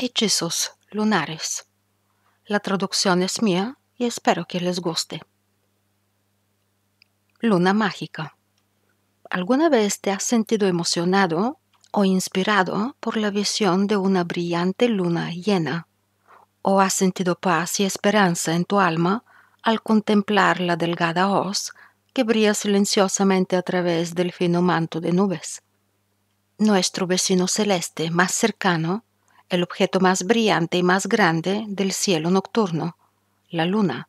Hechizos lunares. La traducción es mía y espero que les guste. Luna mágica. ¿Alguna vez te has sentido emocionado o inspirado por la visión de una brillante luna llena? ¿O has sentido paz y esperanza en tu alma al contemplar la delgada hoz que brilla silenciosamente a través del fino manto de nubes? Nuestro vecino celeste más cercano el objeto más brillante y más grande del cielo nocturno, la Luna.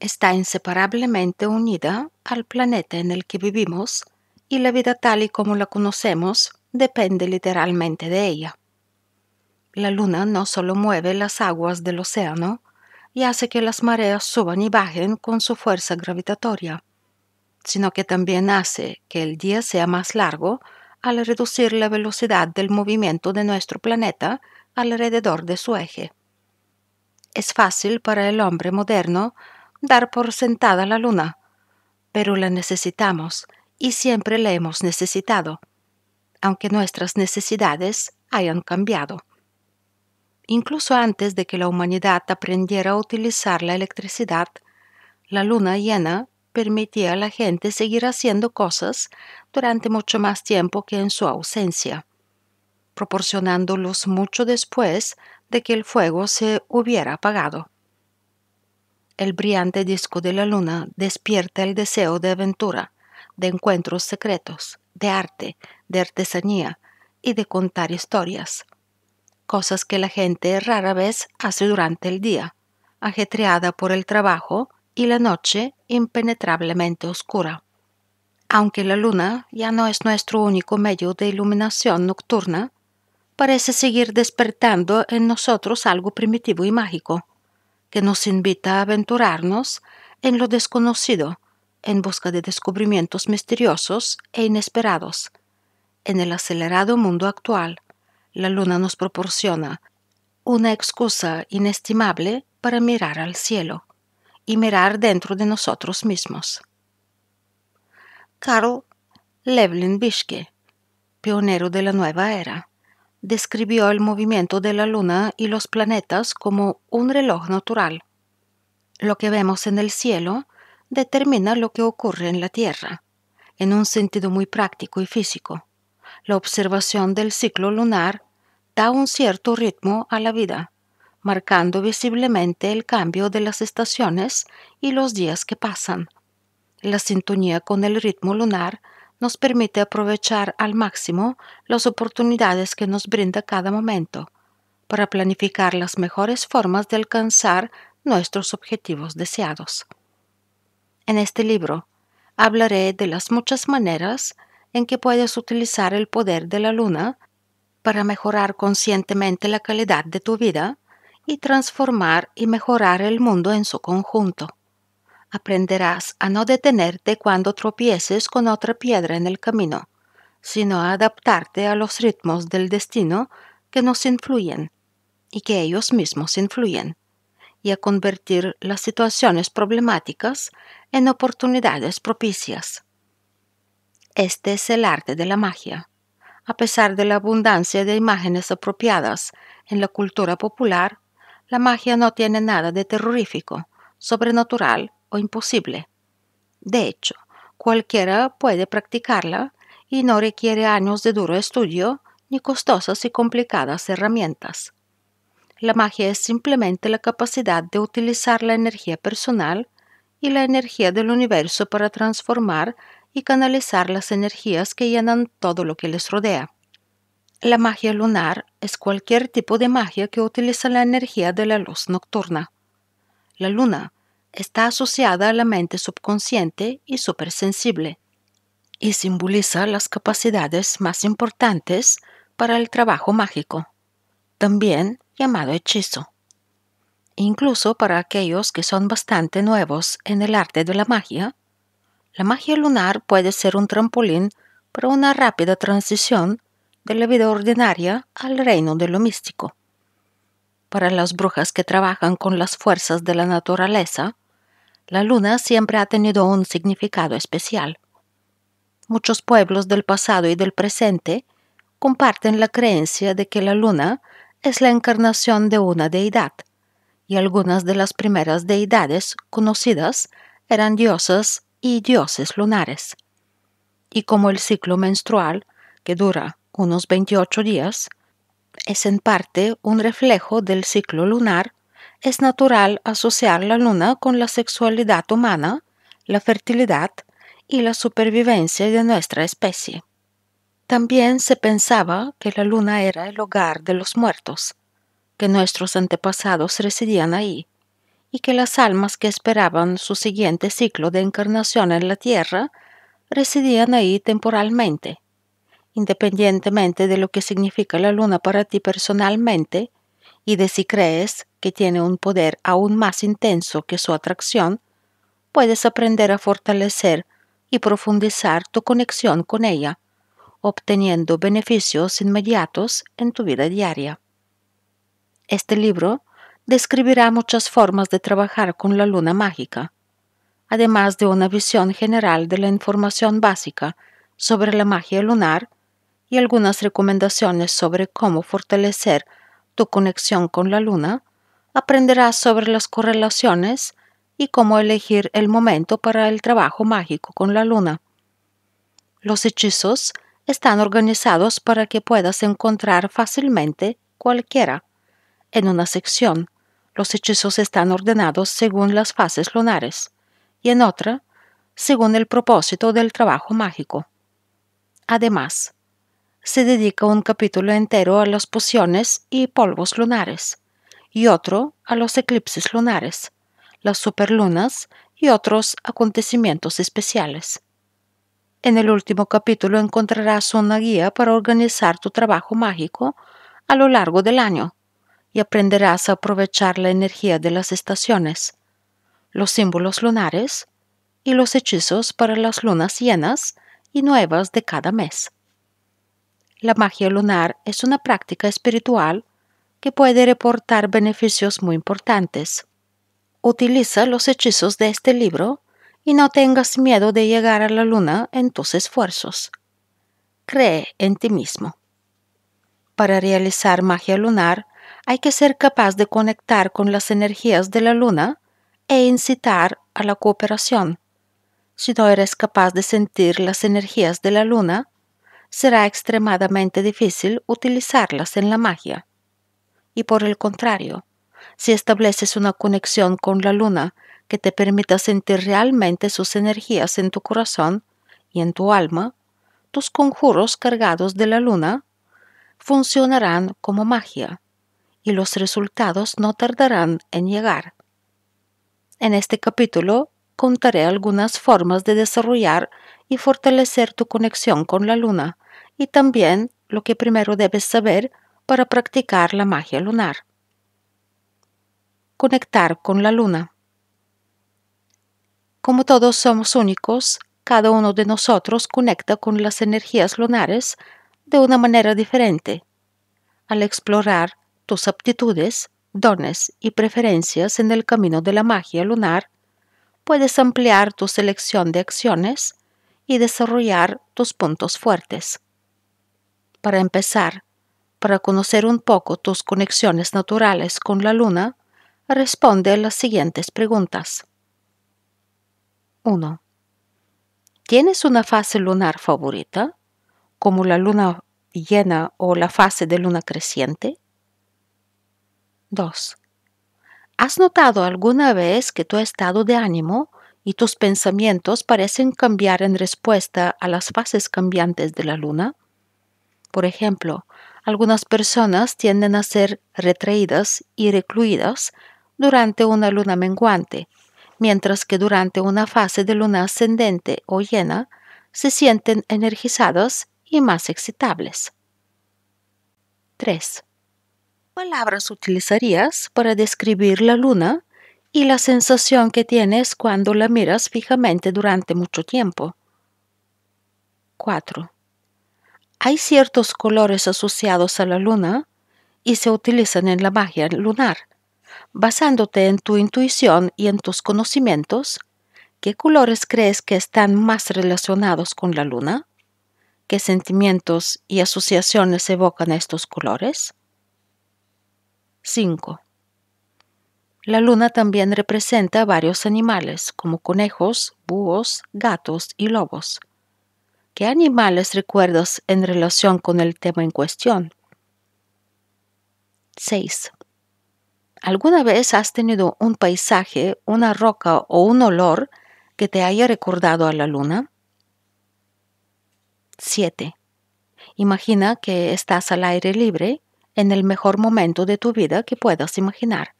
Está inseparablemente unida al planeta en el que vivimos y la vida tal y como la conocemos depende literalmente de ella. La Luna no solo mueve las aguas del océano y hace que las mareas suban y bajen con su fuerza gravitatoria, sino que también hace que el día sea más largo al reducir la velocidad del movimiento de nuestro planeta alrededor de su eje. Es fácil para el hombre moderno dar por sentada la luna, pero la necesitamos y siempre la hemos necesitado, aunque nuestras necesidades hayan cambiado. Incluso antes de que la humanidad aprendiera a utilizar la electricidad, la luna llena permitía a la gente seguir haciendo cosas durante mucho más tiempo que en su ausencia proporcionándolos mucho después de que el fuego se hubiera apagado. El brillante disco de la luna despierta el deseo de aventura, de encuentros secretos, de arte, de artesanía y de contar historias, cosas que la gente rara vez hace durante el día, ajetreada por el trabajo y la noche impenetrablemente oscura. Aunque la luna ya no es nuestro único medio de iluminación nocturna, parece seguir despertando en nosotros algo primitivo y mágico, que nos invita a aventurarnos en lo desconocido, en busca de descubrimientos misteriosos e inesperados. En el acelerado mundo actual, la luna nos proporciona una excusa inestimable para mirar al cielo y mirar dentro de nosotros mismos. Carl Levlin Bischke, pionero de la nueva era describió el movimiento de la luna y los planetas como un reloj natural. Lo que vemos en el cielo determina lo que ocurre en la Tierra, en un sentido muy práctico y físico. La observación del ciclo lunar da un cierto ritmo a la vida, marcando visiblemente el cambio de las estaciones y los días que pasan. La sintonía con el ritmo lunar nos permite aprovechar al máximo las oportunidades que nos brinda cada momento para planificar las mejores formas de alcanzar nuestros objetivos deseados. En este libro hablaré de las muchas maneras en que puedes utilizar el poder de la luna para mejorar conscientemente la calidad de tu vida y transformar y mejorar el mundo en su conjunto aprenderás a no detenerte cuando tropieces con otra piedra en el camino, sino a adaptarte a los ritmos del destino que nos influyen y que ellos mismos influyen, y a convertir las situaciones problemáticas en oportunidades propicias. Este es el arte de la magia. A pesar de la abundancia de imágenes apropiadas en la cultura popular, la magia no tiene nada de terrorífico, sobrenatural o imposible. De hecho, cualquiera puede practicarla y no requiere años de duro estudio ni costosas y complicadas herramientas. La magia es simplemente la capacidad de utilizar la energía personal y la energía del universo para transformar y canalizar las energías que llenan todo lo que les rodea. La magia lunar es cualquier tipo de magia que utiliza la energía de la luz nocturna. La luna está asociada a la mente subconsciente y supersensible y simboliza las capacidades más importantes para el trabajo mágico, también llamado hechizo. Incluso para aquellos que son bastante nuevos en el arte de la magia, la magia lunar puede ser un trampolín para una rápida transición de la vida ordinaria al reino de lo místico. Para las brujas que trabajan con las fuerzas de la naturaleza, la luna siempre ha tenido un significado especial. Muchos pueblos del pasado y del presente comparten la creencia de que la luna es la encarnación de una deidad, y algunas de las primeras deidades conocidas eran diosas y dioses lunares. Y como el ciclo menstrual, que dura unos 28 días, es en parte un reflejo del ciclo lunar, es natural asociar la luna con la sexualidad humana, la fertilidad y la supervivencia de nuestra especie. También se pensaba que la luna era el hogar de los muertos, que nuestros antepasados residían ahí, y que las almas que esperaban su siguiente ciclo de encarnación en la Tierra residían ahí temporalmente. Independientemente de lo que significa la luna para ti personalmente y de si crees que tiene un poder aún más intenso que su atracción, puedes aprender a fortalecer y profundizar tu conexión con ella, obteniendo beneficios inmediatos en tu vida diaria. Este libro describirá muchas formas de trabajar con la luna mágica, además de una visión general de la información básica sobre la magia lunar y algunas recomendaciones sobre cómo fortalecer tu conexión con la luna aprenderás sobre las correlaciones y cómo elegir el momento para el trabajo mágico con la luna. Los hechizos están organizados para que puedas encontrar fácilmente cualquiera. En una sección, los hechizos están ordenados según las fases lunares y en otra, según el propósito del trabajo mágico. Además, se dedica un capítulo entero a las pociones y polvos lunares y otro a los eclipses lunares, las superlunas y otros acontecimientos especiales. En el último capítulo encontrarás una guía para organizar tu trabajo mágico a lo largo del año y aprenderás a aprovechar la energía de las estaciones, los símbolos lunares y los hechizos para las lunas llenas y nuevas de cada mes. La magia lunar es una práctica espiritual que puede reportar beneficios muy importantes. Utiliza los hechizos de este libro y no tengas miedo de llegar a la luna en tus esfuerzos. Cree en ti mismo. Para realizar magia lunar hay que ser capaz de conectar con las energías de la luna e incitar a la cooperación. Si no eres capaz de sentir las energías de la luna, será extremadamente difícil utilizarlas en la magia y por el contrario, si estableces una conexión con la luna que te permita sentir realmente sus energías en tu corazón y en tu alma, tus conjuros cargados de la luna funcionarán como magia y los resultados no tardarán en llegar. En este capítulo contaré algunas formas de desarrollar y fortalecer tu conexión con la luna y también lo que primero debes saber para practicar la magia lunar. Conectar con la luna. Como todos somos únicos, cada uno de nosotros conecta con las energías lunares de una manera diferente. Al explorar tus aptitudes, dones y preferencias en el camino de la magia lunar, puedes ampliar tu selección de acciones y desarrollar tus puntos fuertes. Para empezar, para conocer un poco tus conexiones naturales con la luna, responde a las siguientes preguntas. 1. ¿Tienes una fase lunar favorita, como la luna llena o la fase de luna creciente? 2. ¿Has notado alguna vez que tu estado de ánimo y tus pensamientos parecen cambiar en respuesta a las fases cambiantes de la luna? Por ejemplo, algunas personas tienden a ser retraídas y recluidas durante una luna menguante, mientras que durante una fase de luna ascendente o llena se sienten energizadas y más excitables. 3. Palabras utilizarías para describir la luna y la sensación que tienes cuando la miras fijamente durante mucho tiempo. 4. Hay ciertos colores asociados a la luna y se utilizan en la magia lunar. Basándote en tu intuición y en tus conocimientos, ¿qué colores crees que están más relacionados con la luna? ¿Qué sentimientos y asociaciones evocan estos colores? 5. La luna también representa varios animales, como conejos, búhos, gatos y lobos. ¿Qué animales recuerdas en relación con el tema en cuestión? 6. ¿Alguna vez has tenido un paisaje, una roca o un olor que te haya recordado a la luna? 7. Imagina que estás al aire libre en el mejor momento de tu vida que puedas imaginar.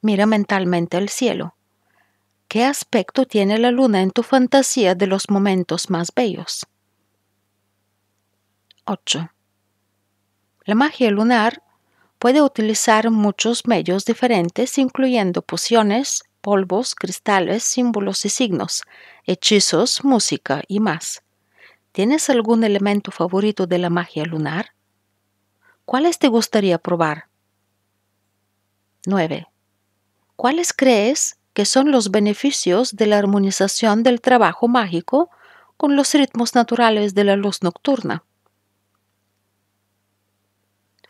Mira mentalmente el cielo. ¿Qué aspecto tiene la luna en tu fantasía de los momentos más bellos? 8. La magia lunar puede utilizar muchos medios diferentes, incluyendo pociones, polvos, cristales, símbolos y signos, hechizos, música y más. ¿Tienes algún elemento favorito de la magia lunar? ¿Cuáles te gustaría probar? 9. ¿Cuáles crees que son los beneficios de la armonización del trabajo mágico con los ritmos naturales de la luz nocturna.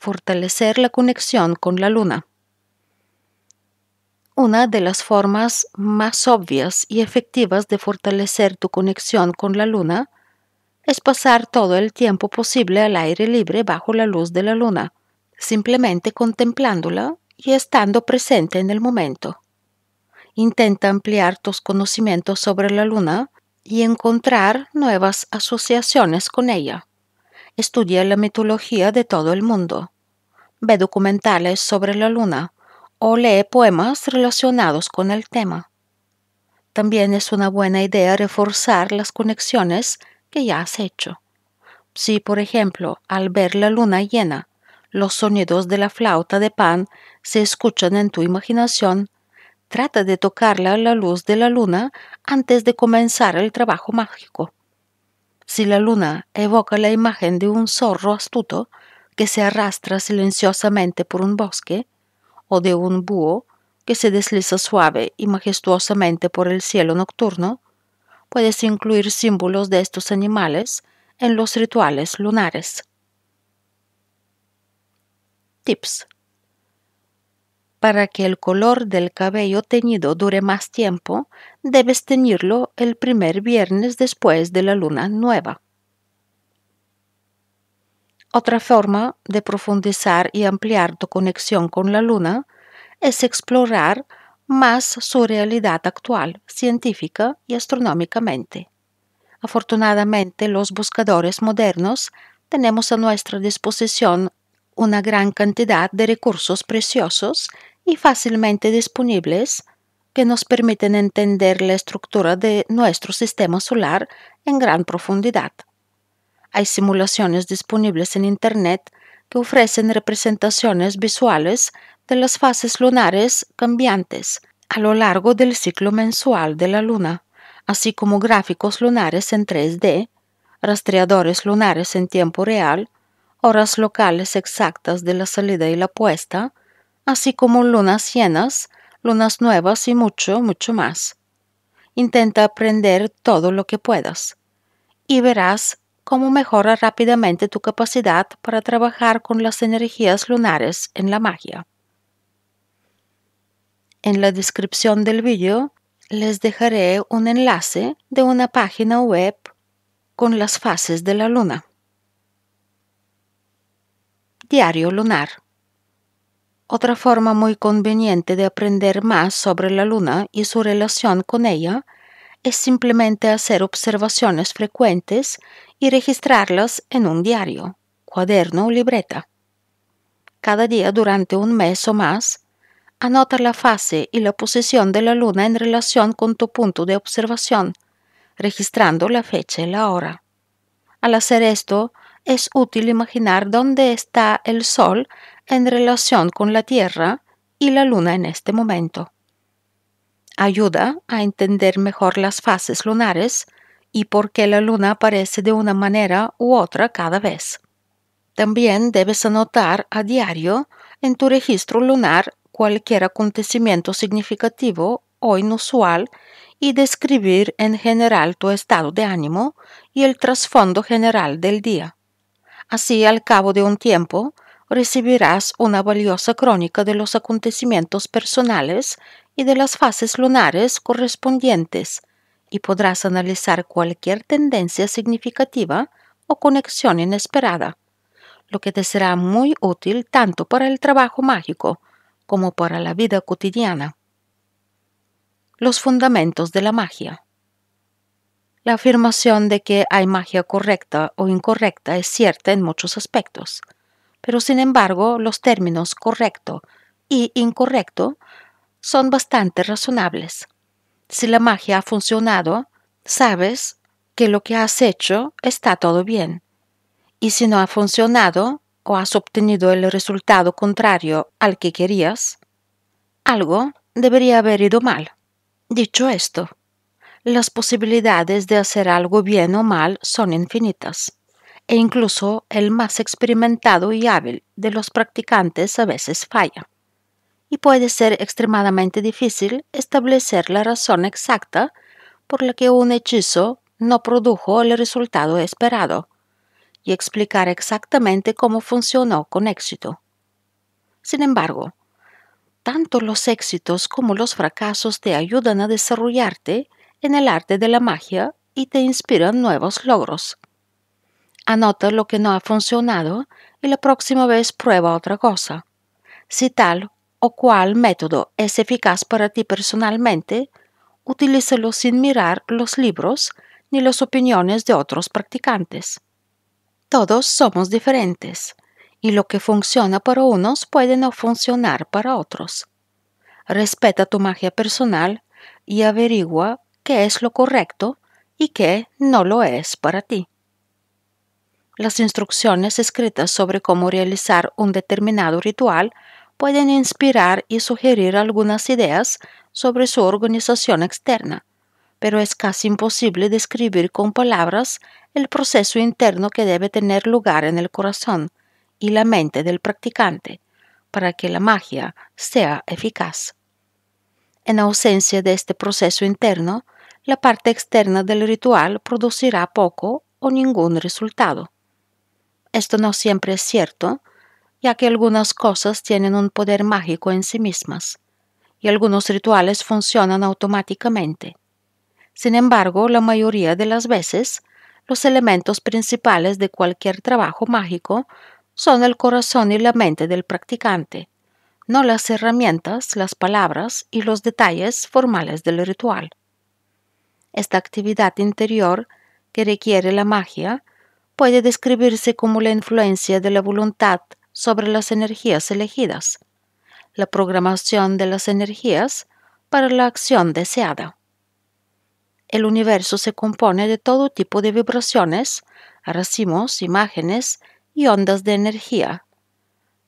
Fortalecer la conexión con la luna. Una de las formas más obvias y efectivas de fortalecer tu conexión con la luna es pasar todo el tiempo posible al aire libre bajo la luz de la luna, simplemente contemplándola y estando presente en el momento intenta ampliar tus conocimientos sobre la luna y encontrar nuevas asociaciones con ella. Estudia la mitología de todo el mundo. Ve documentales sobre la luna o lee poemas relacionados con el tema. También es una buena idea reforzar las conexiones que ya has hecho. Si, por ejemplo, al ver la luna llena, los sonidos de la flauta de pan se escuchan en tu imaginación, trata de tocarla a la luz de la luna antes de comenzar el trabajo mágico. Si la luna evoca la imagen de un zorro astuto que se arrastra silenciosamente por un bosque, o de un búho que se desliza suave y majestuosamente por el cielo nocturno, puedes incluir símbolos de estos animales en los rituales lunares. Tips para que el color del cabello teñido dure más tiempo, debes teñirlo el primer viernes después de la luna nueva. Otra forma de profundizar y ampliar tu conexión con la luna es explorar más su realidad actual, científica y astronómicamente. Afortunadamente, los buscadores modernos tenemos a nuestra disposición una gran cantidad de recursos preciosos y fácilmente disponibles que nos permiten entender la estructura de nuestro sistema solar en gran profundidad. Hay simulaciones disponibles en Internet que ofrecen representaciones visuales de las fases lunares cambiantes a lo largo del ciclo mensual de la Luna, así como gráficos lunares en 3D, rastreadores lunares en tiempo real, horas locales exactas de la salida y la puesta, así como lunas llenas, lunas nuevas y mucho, mucho más. Intenta aprender todo lo que puedas y verás cómo mejora rápidamente tu capacidad para trabajar con las energías lunares en la magia. En la descripción del vídeo les dejaré un enlace de una página web con las fases de la luna. Diario lunar. Otra forma muy conveniente de aprender más sobre la Luna y su relación con ella es simplemente hacer observaciones frecuentes y registrarlas en un diario, cuaderno o libreta. Cada día durante un mes o más, anota la fase y la posición de la luna en relación con tu punto de observación, registrando la fecha y la hora. Al hacer esto, es útil imaginar dónde está el Sol en relación con la Tierra y la Luna en este momento. Ayuda a entender mejor las fases lunares y por qué la Luna aparece de una manera u otra cada vez. También debes anotar a diario en tu registro lunar cualquier acontecimiento significativo o inusual y describir en general tu estado de ánimo y el trasfondo general del día. Así, al cabo de un tiempo, recibirás una valiosa crónica de los acontecimientos personales y de las fases lunares correspondientes y podrás analizar cualquier tendencia significativa o conexión inesperada, lo que te será muy útil tanto para el trabajo mágico como para la vida cotidiana. Los fundamentos de la magia. La afirmación de que hay magia correcta o incorrecta es cierta en muchos aspectos pero sin embargo los términos correcto y incorrecto son bastante razonables. Si la magia ha funcionado, sabes que lo que has hecho está todo bien. Y si no ha funcionado o has obtenido el resultado contrario al que querías, algo debería haber ido mal. Dicho esto, las posibilidades de hacer algo bien o mal son infinitas e incluso el más experimentado y hábil de los practicantes a veces falla. Y puede ser extremadamente difícil establecer la razón exacta por la que un hechizo no produjo el resultado esperado y explicar exactamente cómo funcionó con éxito. Sin embargo, tanto los éxitos como los fracasos te ayudan a desarrollarte en el arte de la magia y te inspiran nuevos logros. Anota lo que no ha funcionado y la próxima vez prueba otra cosa. Si tal o cual método es eficaz para ti personalmente, utilízalo sin mirar los libros ni las opiniones de otros practicantes. Todos somos diferentes y lo que funciona para unos puede no funcionar para otros. Respeta tu magia personal y averigua qué es lo correcto y qué no lo es para ti. Las instrucciones escritas sobre cómo realizar un determinado ritual pueden inspirar y sugerir algunas ideas sobre su organización externa, pero es casi imposible describir con palabras el proceso interno que debe tener lugar en el corazón y la mente del practicante para que la magia sea eficaz. En ausencia de este proceso interno, la parte externa del ritual producirá poco o ningún resultado. Esto no siempre es cierto, ya que algunas cosas tienen un poder mágico en sí mismas, y algunos rituales funcionan automáticamente. Sin embargo, la mayoría de las veces, los elementos principales de cualquier trabajo mágico son el corazón y la mente del practicante, no las herramientas, las palabras y los detalles formales del ritual. Esta actividad interior que requiere la magia puede describirse como la influencia de la voluntad sobre las energías elegidas, la programación de las energías para la acción deseada. El universo se compone de todo tipo de vibraciones, racimos, imágenes y ondas de energía,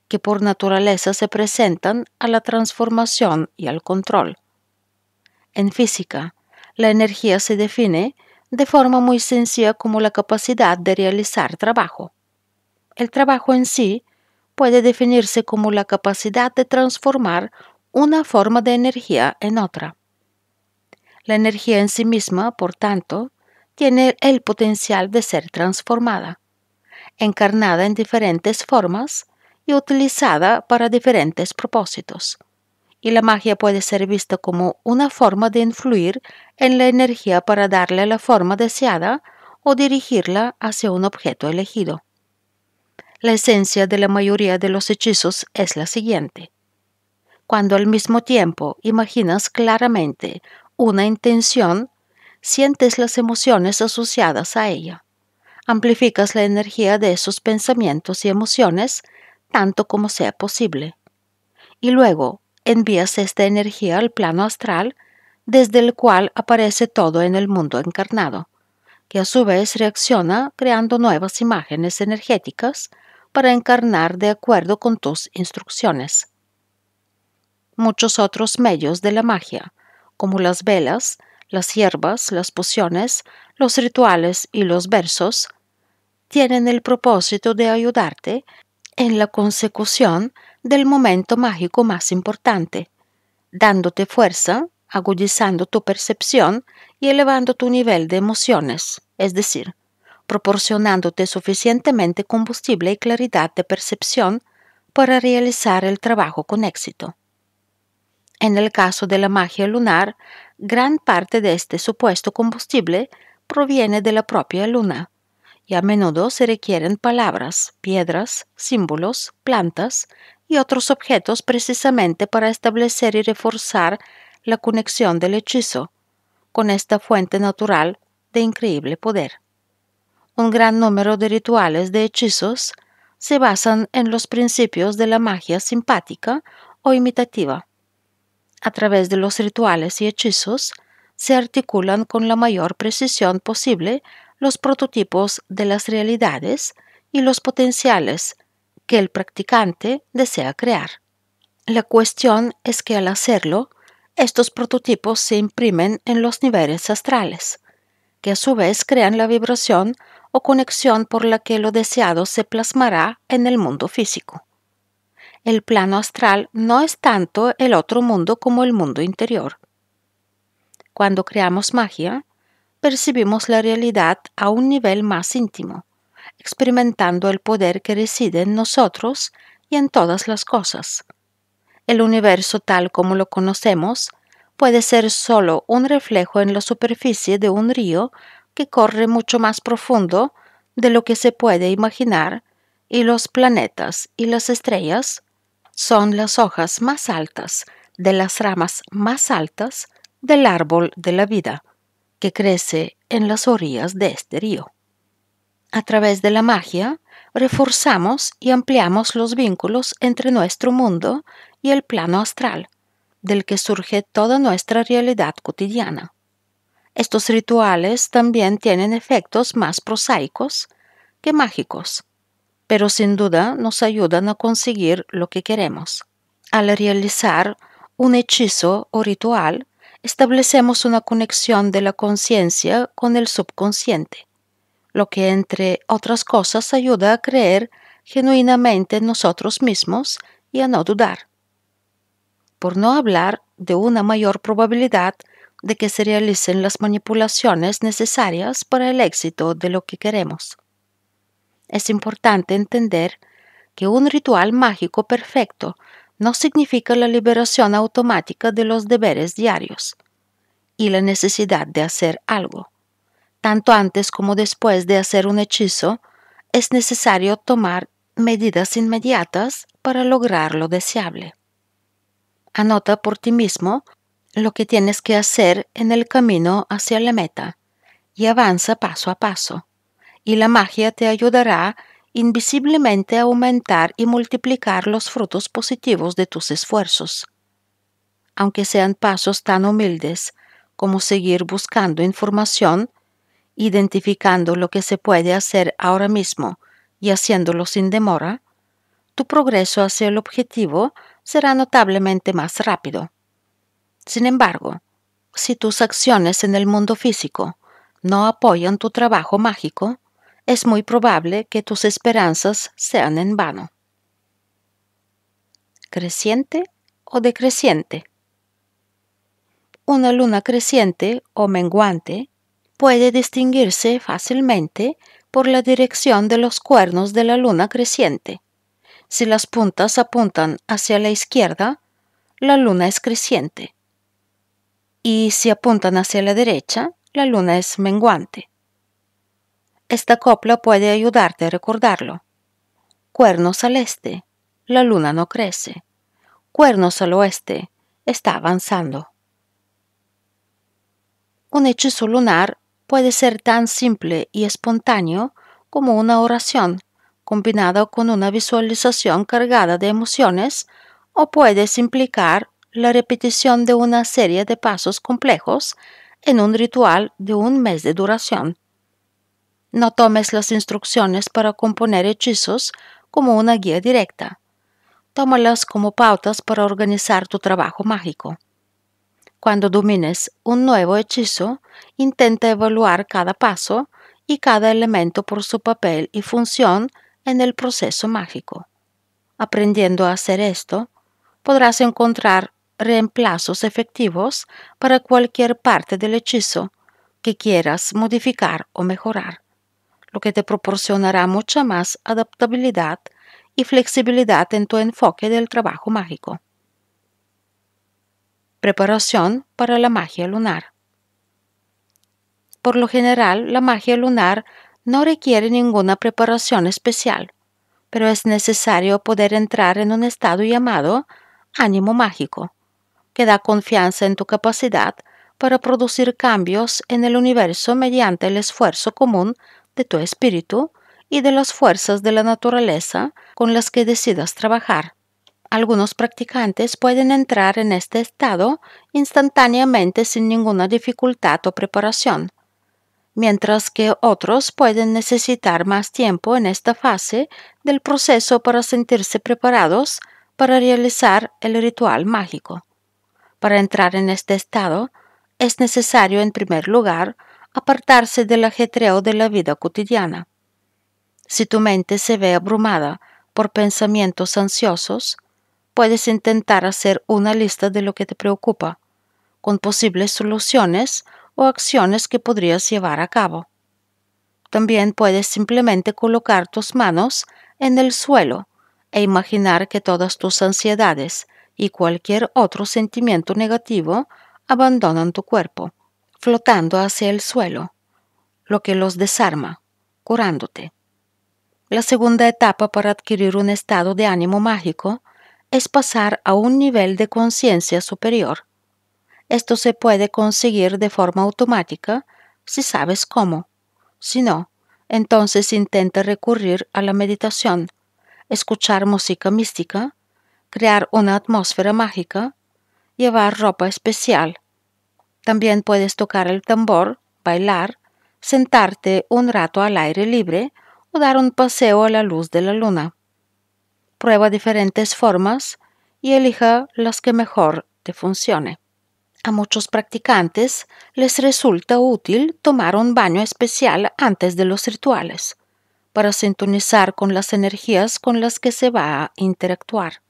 que por naturaleza se presentan a la transformación y al control. En física, la energía se define de forma muy sencilla como la capacidad de realizar trabajo. El trabajo en sí puede definirse como la capacidad de transformar una forma de energía en otra. La energía en sí misma, por tanto, tiene el potencial de ser transformada, encarnada en diferentes formas y utilizada para diferentes propósitos y la magia puede ser vista como una forma de influir en la energía para darle la forma deseada o dirigirla hacia un objeto elegido. La esencia de la mayoría de los hechizos es la siguiente. Cuando al mismo tiempo imaginas claramente una intención, sientes las emociones asociadas a ella. Amplificas la energía de esos pensamientos y emociones tanto como sea posible. Y luego, envías esta energía al plano astral, desde el cual aparece todo en el mundo encarnado, que a su vez reacciona creando nuevas imágenes energéticas para encarnar de acuerdo con tus instrucciones. Muchos otros medios de la magia, como las velas, las hierbas, las pociones, los rituales y los versos, tienen el propósito de ayudarte en la consecución del momento mágico más importante, dándote fuerza, agudizando tu percepción y elevando tu nivel de emociones, es decir, proporcionándote suficientemente combustible y claridad de percepción para realizar el trabajo con éxito. En el caso de la magia lunar, gran parte de este supuesto combustible proviene de la propia luna, y a menudo se requieren palabras, piedras, símbolos, plantas, y otros objetos precisamente para establecer y reforzar la conexión del hechizo con esta fuente natural de increíble poder. Un gran número de rituales de hechizos se basan en los principios de la magia simpática o imitativa. A través de los rituales y hechizos se articulan con la mayor precisión posible los prototipos de las realidades y los potenciales que el practicante desea crear. La cuestión es que al hacerlo, estos prototipos se imprimen en los niveles astrales, que a su vez crean la vibración o conexión por la que lo deseado se plasmará en el mundo físico. El plano astral no es tanto el otro mundo como el mundo interior. Cuando creamos magia, percibimos la realidad a un nivel más íntimo, experimentando el poder que reside en nosotros y en todas las cosas. El universo tal como lo conocemos puede ser solo un reflejo en la superficie de un río que corre mucho más profundo de lo que se puede imaginar y los planetas y las estrellas son las hojas más altas de las ramas más altas del árbol de la vida que crece en las orillas de este río a través de la magia, reforzamos y ampliamos los vínculos entre nuestro mundo y el plano astral, del que surge toda nuestra realidad cotidiana. Estos rituales también tienen efectos más prosaicos que mágicos, pero sin duda nos ayudan a conseguir lo que queremos. Al realizar un hechizo o ritual, establecemos una conexión de la conciencia con el subconsciente lo que entre otras cosas ayuda a creer genuinamente en nosotros mismos y a no dudar. Por no hablar de una mayor probabilidad de que se realicen las manipulaciones necesarias para el éxito de lo que queremos. Es importante entender que un ritual mágico perfecto no significa la liberación automática de los deberes diarios y la necesidad de hacer algo tanto antes como después de hacer un hechizo, es necesario tomar medidas inmediatas para lograr lo deseable. Anota por ti mismo lo que tienes que hacer en el camino hacia la meta y avanza paso a paso, y la magia te ayudará invisiblemente a aumentar y multiplicar los frutos positivos de tus esfuerzos. Aunque sean pasos tan humildes como seguir buscando información identificando lo que se puede hacer ahora mismo y haciéndolo sin demora, tu progreso hacia el objetivo será notablemente más rápido. Sin embargo, si tus acciones en el mundo físico no apoyan tu trabajo mágico, es muy probable que tus esperanzas sean en vano. ¿Creciente o decreciente? Una luna creciente o menguante puede distinguirse fácilmente por la dirección de los cuernos de la luna creciente. Si las puntas apuntan hacia la izquierda, la luna es creciente. Y si apuntan hacia la derecha, la luna es menguante. Esta copla puede ayudarte a recordarlo. Cuernos al este, la luna no crece. Cuernos al oeste, está avanzando. Un hechizo lunar puede ser tan simple y espontáneo como una oración combinada con una visualización cargada de emociones o puede implicar la repetición de una serie de pasos complejos en un ritual de un mes de duración. No tomes las instrucciones para componer hechizos como una guía directa. Tómalas como pautas para organizar tu trabajo mágico. Cuando domines un nuevo hechizo, intenta evaluar cada paso y cada elemento por su papel y función en el proceso mágico. Aprendiendo a hacer esto, podrás encontrar reemplazos efectivos para cualquier parte del hechizo que quieras modificar o mejorar, lo que te proporcionará mucha más adaptabilidad y flexibilidad en tu enfoque del trabajo mágico. Preparación para la magia lunar. Por lo general, la magia lunar no requiere ninguna preparación especial, pero es necesario poder entrar en un estado llamado ánimo mágico, que da confianza en tu capacidad para producir cambios en el universo mediante el esfuerzo común de tu espíritu y de las fuerzas de la naturaleza con las que decidas trabajar. Algunos practicantes pueden entrar en este estado instantáneamente sin ninguna dificultad o preparación, mientras que otros pueden necesitar más tiempo en esta fase del proceso para sentirse preparados para realizar el ritual mágico. Para entrar en este estado, es necesario en primer lugar apartarse del ajetreo de la vida cotidiana. Si tu mente se ve abrumada por pensamientos ansiosos, puedes intentar hacer una lista de lo que te preocupa, con posibles soluciones o acciones que podrías llevar a cabo. También puedes simplemente colocar tus manos en el suelo e imaginar que todas tus ansiedades y cualquier otro sentimiento negativo abandonan tu cuerpo, flotando hacia el suelo, lo que los desarma, curándote. La segunda etapa para adquirir un estado de ánimo mágico es pasar a un nivel de conciencia superior. Esto se puede conseguir de forma automática si sabes cómo. Si no, entonces intenta recurrir a la meditación, escuchar música mística, crear una atmósfera mágica, llevar ropa especial. También puedes tocar el tambor, bailar, sentarte un rato al aire libre o dar un paseo a la luz de la luna prueba diferentes formas y elija las que mejor te funcione. A muchos practicantes les resulta útil tomar un baño especial antes de los rituales, para sintonizar con las energías con las que se va a interactuar.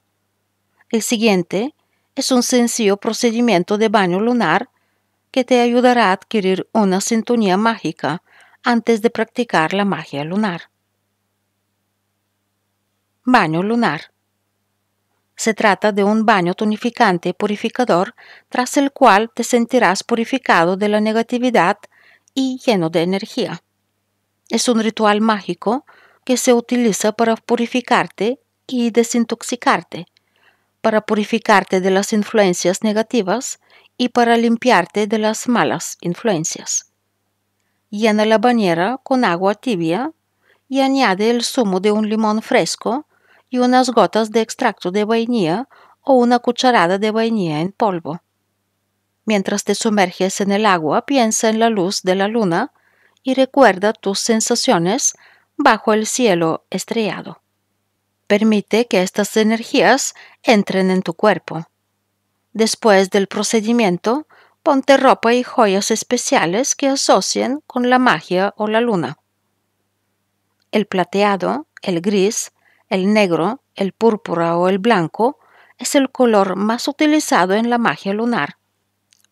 El siguiente es un sencillo procedimiento de baño lunar que te ayudará a adquirir una sintonía mágica antes de practicar la magia lunar. Baño lunar. Se trata de un baño tonificante purificador tras el cual te sentirás purificado de la negatividad y lleno de energía. Es un ritual mágico que se utiliza para purificarte y desintoxicarte, para purificarte de las influencias negativas y para limpiarte de las malas influencias. Llena la bañera con agua tibia y añade el zumo de un limón fresco y unas gotas de extracto de vainilla o una cucharada de vainilla en polvo. Mientras te sumerges en el agua, piensa en la luz de la luna y recuerda tus sensaciones bajo el cielo estrellado. Permite que estas energías entren en tu cuerpo. Después del procedimiento, ponte ropa y joyas especiales que asocien con la magia o la luna. El plateado, el gris, el negro, el púrpura o el blanco es el color más utilizado en la magia lunar.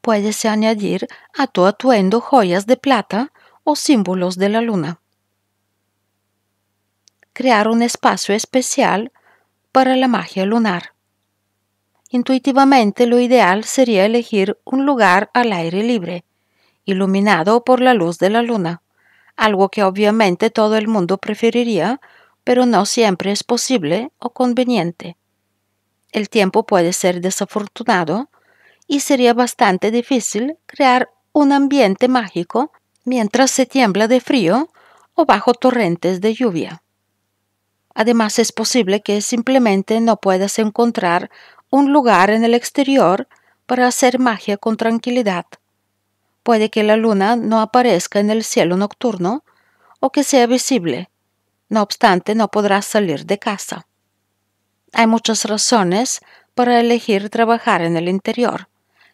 Puedes añadir a tu atuendo joyas de plata o símbolos de la luna. Crear un espacio especial para la magia lunar. Intuitivamente lo ideal sería elegir un lugar al aire libre, iluminado por la luz de la luna, algo que obviamente todo el mundo preferiría pero no siempre es posible o conveniente. El tiempo puede ser desafortunado y sería bastante difícil crear un ambiente mágico mientras se tiembla de frío o bajo torrentes de lluvia. Además es posible que simplemente no puedas encontrar un lugar en el exterior para hacer magia con tranquilidad. Puede que la luna no aparezca en el cielo nocturno o que sea visible, no obstante, no podrás salir de casa. Hay muchas razones para elegir trabajar en el interior,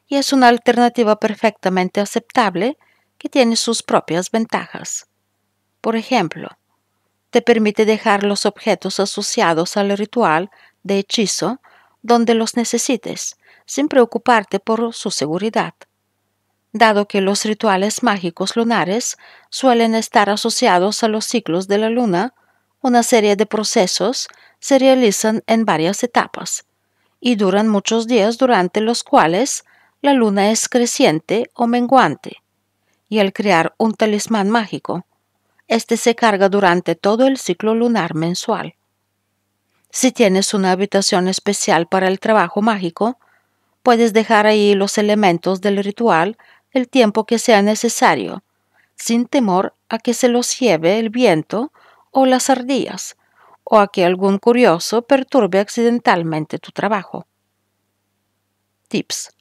y es una alternativa perfectamente aceptable que tiene sus propias ventajas. Por ejemplo, te permite dejar los objetos asociados al ritual de hechizo donde los necesites, sin preocuparte por su seguridad. Dado que los rituales mágicos lunares suelen estar asociados a los ciclos de la luna, una serie de procesos se realizan en varias etapas y duran muchos días durante los cuales la luna es creciente o menguante. Y al crear un talismán mágico, este se carga durante todo el ciclo lunar mensual. Si tienes una habitación especial para el trabajo mágico, puedes dejar ahí los elementos del ritual el tiempo que sea necesario, sin temor a que se los lleve el viento o las ardillas, o a que algún curioso perturbe accidentalmente tu trabajo. Tips.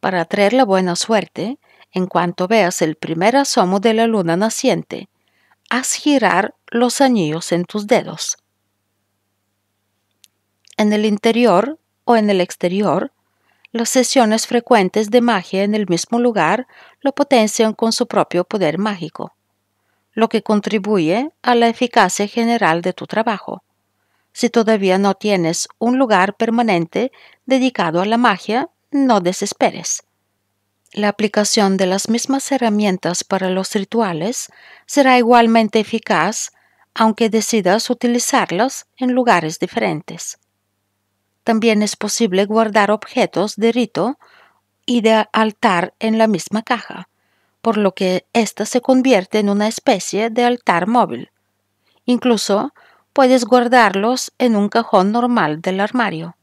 Para atraer la buena suerte, en cuanto veas el primer asomo de la luna naciente, haz girar los anillos en tus dedos. En el interior o en el exterior, las sesiones frecuentes de magia en el mismo lugar lo potencian con su propio poder mágico lo que contribuye a la eficacia general de tu trabajo. Si todavía no tienes un lugar permanente dedicado a la magia, no desesperes. La aplicación de las mismas herramientas para los rituales será igualmente eficaz aunque decidas utilizarlas en lugares diferentes. También es posible guardar objetos de rito y de altar en la misma caja por lo que ésta se convierte en una especie de altar móvil. Incluso puedes guardarlos en un cajón normal del armario,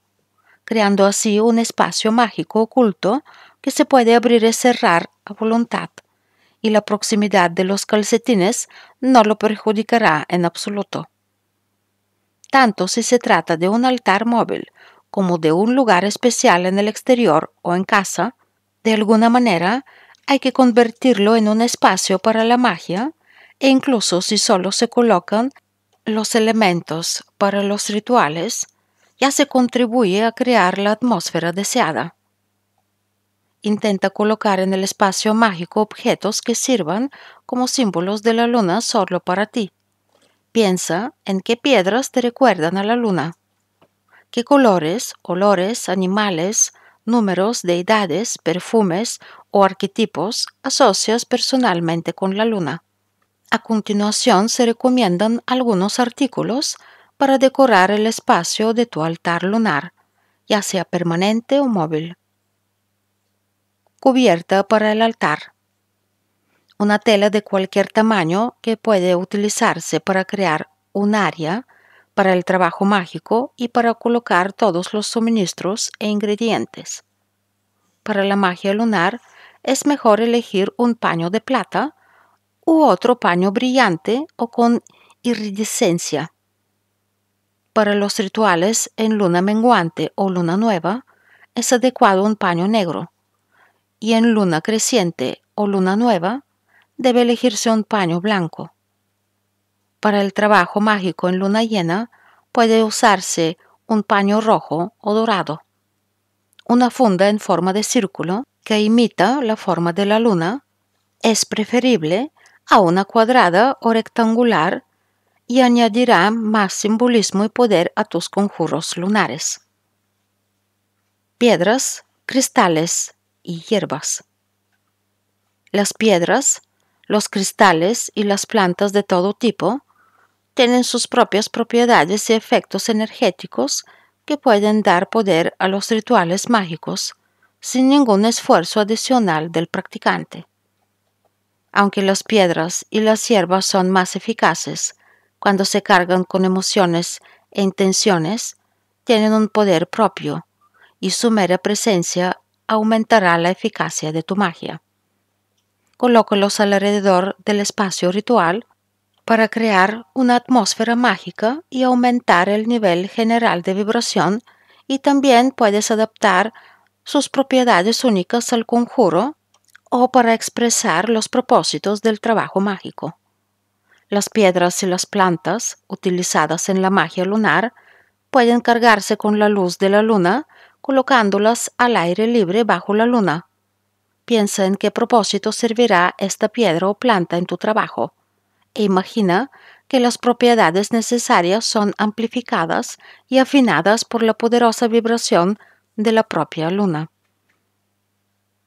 creando así un espacio mágico oculto que se puede abrir y cerrar a voluntad, y la proximidad de los calcetines no lo perjudicará en absoluto. Tanto si se trata de un altar móvil como de un lugar especial en el exterior o en casa, de alguna manera hay que convertirlo en un espacio para la magia e incluso si solo se colocan los elementos para los rituales, ya se contribuye a crear la atmósfera deseada. Intenta colocar en el espacio mágico objetos que sirvan como símbolos de la luna solo para ti. Piensa en qué piedras te recuerdan a la luna, qué colores, olores, animales, números, deidades, perfumes o arquetipos asocias personalmente con la luna. A continuación se recomiendan algunos artículos para decorar el espacio de tu altar lunar, ya sea permanente o móvil. Cubierta para el altar. Una tela de cualquier tamaño que puede utilizarse para crear un área para el trabajo mágico y para colocar todos los suministros e ingredientes. Para la magia lunar, es mejor elegir un paño de plata u otro paño brillante o con iridescencia. Para los rituales en luna menguante o luna nueva es adecuado un paño negro y en luna creciente o luna nueva debe elegirse un paño blanco. Para el trabajo mágico en luna llena puede usarse un paño rojo o dorado, una funda en forma de círculo imita la forma de la luna es preferible a una cuadrada o rectangular y añadirá más simbolismo y poder a tus conjuros lunares. Piedras, cristales y hierbas. Las piedras, los cristales y las plantas de todo tipo tienen sus propias propiedades y efectos energéticos que pueden dar poder a los rituales mágicos sin ningún esfuerzo adicional del practicante. Aunque las piedras y las hierbas son más eficaces cuando se cargan con emociones e intenciones, tienen un poder propio y su mera presencia aumentará la eficacia de tu magia. Colócalos alrededor del espacio ritual para crear una atmósfera mágica y aumentar el nivel general de vibración y también puedes adaptar sus propiedades únicas al conjuro o para expresar los propósitos del trabajo mágico. Las piedras y las plantas utilizadas en la magia lunar pueden cargarse con la luz de la luna colocándolas al aire libre bajo la luna. Piensa en qué propósito servirá esta piedra o planta en tu trabajo e imagina que las propiedades necesarias son amplificadas y afinadas por la poderosa vibración de la propia luna.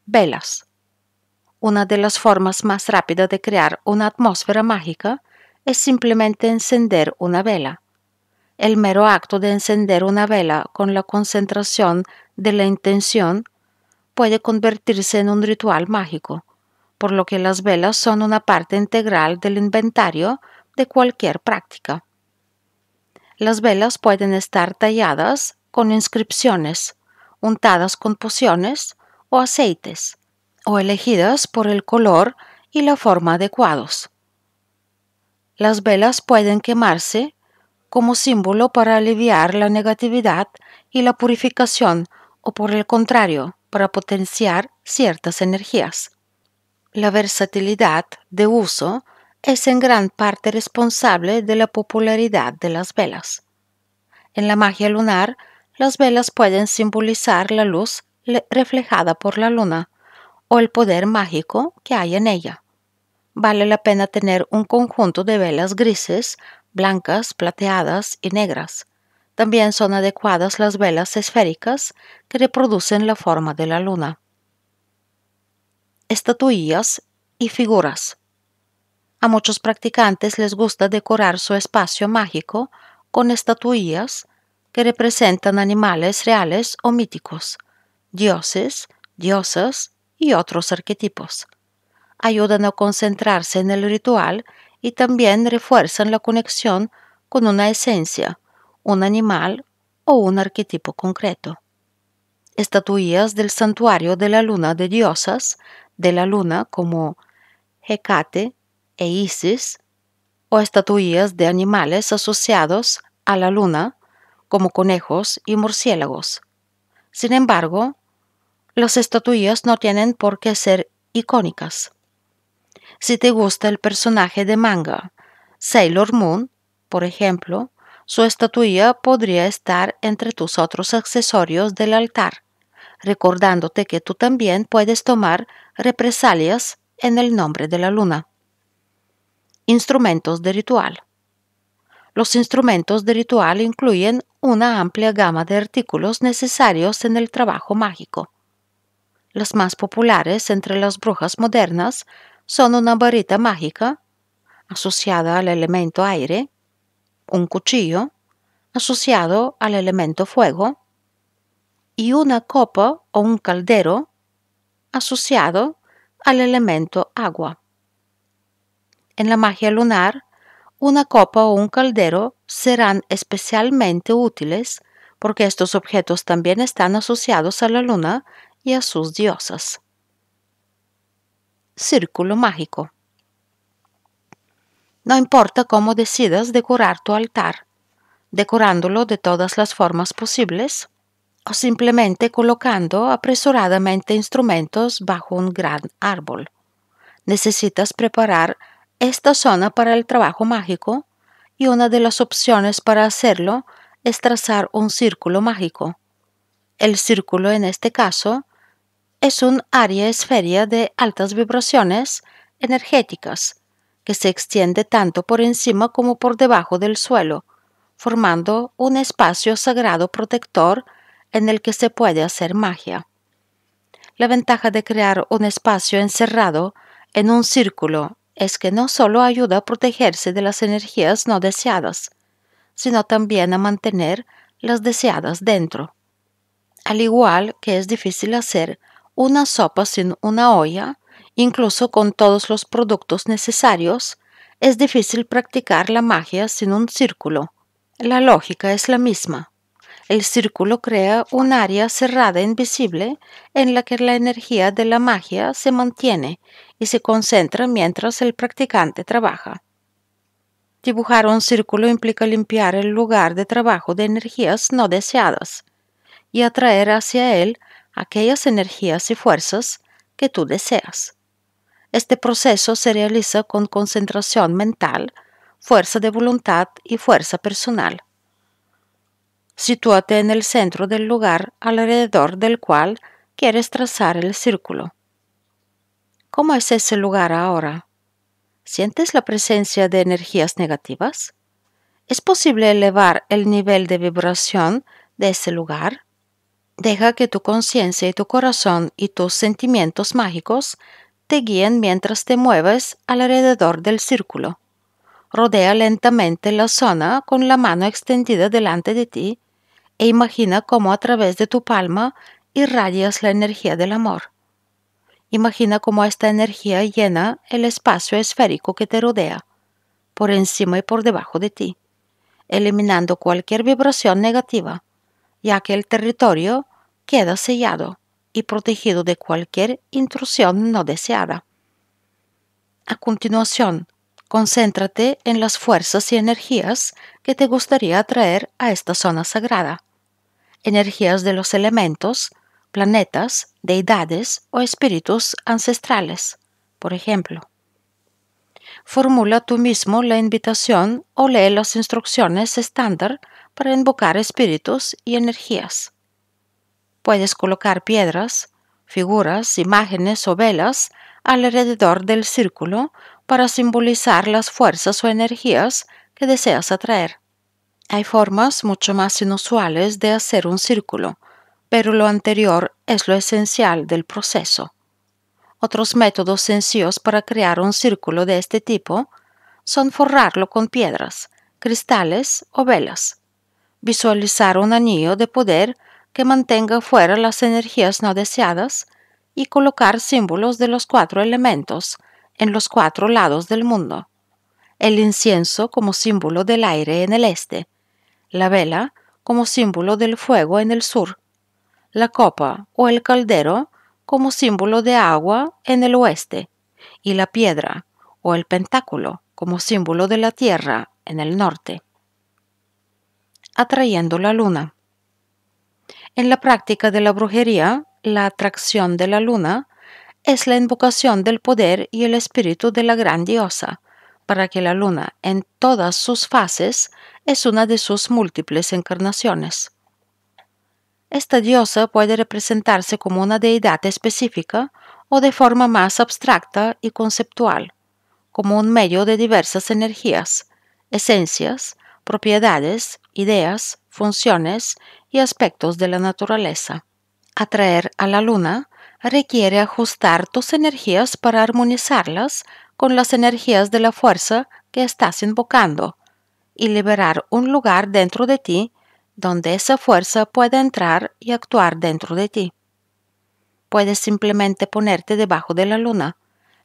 Velas. Una de las formas más rápidas de crear una atmósfera mágica es simplemente encender una vela. El mero acto de encender una vela con la concentración de la intención puede convertirse en un ritual mágico, por lo que las velas son una parte integral del inventario de cualquier práctica. Las velas pueden estar talladas con inscripciones, untadas con pociones o aceites, o elegidas por el color y la forma adecuados. Las velas pueden quemarse como símbolo para aliviar la negatividad y la purificación o por el contrario, para potenciar ciertas energías. La versatilidad de uso es en gran parte responsable de la popularidad de las velas. En la magia lunar las velas pueden simbolizar la luz reflejada por la luna o el poder mágico que hay en ella. Vale la pena tener un conjunto de velas grises, blancas, plateadas y negras. También son adecuadas las velas esféricas que reproducen la forma de la luna. Estatuillas y figuras. A muchos practicantes les gusta decorar su espacio mágico con estatuillas, que representan animales reales o míticos, dioses, diosas y otros arquetipos. Ayudan a concentrarse en el ritual y también refuerzan la conexión con una esencia, un animal o un arquetipo concreto. Estatuillas del santuario de la luna de diosas, de la luna como Hecate e Isis, o estatuillas de animales asociados a la luna como conejos y murciélagos. Sin embargo, las estatuillas no tienen por qué ser icónicas. Si te gusta el personaje de manga, Sailor Moon, por ejemplo, su estatuilla podría estar entre tus otros accesorios del altar, recordándote que tú también puedes tomar represalias en el nombre de la luna. Instrumentos de ritual. Los instrumentos de ritual incluyen una amplia gama de artículos necesarios en el trabajo mágico. Las más populares entre las brujas modernas son una varita mágica, asociada al elemento aire, un cuchillo, asociado al elemento fuego, y una copa o un caldero, asociado al elemento agua. En la magia lunar, una copa o un caldero serán especialmente útiles porque estos objetos también están asociados a la luna y a sus diosas. Círculo mágico. No importa cómo decidas decorar tu altar, decorándolo de todas las formas posibles o simplemente colocando apresuradamente instrumentos bajo un gran árbol. Necesitas preparar esta zona para el trabajo mágico y una de las opciones para hacerlo es trazar un círculo mágico. El círculo en este caso es un área esfera de altas vibraciones energéticas que se extiende tanto por encima como por debajo del suelo, formando un espacio sagrado protector en el que se puede hacer magia. La ventaja de crear un espacio encerrado en un círculo es que no solo ayuda a protegerse de las energías no deseadas, sino también a mantener las deseadas dentro. Al igual que es difícil hacer una sopa sin una olla, incluso con todos los productos necesarios, es difícil practicar la magia sin un círculo. La lógica es la misma. El círculo crea un área cerrada e invisible en la que la energía de la magia se mantiene y se concentra mientras el practicante trabaja. Dibujar un círculo implica limpiar el lugar de trabajo de energías no deseadas y atraer hacia él aquellas energías y fuerzas que tú deseas. Este proceso se realiza con concentración mental, fuerza de voluntad y fuerza personal. Sitúate en el centro del lugar alrededor del cual quieres trazar el círculo. ¿Cómo es ese lugar ahora? ¿Sientes la presencia de energías negativas? ¿Es posible elevar el nivel de vibración de ese lugar? Deja que tu conciencia y tu corazón y tus sentimientos mágicos te guíen mientras te mueves alrededor del círculo. Rodea lentamente la zona con la mano extendida delante de ti e imagina cómo a través de tu palma irradias la energía del amor. Imagina cómo esta energía llena el espacio esférico que te rodea, por encima y por debajo de ti, eliminando cualquier vibración negativa, ya que el territorio queda sellado y protegido de cualquier intrusión no deseada. A continuación, Concéntrate en las fuerzas y energías que te gustaría atraer a esta zona sagrada. Energías de los elementos, planetas, deidades o espíritus ancestrales, por ejemplo. Formula tú mismo la invitación o lee las instrucciones estándar para invocar espíritus y energías. Puedes colocar piedras, figuras, imágenes o velas alrededor del círculo para simbolizar las fuerzas o energías que deseas atraer. Hay formas mucho más inusuales de hacer un círculo, pero lo anterior es lo esencial del proceso. Otros métodos sencillos para crear un círculo de este tipo son forrarlo con piedras, cristales o velas, visualizar un anillo de poder que mantenga fuera las energías no deseadas y colocar símbolos de los cuatro elementos en los cuatro lados del mundo, el incienso como símbolo del aire en el este, la vela como símbolo del fuego en el sur, la copa o el caldero como símbolo de agua en el oeste, y la piedra o el pentáculo como símbolo de la tierra en el norte. Atrayendo la luna. En la práctica de la brujería, la atracción de la luna es la invocación del poder y el espíritu de la gran diosa, para que la luna en todas sus fases es una de sus múltiples encarnaciones. Esta diosa puede representarse como una deidad específica o de forma más abstracta y conceptual, como un medio de diversas energías, esencias, propiedades, ideas, funciones y aspectos de la naturaleza. Atraer a la luna requiere ajustar tus energías para armonizarlas con las energías de la fuerza que estás invocando y liberar un lugar dentro de ti donde esa fuerza pueda entrar y actuar dentro de ti. Puedes simplemente ponerte debajo de la luna,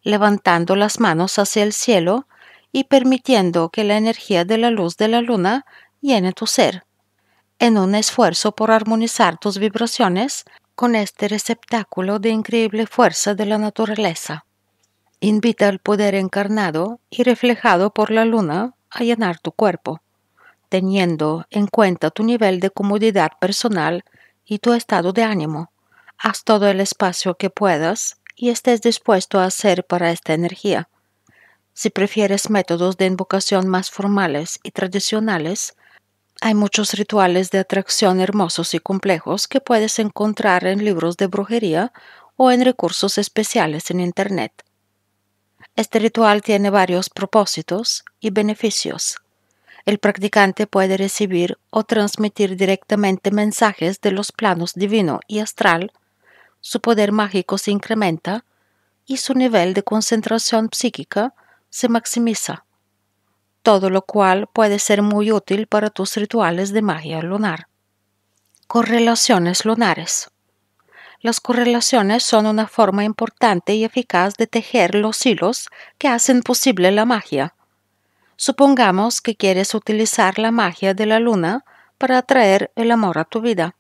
levantando las manos hacia el cielo y permitiendo que la energía de la luz de la luna llene tu ser, en un esfuerzo por armonizar tus vibraciones con este receptáculo de increíble fuerza de la naturaleza. Invita al poder encarnado y reflejado por la luna a llenar tu cuerpo, teniendo en cuenta tu nivel de comodidad personal y tu estado de ánimo. Haz todo el espacio que puedas y estés dispuesto a hacer para esta energía. Si prefieres métodos de invocación más formales y tradicionales, hay muchos rituales de atracción hermosos y complejos que puedes encontrar en libros de brujería o en recursos especiales en Internet. Este ritual tiene varios propósitos y beneficios. El practicante puede recibir o transmitir directamente mensajes de los planos divino y astral, su poder mágico se incrementa y su nivel de concentración psíquica se maximiza todo lo cual puede ser muy útil para tus rituales de magia lunar. Correlaciones lunares. Las correlaciones son una forma importante y eficaz de tejer los hilos que hacen posible la magia. Supongamos que quieres utilizar la magia de la luna para atraer el amor a tu vida.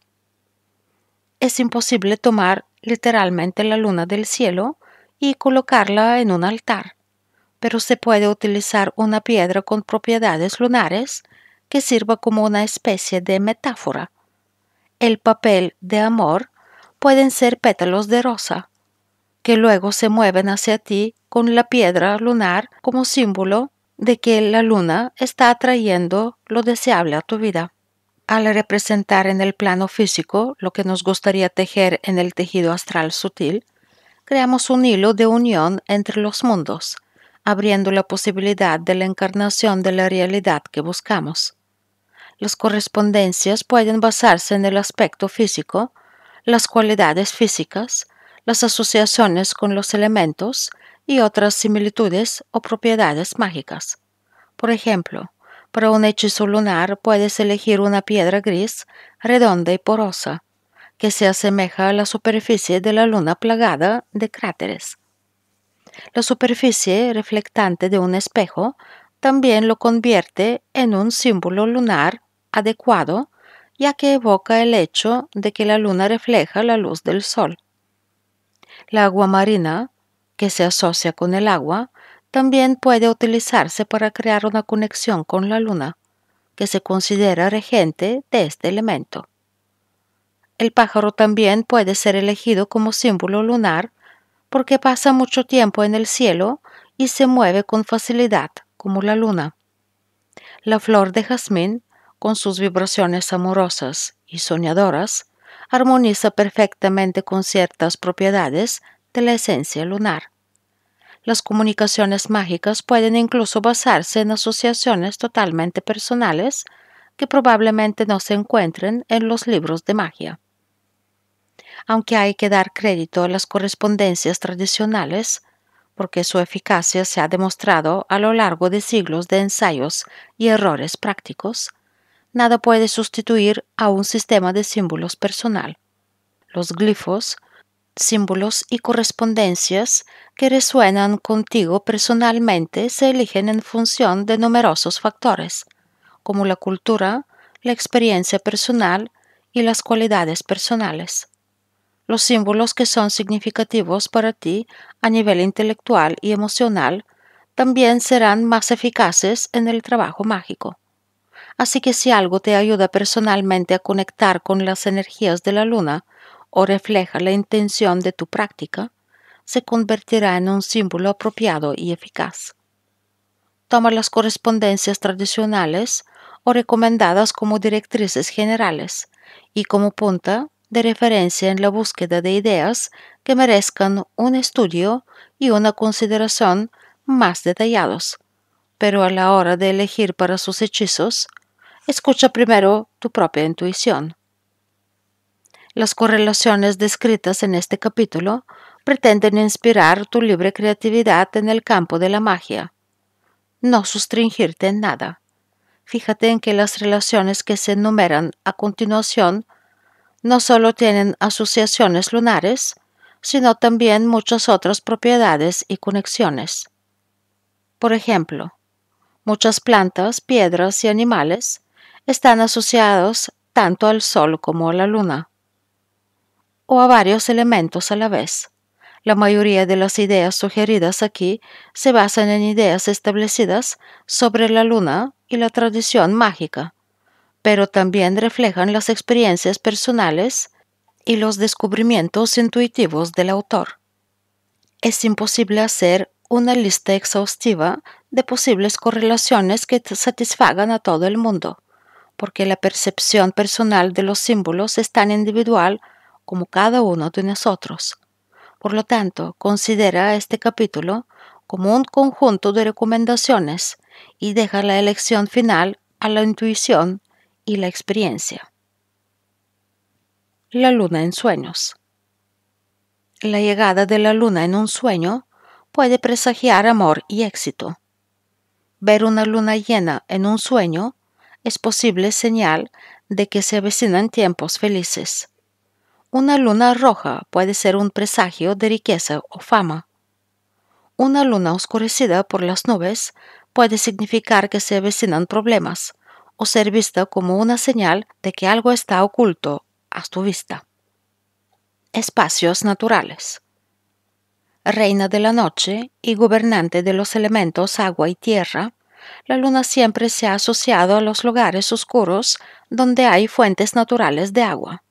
Es imposible tomar literalmente la luna del cielo y colocarla en un altar pero se puede utilizar una piedra con propiedades lunares que sirva como una especie de metáfora. El papel de amor pueden ser pétalos de rosa, que luego se mueven hacia ti con la piedra lunar como símbolo de que la luna está atrayendo lo deseable a tu vida. Al representar en el plano físico lo que nos gustaría tejer en el tejido astral sutil, creamos un hilo de unión entre los mundos, abriendo la posibilidad de la encarnación de la realidad que buscamos. Las correspondencias pueden basarse en el aspecto físico, las cualidades físicas, las asociaciones con los elementos y otras similitudes o propiedades mágicas. Por ejemplo, para un hechizo lunar puedes elegir una piedra gris, redonda y porosa, que se asemeja a la superficie de la luna plagada de cráteres. La superficie reflectante de un espejo también lo convierte en un símbolo lunar adecuado, ya que evoca el hecho de que la luna refleja la luz del sol. La agua marina, que se asocia con el agua, también puede utilizarse para crear una conexión con la luna, que se considera regente de este elemento. El pájaro también puede ser elegido como símbolo lunar porque pasa mucho tiempo en el cielo y se mueve con facilidad, como la luna. La flor de jazmín, con sus vibraciones amorosas y soñadoras, armoniza perfectamente con ciertas propiedades de la esencia lunar. Las comunicaciones mágicas pueden incluso basarse en asociaciones totalmente personales que probablemente no se encuentren en los libros de magia aunque hay que dar crédito a las correspondencias tradicionales, porque su eficacia se ha demostrado a lo largo de siglos de ensayos y errores prácticos, nada puede sustituir a un sistema de símbolos personal. Los glifos, símbolos y correspondencias que resuenan contigo personalmente se eligen en función de numerosos factores, como la cultura, la experiencia personal y las cualidades personales los símbolos que son significativos para ti a nivel intelectual y emocional también serán más eficaces en el trabajo mágico. Así que si algo te ayuda personalmente a conectar con las energías de la luna o refleja la intención de tu práctica, se convertirá en un símbolo apropiado y eficaz. Toma las correspondencias tradicionales o recomendadas como directrices generales y como punta de referencia en la búsqueda de ideas que merezcan un estudio y una consideración más detallados. Pero a la hora de elegir para sus hechizos, escucha primero tu propia intuición. Las correlaciones descritas en este capítulo pretenden inspirar tu libre creatividad en el campo de la magia. No sustringirte en nada. Fíjate en que las relaciones que se enumeran a continuación no solo tienen asociaciones lunares, sino también muchas otras propiedades y conexiones. Por ejemplo, muchas plantas, piedras y animales están asociados tanto al Sol como a la Luna, o a varios elementos a la vez. La mayoría de las ideas sugeridas aquí se basan en ideas establecidas sobre la Luna y la tradición mágica pero también reflejan las experiencias personales y los descubrimientos intuitivos del autor. Es imposible hacer una lista exhaustiva de posibles correlaciones que satisfagan a todo el mundo, porque la percepción personal de los símbolos es tan individual como cada uno de nosotros. Por lo tanto, considera este capítulo como un conjunto de recomendaciones y deja la elección final a la intuición y la experiencia. La luna en sueños. La llegada de la luna en un sueño puede presagiar amor y éxito. Ver una luna llena en un sueño es posible señal de que se avecinan tiempos felices. Una luna roja puede ser un presagio de riqueza o fama. Una luna oscurecida por las nubes puede significar que se avecinan problemas, o ser vista como una señal de que algo está oculto a tu vista. Espacios naturales. Reina de la noche y gobernante de los elementos agua y tierra, la luna siempre se ha asociado a los lugares oscuros donde hay fuentes naturales de agua.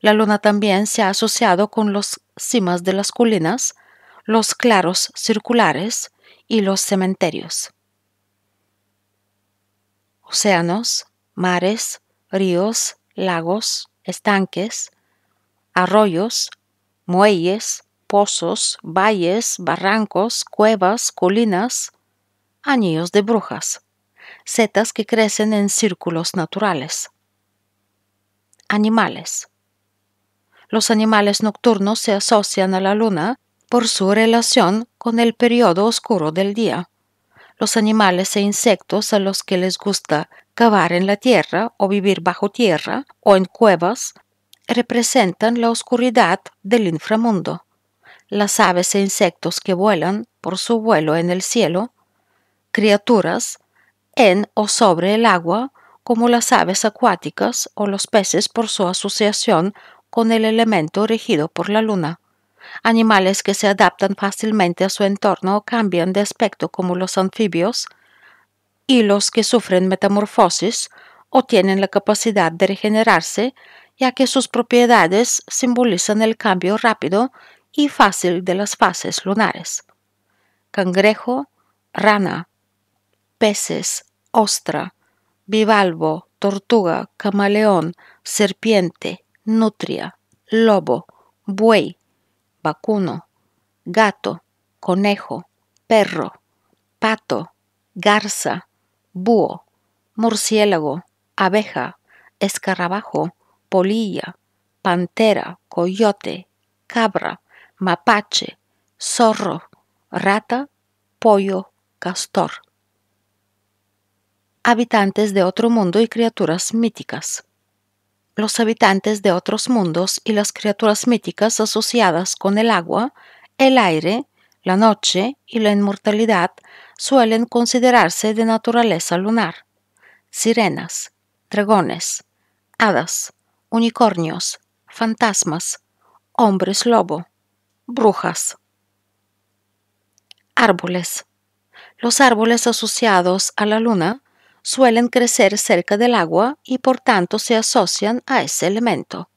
La luna también se ha asociado con los cimas de las colinas, los claros circulares y los cementerios océanos, mares, ríos, lagos, estanques, arroyos, muelles, pozos, valles, barrancos, cuevas, colinas, anillos de brujas, setas que crecen en círculos naturales. Animales. Los animales nocturnos se asocian a la luna por su relación con el periodo oscuro del día los animales e insectos a los que les gusta cavar en la tierra o vivir bajo tierra o en cuevas representan la oscuridad del inframundo. Las aves e insectos que vuelan por su vuelo en el cielo, criaturas en o sobre el agua, como las aves acuáticas o los peces por su asociación con el elemento regido por la luna animales que se adaptan fácilmente a su entorno o cambian de aspecto como los anfibios, y los que sufren metamorfosis o tienen la capacidad de regenerarse, ya que sus propiedades simbolizan el cambio rápido y fácil de las fases lunares. Cangrejo, rana, peces, ostra, bivalvo, tortuga, camaleón, serpiente, nutria, lobo, buey, vacuno, gato, conejo, perro, pato, garza, búho, murciélago, abeja, escarabajo, polilla, pantera, coyote, cabra, mapache, zorro, rata, pollo, castor. Habitantes de otro mundo y criaturas míticas los habitantes de otros mundos y las criaturas míticas asociadas con el agua, el aire, la noche y la inmortalidad suelen considerarse de naturaleza lunar. Sirenas, dragones, hadas, unicornios, fantasmas, hombres lobo, brujas. Árboles. Los árboles asociados a la luna suelen crecer cerca del agua y por tanto se asocian a ese elemento.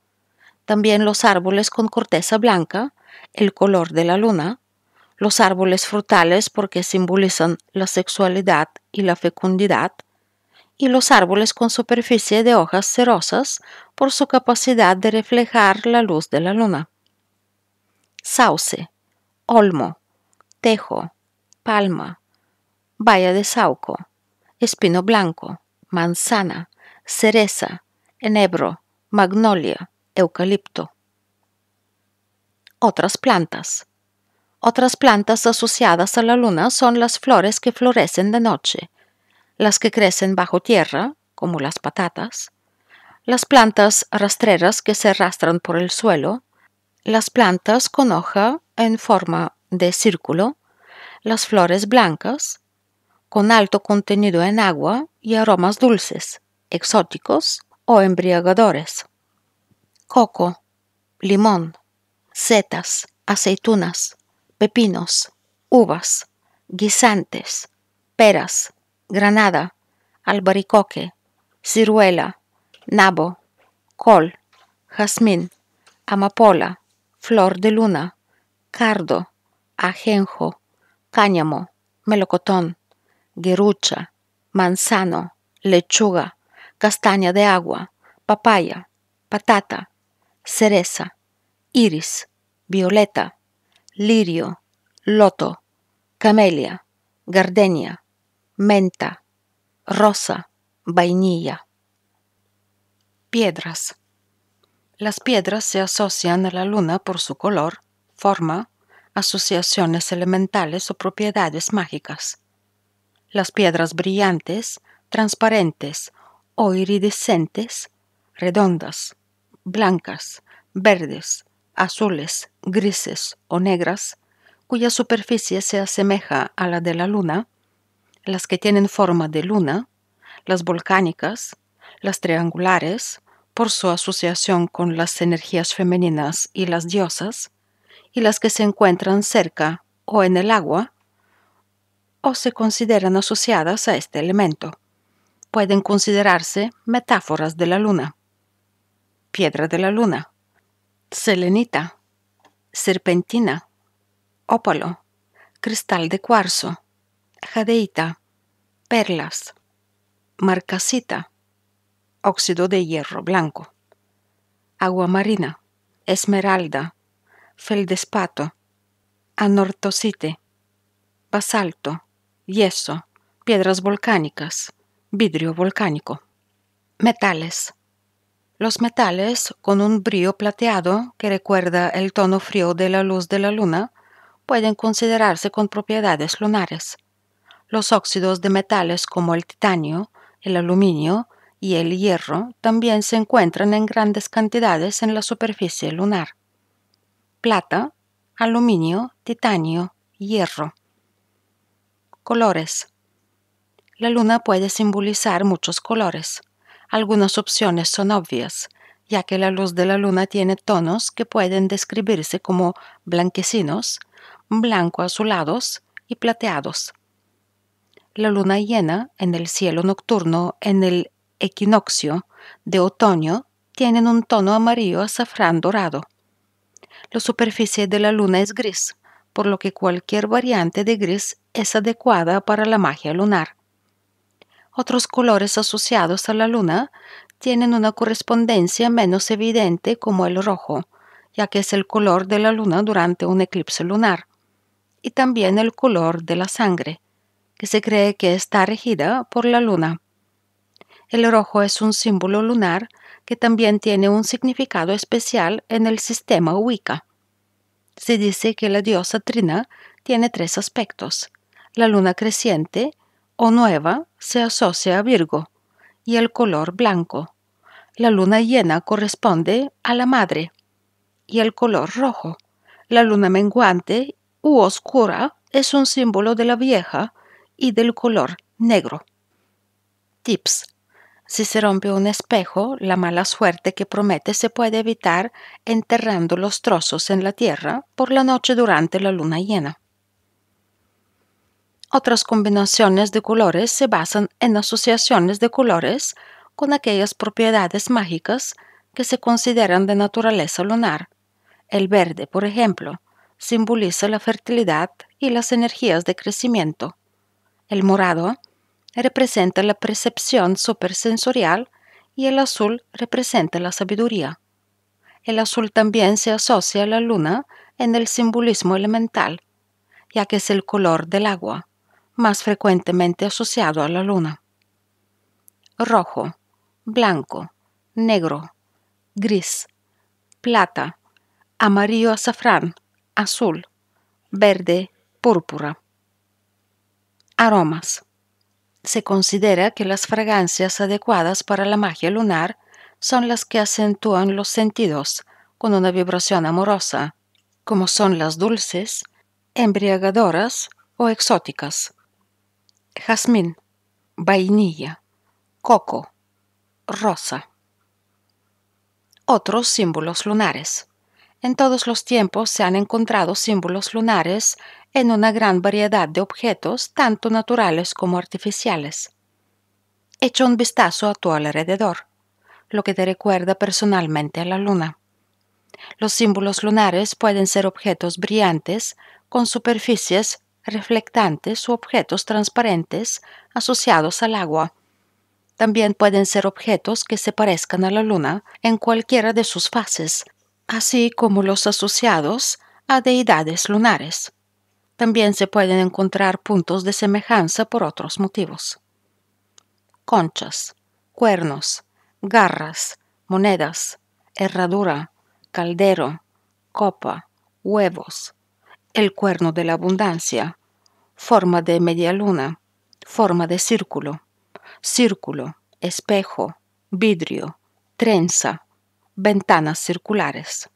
También los árboles con corteza blanca, el color de la luna, los árboles frutales porque simbolizan la sexualidad y la fecundidad, y los árboles con superficie de hojas cerosas por su capacidad de reflejar la luz de la luna. Sauce, olmo, tejo, palma, valla de sauco, espino blanco, manzana, cereza, enebro, magnolia, eucalipto. Otras plantas. Otras plantas asociadas a la luna son las flores que florecen de noche, las que crecen bajo tierra, como las patatas, las plantas rastreras que se arrastran por el suelo, las plantas con hoja en forma de círculo, las flores blancas, con alto contenido en agua y aromas dulces, exóticos o embriagadores. Coco, limón, setas, aceitunas, pepinos, uvas, guisantes, peras, granada, albaricoque, ciruela, nabo, col, jazmín, amapola, flor de luna, cardo, ajenjo, cáñamo, melocotón, Guerucha, manzano, lechuga, castaña de agua, papaya, patata, cereza, iris, violeta, lirio, loto, camelia, gardenia, menta, rosa, vainilla. Piedras. Las piedras se asocian a la luna por su color, forma, asociaciones elementales o propiedades mágicas. Las piedras brillantes, transparentes o iridescentes, redondas, blancas, verdes, azules, grises o negras, cuya superficie se asemeja a la de la luna, las que tienen forma de luna, las volcánicas, las triangulares, por su asociación con las energías femeninas y las diosas, y las que se encuentran cerca o en el agua, o se consideran asociadas a este elemento. Pueden considerarse metáforas de la luna. Piedra de la luna, selenita, serpentina, ópalo, cristal de cuarzo, jadeita, perlas, marcasita, óxido de hierro blanco, agua marina, esmeralda, feldespato, anortosite, basalto, yeso, piedras volcánicas, vidrio volcánico. Metales. Los metales, con un brillo plateado que recuerda el tono frío de la luz de la luna, pueden considerarse con propiedades lunares. Los óxidos de metales como el titanio, el aluminio y el hierro también se encuentran en grandes cantidades en la superficie lunar. Plata, aluminio, titanio, hierro colores. La luna puede simbolizar muchos colores. Algunas opciones son obvias, ya que la luz de la luna tiene tonos que pueden describirse como blanquecinos, blanco azulados y plateados. La luna llena en el cielo nocturno en el equinoccio de otoño tienen un tono amarillo azafrán dorado. La superficie de la luna es gris, por lo que cualquier variante de gris es adecuada para la magia lunar. Otros colores asociados a la luna tienen una correspondencia menos evidente como el rojo, ya que es el color de la luna durante un eclipse lunar, y también el color de la sangre, que se cree que está regida por la luna. El rojo es un símbolo lunar que también tiene un significado especial en el sistema Wicca. Se dice que la diosa Trina tiene tres aspectos. La luna creciente o nueva se asocia a Virgo y el color blanco. La luna llena corresponde a la madre y el color rojo. La luna menguante u oscura es un símbolo de la vieja y del color negro. Tips. Si se rompe un espejo, la mala suerte que promete se puede evitar enterrando los trozos en la tierra por la noche durante la luna llena. Otras combinaciones de colores se basan en asociaciones de colores con aquellas propiedades mágicas que se consideran de naturaleza lunar. El verde, por ejemplo, simboliza la fertilidad y las energías de crecimiento. El morado representa la percepción supersensorial y el azul representa la sabiduría. El azul también se asocia a la luna en el simbolismo elemental, ya que es el color del agua, más frecuentemente asociado a la luna. Rojo, blanco, negro, gris, plata, amarillo azafrán, azul, verde, púrpura. Aromas se considera que las fragancias adecuadas para la magia lunar son las que acentúan los sentidos con una vibración amorosa, como son las dulces, embriagadoras o exóticas. Jazmín, vainilla, coco, rosa. Otros símbolos lunares. En todos los tiempos se han encontrado símbolos lunares en una gran variedad de objetos, tanto naturales como artificiales. Echa un vistazo a tu alrededor, lo que te recuerda personalmente a la luna. Los símbolos lunares pueden ser objetos brillantes, con superficies reflectantes u objetos transparentes asociados al agua. También pueden ser objetos que se parezcan a la luna en cualquiera de sus fases, así como los asociados a deidades lunares. También se pueden encontrar puntos de semejanza por otros motivos. Conchas, cuernos, garras, monedas, herradura, caldero, copa, huevos, el cuerno de la abundancia, forma de media luna, forma de círculo, círculo, espejo, vidrio, trenza, ventanas circulares.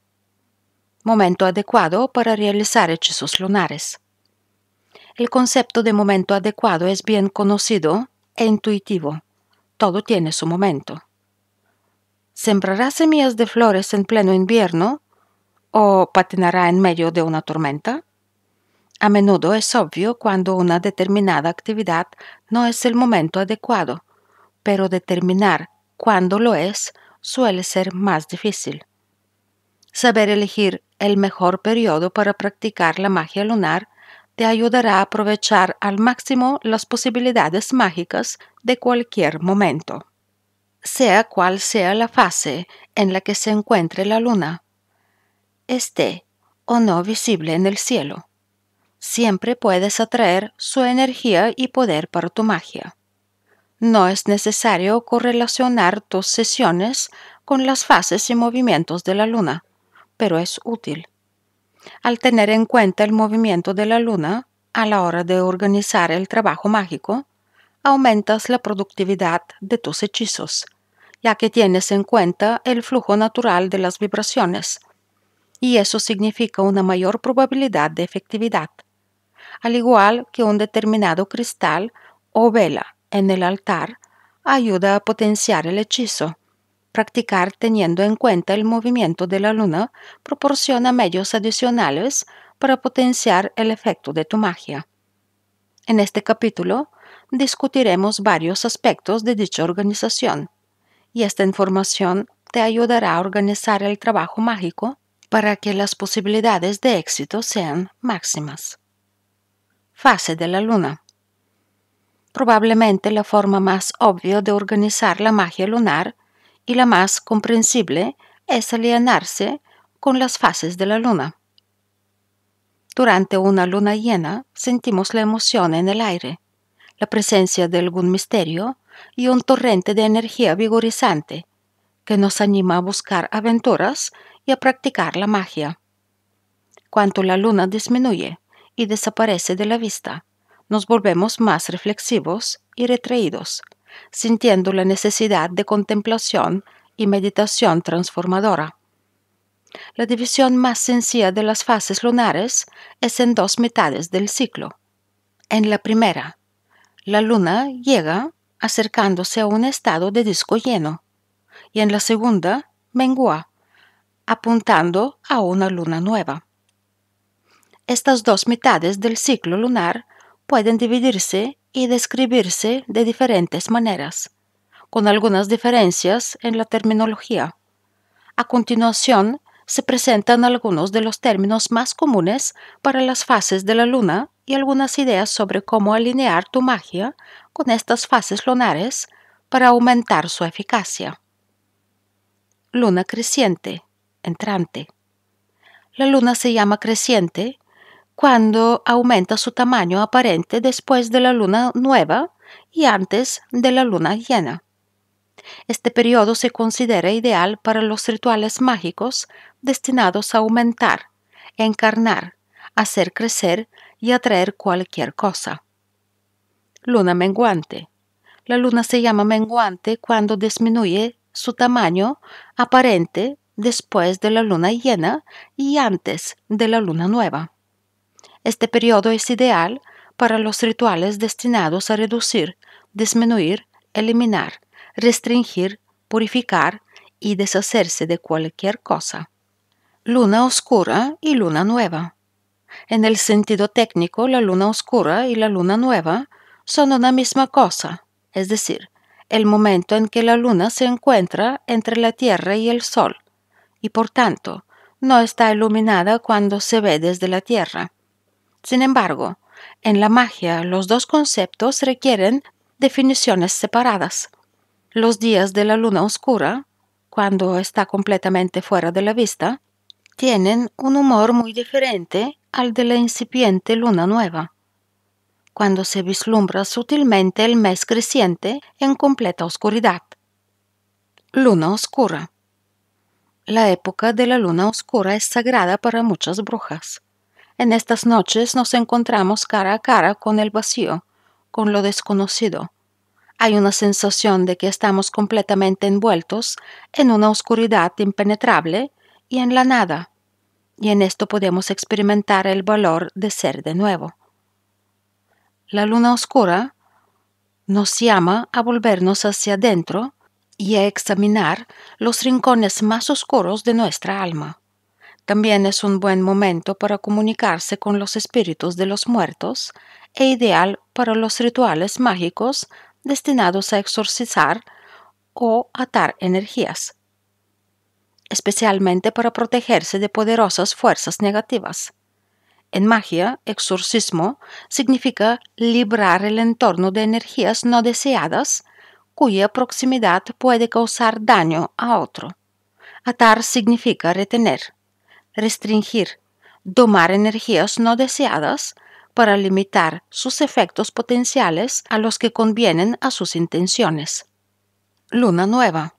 Momento adecuado para realizar hechizos lunares. El concepto de momento adecuado es bien conocido e intuitivo. Todo tiene su momento. ¿Sembrará semillas de flores en pleno invierno o patinará en medio de una tormenta? A menudo es obvio cuando una determinada actividad no es el momento adecuado, pero determinar cuándo lo es suele ser más difícil. Saber elegir el mejor periodo para practicar la magia lunar te ayudará a aprovechar al máximo las posibilidades mágicas de cualquier momento, sea cual sea la fase en la que se encuentre la luna, esté o no visible en el cielo. Siempre puedes atraer su energía y poder para tu magia. No es necesario correlacionar tus sesiones con las fases y movimientos de la luna, pero es útil. Al tener en cuenta el movimiento de la luna a la hora de organizar el trabajo mágico, aumentas la productividad de tus hechizos, ya que tienes en cuenta el flujo natural de las vibraciones, y eso significa una mayor probabilidad de efectividad, al igual que un determinado cristal o vela en el altar ayuda a potenciar el hechizo. Practicar teniendo en cuenta el movimiento de la luna proporciona medios adicionales para potenciar el efecto de tu magia. En este capítulo discutiremos varios aspectos de dicha organización y esta información te ayudará a organizar el trabajo mágico para que las posibilidades de éxito sean máximas. Fase de la luna probablemente la forma más obvia de organizar la magia lunar y la más comprensible es alienarse con las fases de la luna. Durante una luna llena sentimos la emoción en el aire, la presencia de algún misterio y un torrente de energía vigorizante que nos anima a buscar aventuras y a practicar la magia. Cuanto la luna disminuye y desaparece de la vista, nos volvemos más reflexivos y retraídos, sintiendo la necesidad de contemplación y meditación transformadora. La división más sencilla de las fases lunares es en dos mitades del ciclo. En la primera, la luna llega acercándose a un estado de disco lleno y en la segunda, mengua, apuntando a una luna nueva. Estas dos mitades del ciclo lunar pueden dividirse y describirse de diferentes maneras, con algunas diferencias en la terminología. A continuación, se presentan algunos de los términos más comunes para las fases de la luna y algunas ideas sobre cómo alinear tu magia con estas fases lunares para aumentar su eficacia. Luna creciente, entrante. La luna se llama creciente cuando aumenta su tamaño aparente después de la luna nueva y antes de la luna llena. Este periodo se considera ideal para los rituales mágicos destinados a aumentar, encarnar, hacer crecer y atraer cualquier cosa. Luna menguante. La luna se llama menguante cuando disminuye su tamaño aparente después de la luna llena y antes de la luna nueva. Este periodo es ideal para los rituales destinados a reducir, disminuir, eliminar, restringir, purificar y deshacerse de cualquier cosa. Luna oscura y luna nueva. En el sentido técnico, la luna oscura y la luna nueva son una misma cosa, es decir, el momento en que la luna se encuentra entre la Tierra y el Sol, y por tanto, no está iluminada cuando se ve desde la Tierra. Sin embargo, en la magia los dos conceptos requieren definiciones separadas. Los días de la luna oscura, cuando está completamente fuera de la vista, tienen un humor muy diferente al de la incipiente luna nueva, cuando se vislumbra sutilmente el mes creciente en completa oscuridad. Luna oscura. La época de la luna oscura es sagrada para muchas brujas. En estas noches nos encontramos cara a cara con el vacío, con lo desconocido. Hay una sensación de que estamos completamente envueltos en una oscuridad impenetrable y en la nada. Y en esto podemos experimentar el valor de ser de nuevo. La luna oscura nos llama a volvernos hacia adentro y a examinar los rincones más oscuros de nuestra alma. También es un buen momento para comunicarse con los espíritus de los muertos e ideal para los rituales mágicos destinados a exorcizar o atar energías, especialmente para protegerse de poderosas fuerzas negativas. En magia, exorcismo significa librar el entorno de energías no deseadas cuya proximidad puede causar daño a otro. Atar significa retener, restringir, domar energías no deseadas para limitar sus efectos potenciales a los que convienen a sus intenciones. Luna nueva.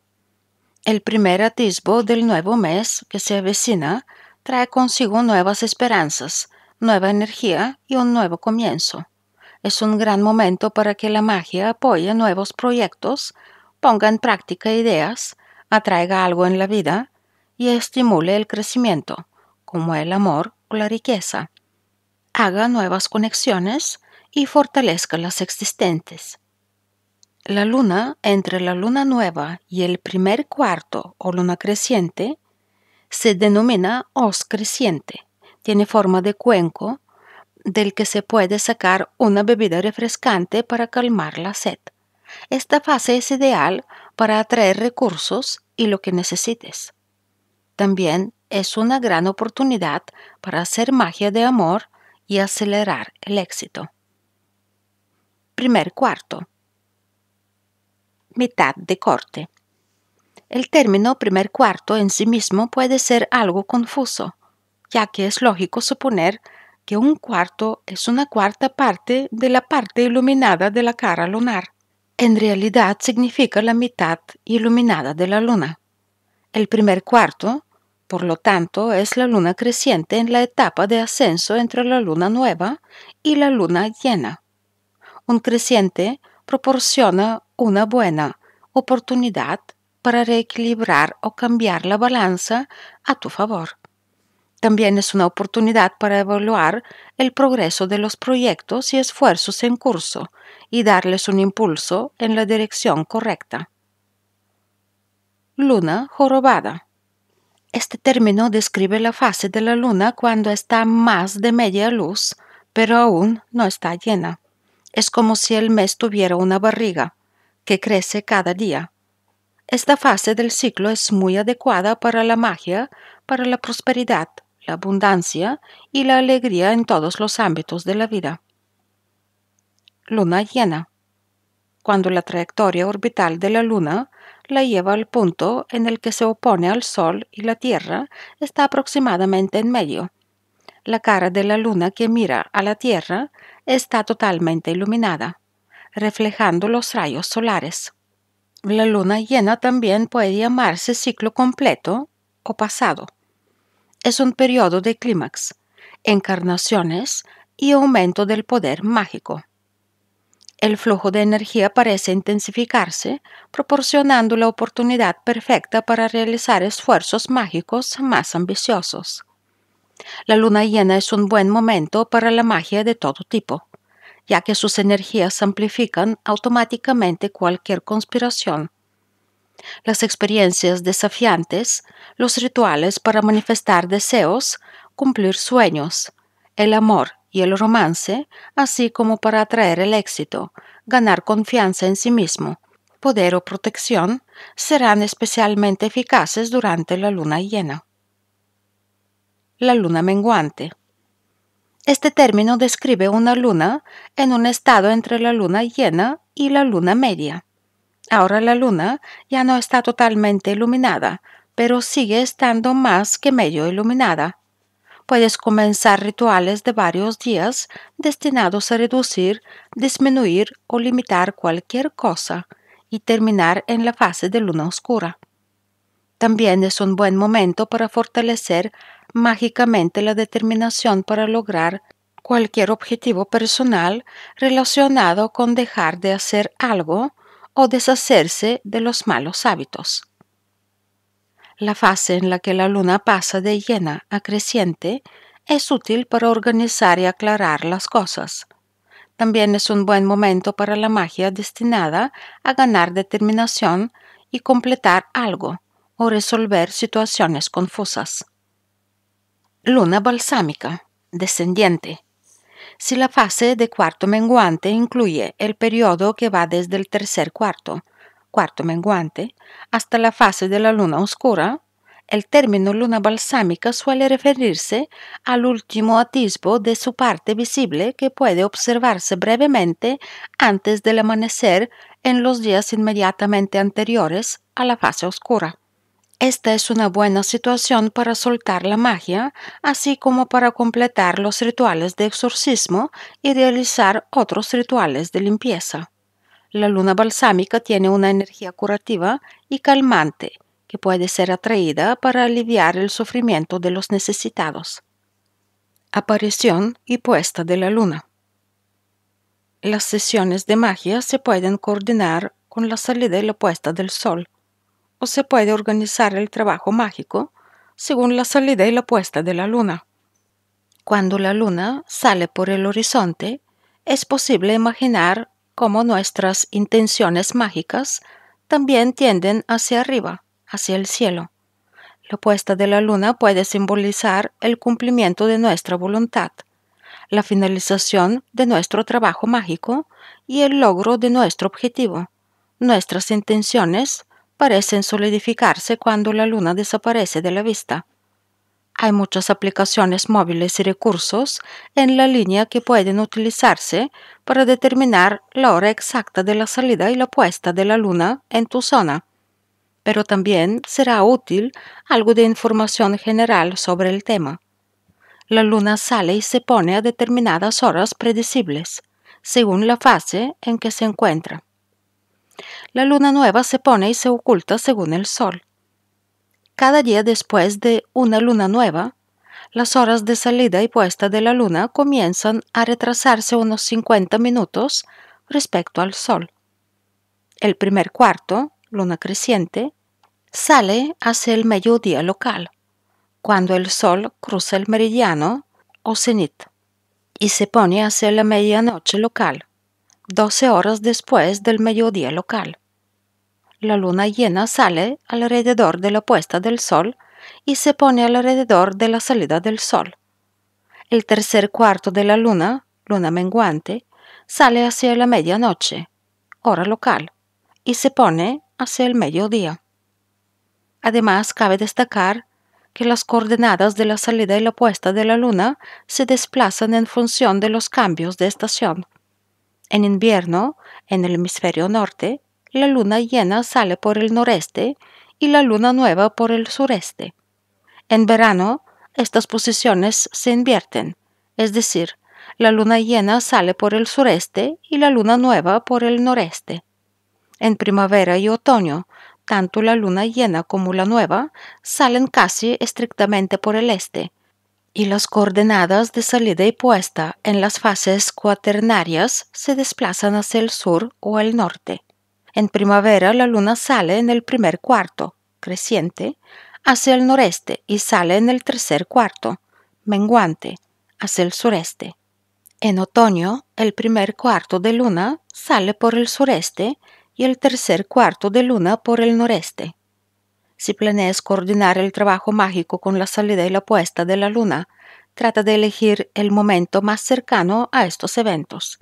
El primer atisbo del nuevo mes que se avecina trae consigo nuevas esperanzas, nueva energía y un nuevo comienzo. Es un gran momento para que la magia apoye nuevos proyectos, ponga en práctica ideas, atraiga algo en la vida y estimule el crecimiento, como el amor o la riqueza. Haga nuevas conexiones y fortalezca las existentes. La luna entre la luna nueva y el primer cuarto o luna creciente se denomina os creciente. Tiene forma de cuenco del que se puede sacar una bebida refrescante para calmar la sed. Esta fase es ideal para atraer recursos y lo que necesites. También es una gran oportunidad para hacer magia de amor y acelerar el éxito. Primer cuarto. Mitad de corte. El término primer cuarto en sí mismo puede ser algo confuso, ya que es lógico suponer que un cuarto es una cuarta parte de la parte iluminada de la cara lunar. En realidad significa la mitad iluminada de la luna. El primer cuarto, por lo tanto, es la luna creciente en la etapa de ascenso entre la luna nueva y la luna llena. Un creciente proporciona una buena oportunidad para reequilibrar o cambiar la balanza a tu favor. También es una oportunidad para evaluar el progreso de los proyectos y esfuerzos en curso y darles un impulso en la dirección correcta luna jorobada. Este término describe la fase de la luna cuando está más de media luz, pero aún no está llena. Es como si el mes tuviera una barriga, que crece cada día. Esta fase del ciclo es muy adecuada para la magia, para la prosperidad, la abundancia y la alegría en todos los ámbitos de la vida. Luna llena. Cuando la trayectoria orbital de la luna la lleva al punto en el que se opone al Sol y la Tierra está aproximadamente en medio. La cara de la Luna que mira a la Tierra está totalmente iluminada, reflejando los rayos solares. La luna llena también puede llamarse ciclo completo o pasado. Es un periodo de clímax, encarnaciones y aumento del poder mágico el flujo de energía parece intensificarse, proporcionando la oportunidad perfecta para realizar esfuerzos mágicos más ambiciosos. La luna llena es un buen momento para la magia de todo tipo, ya que sus energías amplifican automáticamente cualquier conspiración. Las experiencias desafiantes, los rituales para manifestar deseos, cumplir sueños, el amor y el romance, así como para atraer el éxito, ganar confianza en sí mismo, poder o protección, serán especialmente eficaces durante la luna llena. La luna menguante. Este término describe una luna en un estado entre la luna llena y la luna media. Ahora la luna ya no está totalmente iluminada, pero sigue estando más que medio iluminada, puedes comenzar rituales de varios días destinados a reducir, disminuir o limitar cualquier cosa y terminar en la fase de luna oscura. También es un buen momento para fortalecer mágicamente la determinación para lograr cualquier objetivo personal relacionado con dejar de hacer algo o deshacerse de los malos hábitos. La fase en la que la luna pasa de llena a creciente es útil para organizar y aclarar las cosas. También es un buen momento para la magia destinada a ganar determinación y completar algo o resolver situaciones confusas. Luna balsámica, descendiente. Si la fase de cuarto menguante incluye el periodo que va desde el tercer cuarto cuarto menguante hasta la fase de la luna oscura, el término luna balsámica suele referirse al último atisbo de su parte visible que puede observarse brevemente antes del amanecer en los días inmediatamente anteriores a la fase oscura. Esta es una buena situación para soltar la magia, así como para completar los rituales de exorcismo y realizar otros rituales de limpieza. La luna balsámica tiene una energía curativa y calmante que puede ser atraída para aliviar el sufrimiento de los necesitados. Aparición y puesta de la luna. Las sesiones de magia se pueden coordinar con la salida y la puesta del sol, o se puede organizar el trabajo mágico según la salida y la puesta de la luna. Cuando la luna sale por el horizonte, es posible imaginar como nuestras intenciones mágicas también tienden hacia arriba, hacia el cielo. La puesta de la luna puede simbolizar el cumplimiento de nuestra voluntad, la finalización de nuestro trabajo mágico y el logro de nuestro objetivo. Nuestras intenciones parecen solidificarse cuando la luna desaparece de la vista. Hay muchas aplicaciones móviles y recursos en la línea que pueden utilizarse para determinar la hora exacta de la salida y la puesta de la luna en tu zona. Pero también será útil algo de información general sobre el tema. La luna sale y se pone a determinadas horas predecibles, según la fase en que se encuentra. La luna nueva se pone y se oculta según el sol cada día después de una luna nueva, las horas de salida y puesta de la luna comienzan a retrasarse unos 50 minutos respecto al sol. El primer cuarto, luna creciente, sale hacia el mediodía local, cuando el sol cruza el meridiano o cenit y se pone hacia la medianoche local, 12 horas después del mediodía local. La luna llena sale alrededor de la puesta del sol y se pone alrededor de la salida del sol. El tercer cuarto de la luna, luna menguante, sale hacia la medianoche, hora local, y se pone hacia el mediodía. Además, cabe destacar que las coordenadas de la salida y la puesta de la luna se desplazan en función de los cambios de estación. En invierno, en el hemisferio norte, la luna llena sale por el noreste y la luna nueva por el sureste. En verano, estas posiciones se invierten, es decir, la luna llena sale por el sureste y la luna nueva por el noreste. En primavera y otoño, tanto la luna llena como la nueva salen casi estrictamente por el este, y las coordenadas de salida y puesta en las fases cuaternarias se desplazan hacia el sur o el norte. En primavera la luna sale en el primer cuarto, creciente, hacia el noreste y sale en el tercer cuarto, menguante, hacia el sureste. En otoño, el primer cuarto de luna sale por el sureste y el tercer cuarto de luna por el noreste. Si planeas coordinar el trabajo mágico con la salida y la puesta de la luna, trata de elegir el momento más cercano a estos eventos.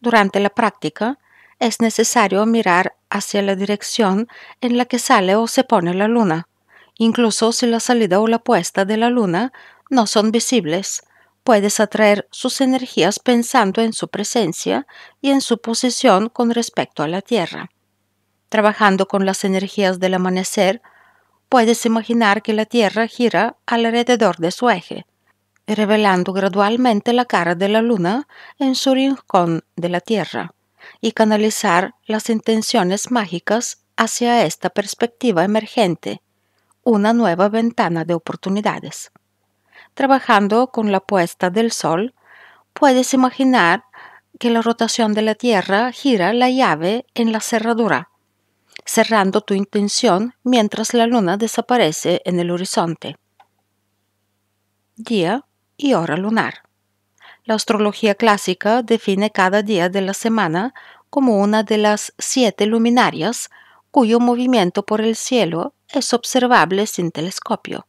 Durante la práctica, es necesario mirar hacia la dirección en la que sale o se pone la luna, incluso si la salida o la puesta de la luna no son visibles. Puedes atraer sus energías pensando en su presencia y en su posición con respecto a la Tierra. Trabajando con las energías del amanecer, puedes imaginar que la Tierra gira alrededor de su eje, revelando gradualmente la cara de la Luna en su rincón de la Tierra y canalizar las intenciones mágicas hacia esta perspectiva emergente, una nueva ventana de oportunidades. Trabajando con la puesta del sol, puedes imaginar que la rotación de la Tierra gira la llave en la cerradura, cerrando tu intención mientras la luna desaparece en el horizonte. Día y hora lunar. La astrología clásica define cada día de la semana como una de las siete luminarias cuyo movimiento por el cielo es observable sin telescopio.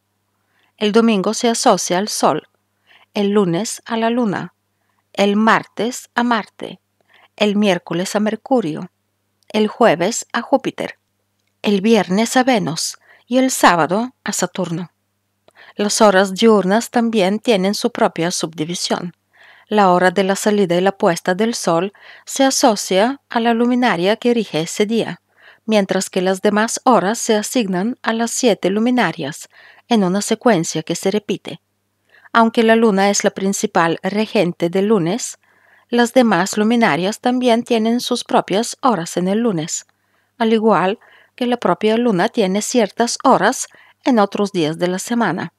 El domingo se asocia al Sol, el lunes a la Luna, el martes a Marte, el miércoles a Mercurio, el jueves a Júpiter, el viernes a Venus y el sábado a Saturno. Las horas diurnas también tienen su propia subdivisión la hora de la salida y la puesta del sol se asocia a la luminaria que rige ese día, mientras que las demás horas se asignan a las siete luminarias, en una secuencia que se repite. Aunque la luna es la principal regente del lunes, las demás luminarias también tienen sus propias horas en el lunes, al igual que la propia luna tiene ciertas horas en otros días de la semana.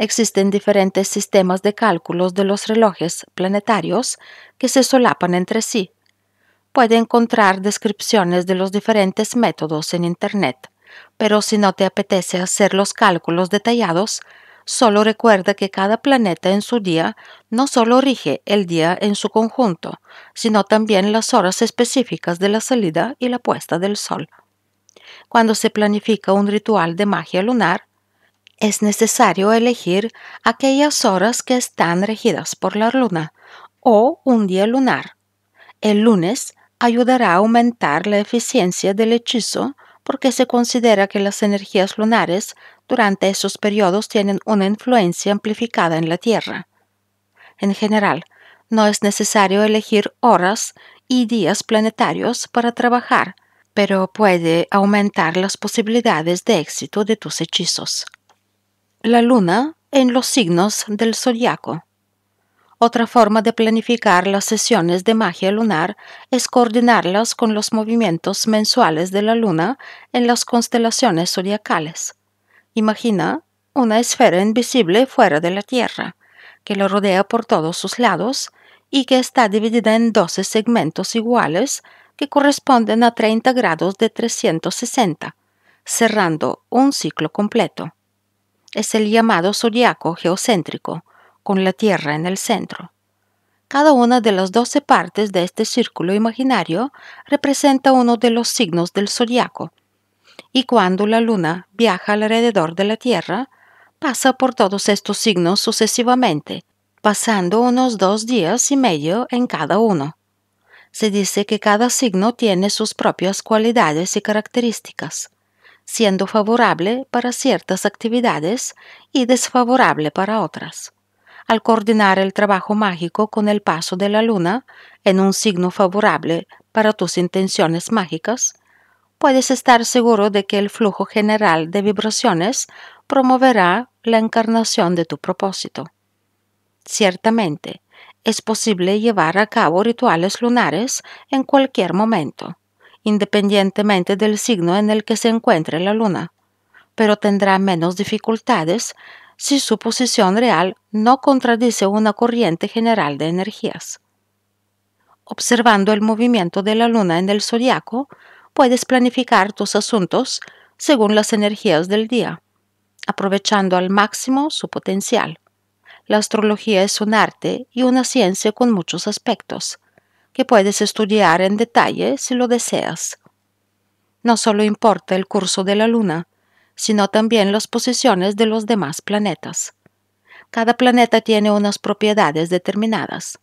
Existen diferentes sistemas de cálculos de los relojes planetarios que se solapan entre sí. Puede encontrar descripciones de los diferentes métodos en Internet, pero si no te apetece hacer los cálculos detallados, solo recuerda que cada planeta en su día no solo rige el día en su conjunto, sino también las horas específicas de la salida y la puesta del sol. Cuando se planifica un ritual de magia lunar, es necesario elegir aquellas horas que están regidas por la luna o un día lunar. El lunes ayudará a aumentar la eficiencia del hechizo porque se considera que las energías lunares durante esos periodos tienen una influencia amplificada en la Tierra. En general, no es necesario elegir horas y días planetarios para trabajar, pero puede aumentar las posibilidades de éxito de tus hechizos la luna en los signos del zodiaco. Otra forma de planificar las sesiones de magia lunar es coordinarlas con los movimientos mensuales de la luna en las constelaciones zodiacales. Imagina una esfera invisible fuera de la Tierra, que la rodea por todos sus lados y que está dividida en 12 segmentos iguales que corresponden a 30 grados de 360, cerrando un ciclo completo. Es el llamado zodiaco geocéntrico, con la Tierra en el centro. Cada una de las doce partes de este círculo imaginario representa uno de los signos del zodiaco. Y cuando la Luna viaja alrededor de la Tierra, pasa por todos estos signos sucesivamente, pasando unos dos días y medio en cada uno. Se dice que cada signo tiene sus propias cualidades y características siendo favorable para ciertas actividades y desfavorable para otras. Al coordinar el trabajo mágico con el paso de la luna en un signo favorable para tus intenciones mágicas, puedes estar seguro de que el flujo general de vibraciones promoverá la encarnación de tu propósito. Ciertamente, es posible llevar a cabo rituales lunares en cualquier momento independientemente del signo en el que se encuentre la luna, pero tendrá menos dificultades si su posición real no contradice una corriente general de energías. Observando el movimiento de la luna en el zodiaco, puedes planificar tus asuntos según las energías del día, aprovechando al máximo su potencial. La astrología es un arte y una ciencia con muchos aspectos que puedes estudiar en detalle si lo deseas. No solo importa el curso de la Luna, sino también las posiciones de los demás planetas. Cada planeta tiene unas propiedades determinadas,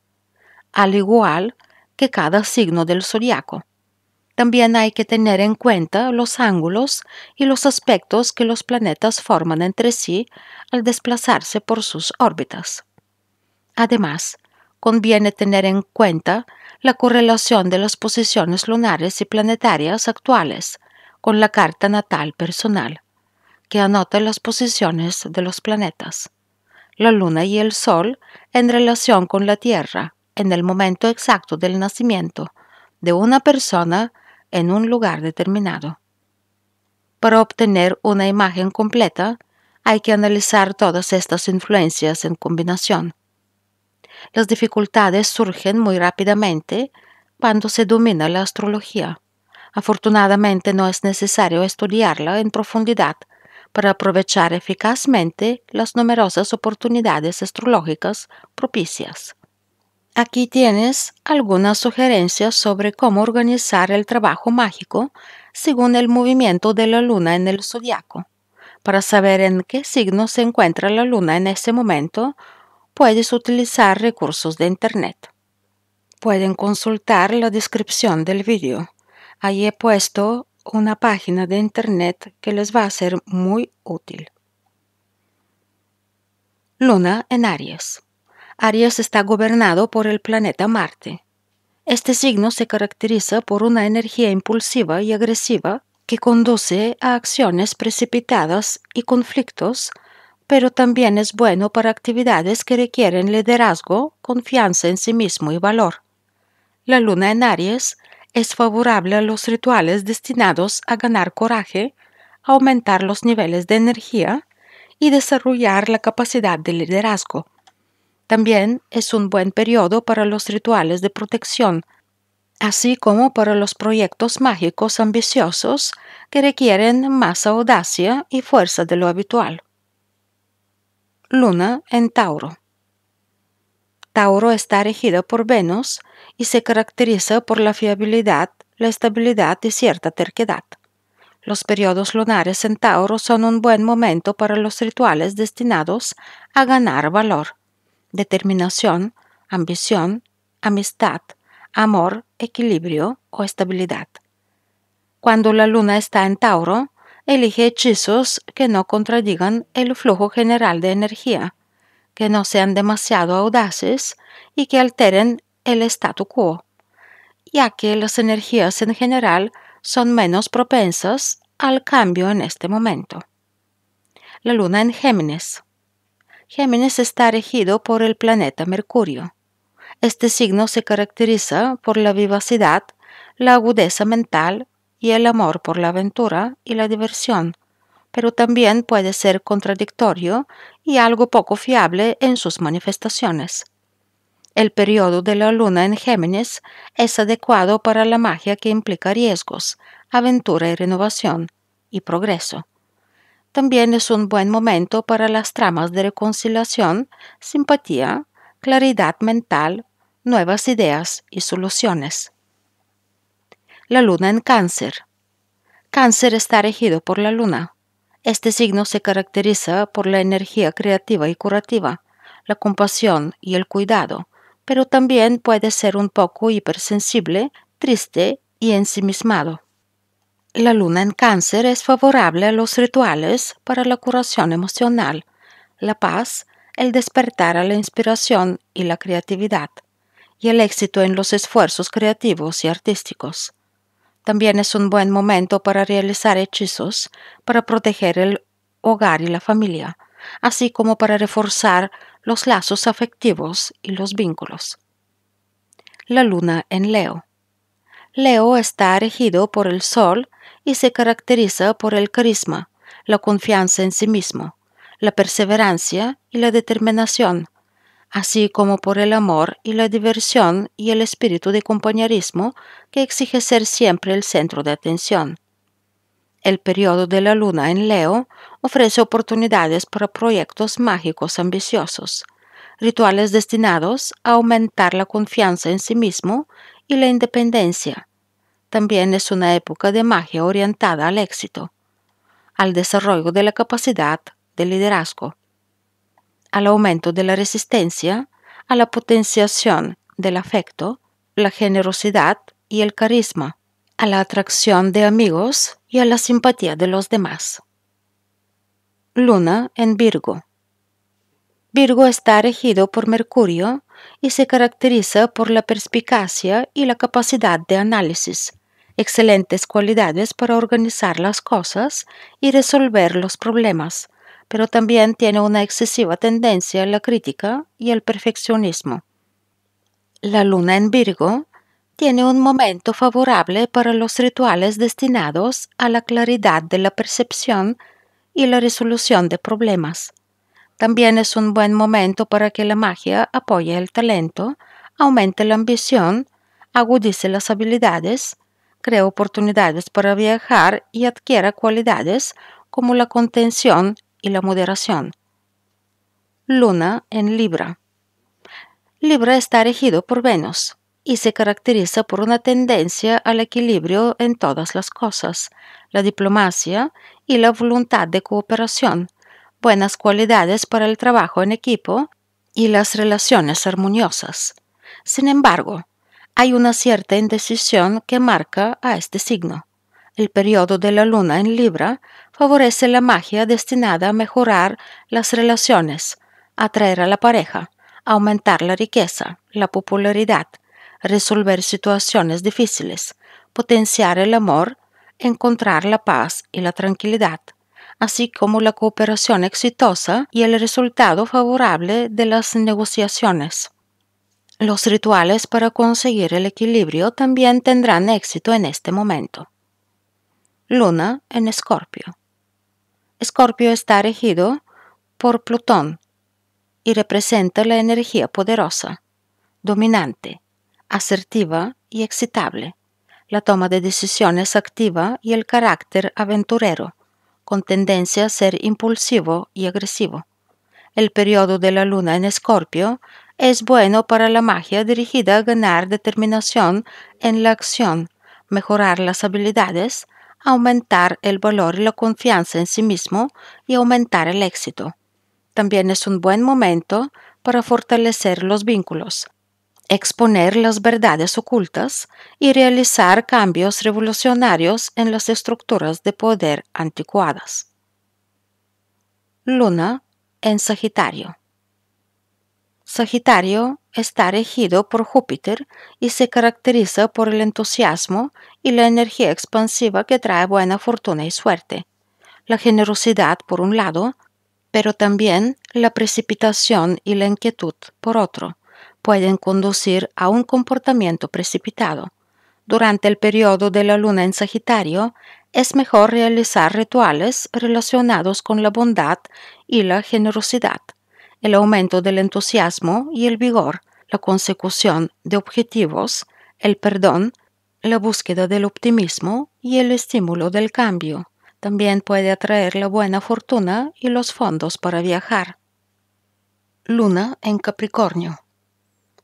al igual que cada signo del zodiaco. También hay que tener en cuenta los ángulos y los aspectos que los planetas forman entre sí al desplazarse por sus órbitas. Además, conviene tener en cuenta la correlación de las posiciones lunares y planetarias actuales con la carta natal personal, que anota las posiciones de los planetas, la luna y el sol en relación con la Tierra en el momento exacto del nacimiento de una persona en un lugar determinado. Para obtener una imagen completa, hay que analizar todas estas influencias en combinación las dificultades surgen muy rápidamente cuando se domina la astrología. Afortunadamente no es necesario estudiarla en profundidad para aprovechar eficazmente las numerosas oportunidades astrológicas propicias. Aquí tienes algunas sugerencias sobre cómo organizar el trabajo mágico según el movimiento de la luna en el zodiaco. Para saber en qué signo se encuentra la luna en ese momento, puedes utilizar recursos de Internet. Pueden consultar la descripción del video. Ahí he puesto una página de Internet que les va a ser muy útil. Luna en Aries. Aries está gobernado por el planeta Marte. Este signo se caracteriza por una energía impulsiva y agresiva que conduce a acciones precipitadas y conflictos pero también es bueno para actividades que requieren liderazgo, confianza en sí mismo y valor. La luna en Aries es favorable a los rituales destinados a ganar coraje, aumentar los niveles de energía y desarrollar la capacidad de liderazgo. También es un buen periodo para los rituales de protección, así como para los proyectos mágicos ambiciosos que requieren más audacia y fuerza de lo habitual. Luna en Tauro. Tauro está regido por Venus y se caracteriza por la fiabilidad, la estabilidad y cierta terquedad. Los periodos lunares en Tauro son un buen momento para los rituales destinados a ganar valor, determinación, ambición, amistad, amor, equilibrio o estabilidad. Cuando la luna está en Tauro, Elige hechizos que no contradigan el flujo general de energía, que no sean demasiado audaces y que alteren el statu quo, ya que las energías en general son menos propensas al cambio en este momento. La luna en Géminis. Géminis está regido por el planeta Mercurio. Este signo se caracteriza por la vivacidad, la agudeza mental el amor por la aventura y la diversión, pero también puede ser contradictorio y algo poco fiable en sus manifestaciones. El periodo de la luna en Géminis es adecuado para la magia que implica riesgos, aventura y renovación, y progreso. También es un buen momento para las tramas de reconciliación, simpatía, claridad mental, nuevas ideas y soluciones la luna en cáncer. Cáncer está regido por la luna. Este signo se caracteriza por la energía creativa y curativa, la compasión y el cuidado, pero también puede ser un poco hipersensible, triste y ensimismado. La luna en cáncer es favorable a los rituales para la curación emocional, la paz, el despertar a la inspiración y la creatividad, y el éxito en los esfuerzos creativos y artísticos. También es un buen momento para realizar hechizos para proteger el hogar y la familia, así como para reforzar los lazos afectivos y los vínculos. La luna en Leo. Leo está regido por el Sol y se caracteriza por el carisma, la confianza en sí mismo, la perseverancia y la determinación, así como por el amor y la diversión y el espíritu de compañerismo que exige ser siempre el centro de atención. El periodo de la luna en Leo ofrece oportunidades para proyectos mágicos ambiciosos, rituales destinados a aumentar la confianza en sí mismo y la independencia. También es una época de magia orientada al éxito, al desarrollo de la capacidad de liderazgo al aumento de la resistencia, a la potenciación del afecto, la generosidad y el carisma, a la atracción de amigos y a la simpatía de los demás. Luna en Virgo. Virgo está regido por Mercurio y se caracteriza por la perspicacia y la capacidad de análisis, excelentes cualidades para organizar las cosas y resolver los problemas, pero también tiene una excesiva tendencia a la crítica y al perfeccionismo. La luna en Virgo tiene un momento favorable para los rituales destinados a la claridad de la percepción y la resolución de problemas. También es un buen momento para que la magia apoye el talento, aumente la ambición, agudice las habilidades, crea oportunidades para viajar y adquiera cualidades como la contención, y la moderación. Luna en Libra. Libra está regido por Venus y se caracteriza por una tendencia al equilibrio en todas las cosas, la diplomacia y la voluntad de cooperación, buenas cualidades para el trabajo en equipo y las relaciones armoniosas. Sin embargo, hay una cierta indecisión que marca a este signo. El periodo de la luna en Libra favorece la magia destinada a mejorar las relaciones, atraer a la pareja, aumentar la riqueza, la popularidad, resolver situaciones difíciles, potenciar el amor, encontrar la paz y la tranquilidad, así como la cooperación exitosa y el resultado favorable de las negociaciones. Los rituales para conseguir el equilibrio también tendrán éxito en este momento. Luna en Escorpio. Escorpio está regido por Plutón y representa la energía poderosa, dominante, asertiva y excitable, la toma de decisiones activa y el carácter aventurero, con tendencia a ser impulsivo y agresivo. El periodo de la luna en Escorpio es bueno para la magia dirigida a ganar determinación en la acción, mejorar las habilidades, aumentar el valor y la confianza en sí mismo y aumentar el éxito. También es un buen momento para fortalecer los vínculos, exponer las verdades ocultas y realizar cambios revolucionarios en las estructuras de poder anticuadas. Luna en Sagitario. Sagitario está regido por Júpiter y se caracteriza por el entusiasmo y la energía expansiva que trae buena fortuna y suerte, la generosidad por un lado, pero también la precipitación y la inquietud por otro, pueden conducir a un comportamiento precipitado. Durante el periodo de la luna en Sagitario, es mejor realizar rituales relacionados con la bondad y la generosidad el aumento del entusiasmo y el vigor, la consecución de objetivos, el perdón, la búsqueda del optimismo y el estímulo del cambio. También puede atraer la buena fortuna y los fondos para viajar. Luna en Capricornio.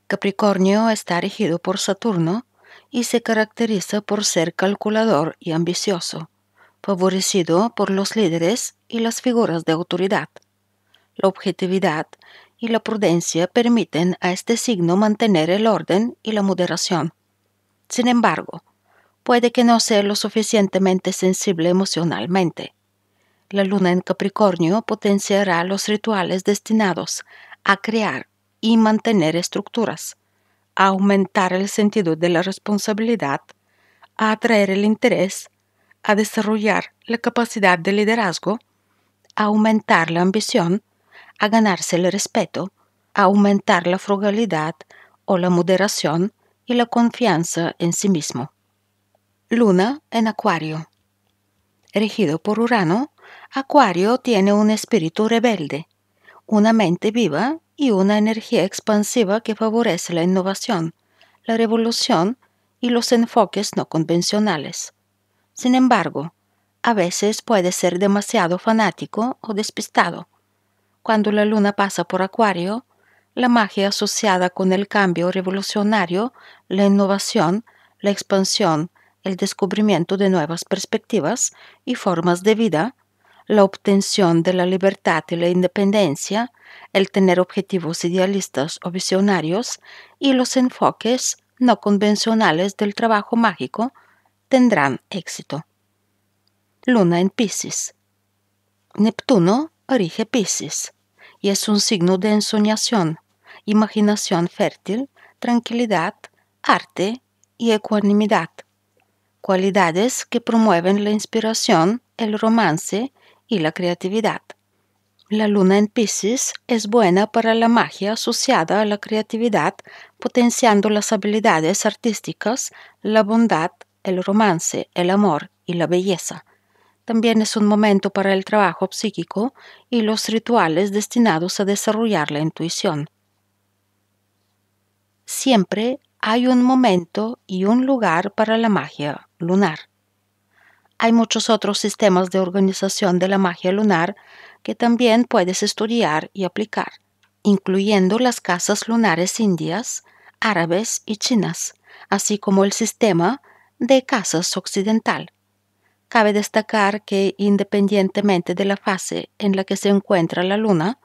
Capricornio está regido por Saturno y se caracteriza por ser calculador y ambicioso, favorecido por los líderes y las figuras de autoridad. La objetividad y la prudencia permiten a este signo mantener el orden y la moderación. Sin embargo, puede que no sea lo suficientemente sensible emocionalmente. La luna en Capricornio potenciará los rituales destinados a crear y mantener estructuras, a aumentar el sentido de la responsabilidad, a atraer el interés, a desarrollar la capacidad de liderazgo, a aumentar la ambición, a ganarse el respeto, a aumentar la frugalidad o la moderación y la confianza en sí mismo. Luna en Acuario. Regido por Urano, Acuario tiene un espíritu rebelde, una mente viva y una energía expansiva que favorece la innovación, la revolución y los enfoques no convencionales. Sin embargo, a veces puede ser demasiado fanático o despistado, cuando la luna pasa por Acuario, la magia asociada con el cambio revolucionario, la innovación, la expansión, el descubrimiento de nuevas perspectivas y formas de vida, la obtención de la libertad y la independencia, el tener objetivos idealistas o visionarios y los enfoques no convencionales del trabajo mágico tendrán éxito. Luna en Pisces. Neptuno rige Pisces y es un signo de ensoñación, imaginación fértil, tranquilidad, arte y ecuanimidad, cualidades que promueven la inspiración, el romance y la creatividad. La luna en Pisces es buena para la magia asociada a la creatividad, potenciando las habilidades artísticas, la bondad, el romance, el amor y la belleza. También es un momento para el trabajo psíquico y los rituales destinados a desarrollar la intuición. Siempre hay un momento y un lugar para la magia lunar. Hay muchos otros sistemas de organización de la magia lunar que también puedes estudiar y aplicar, incluyendo las casas lunares indias, árabes y chinas, así como el sistema de casas occidental Cabe destacar que independientemente de la fase en la que se encuentra la luna,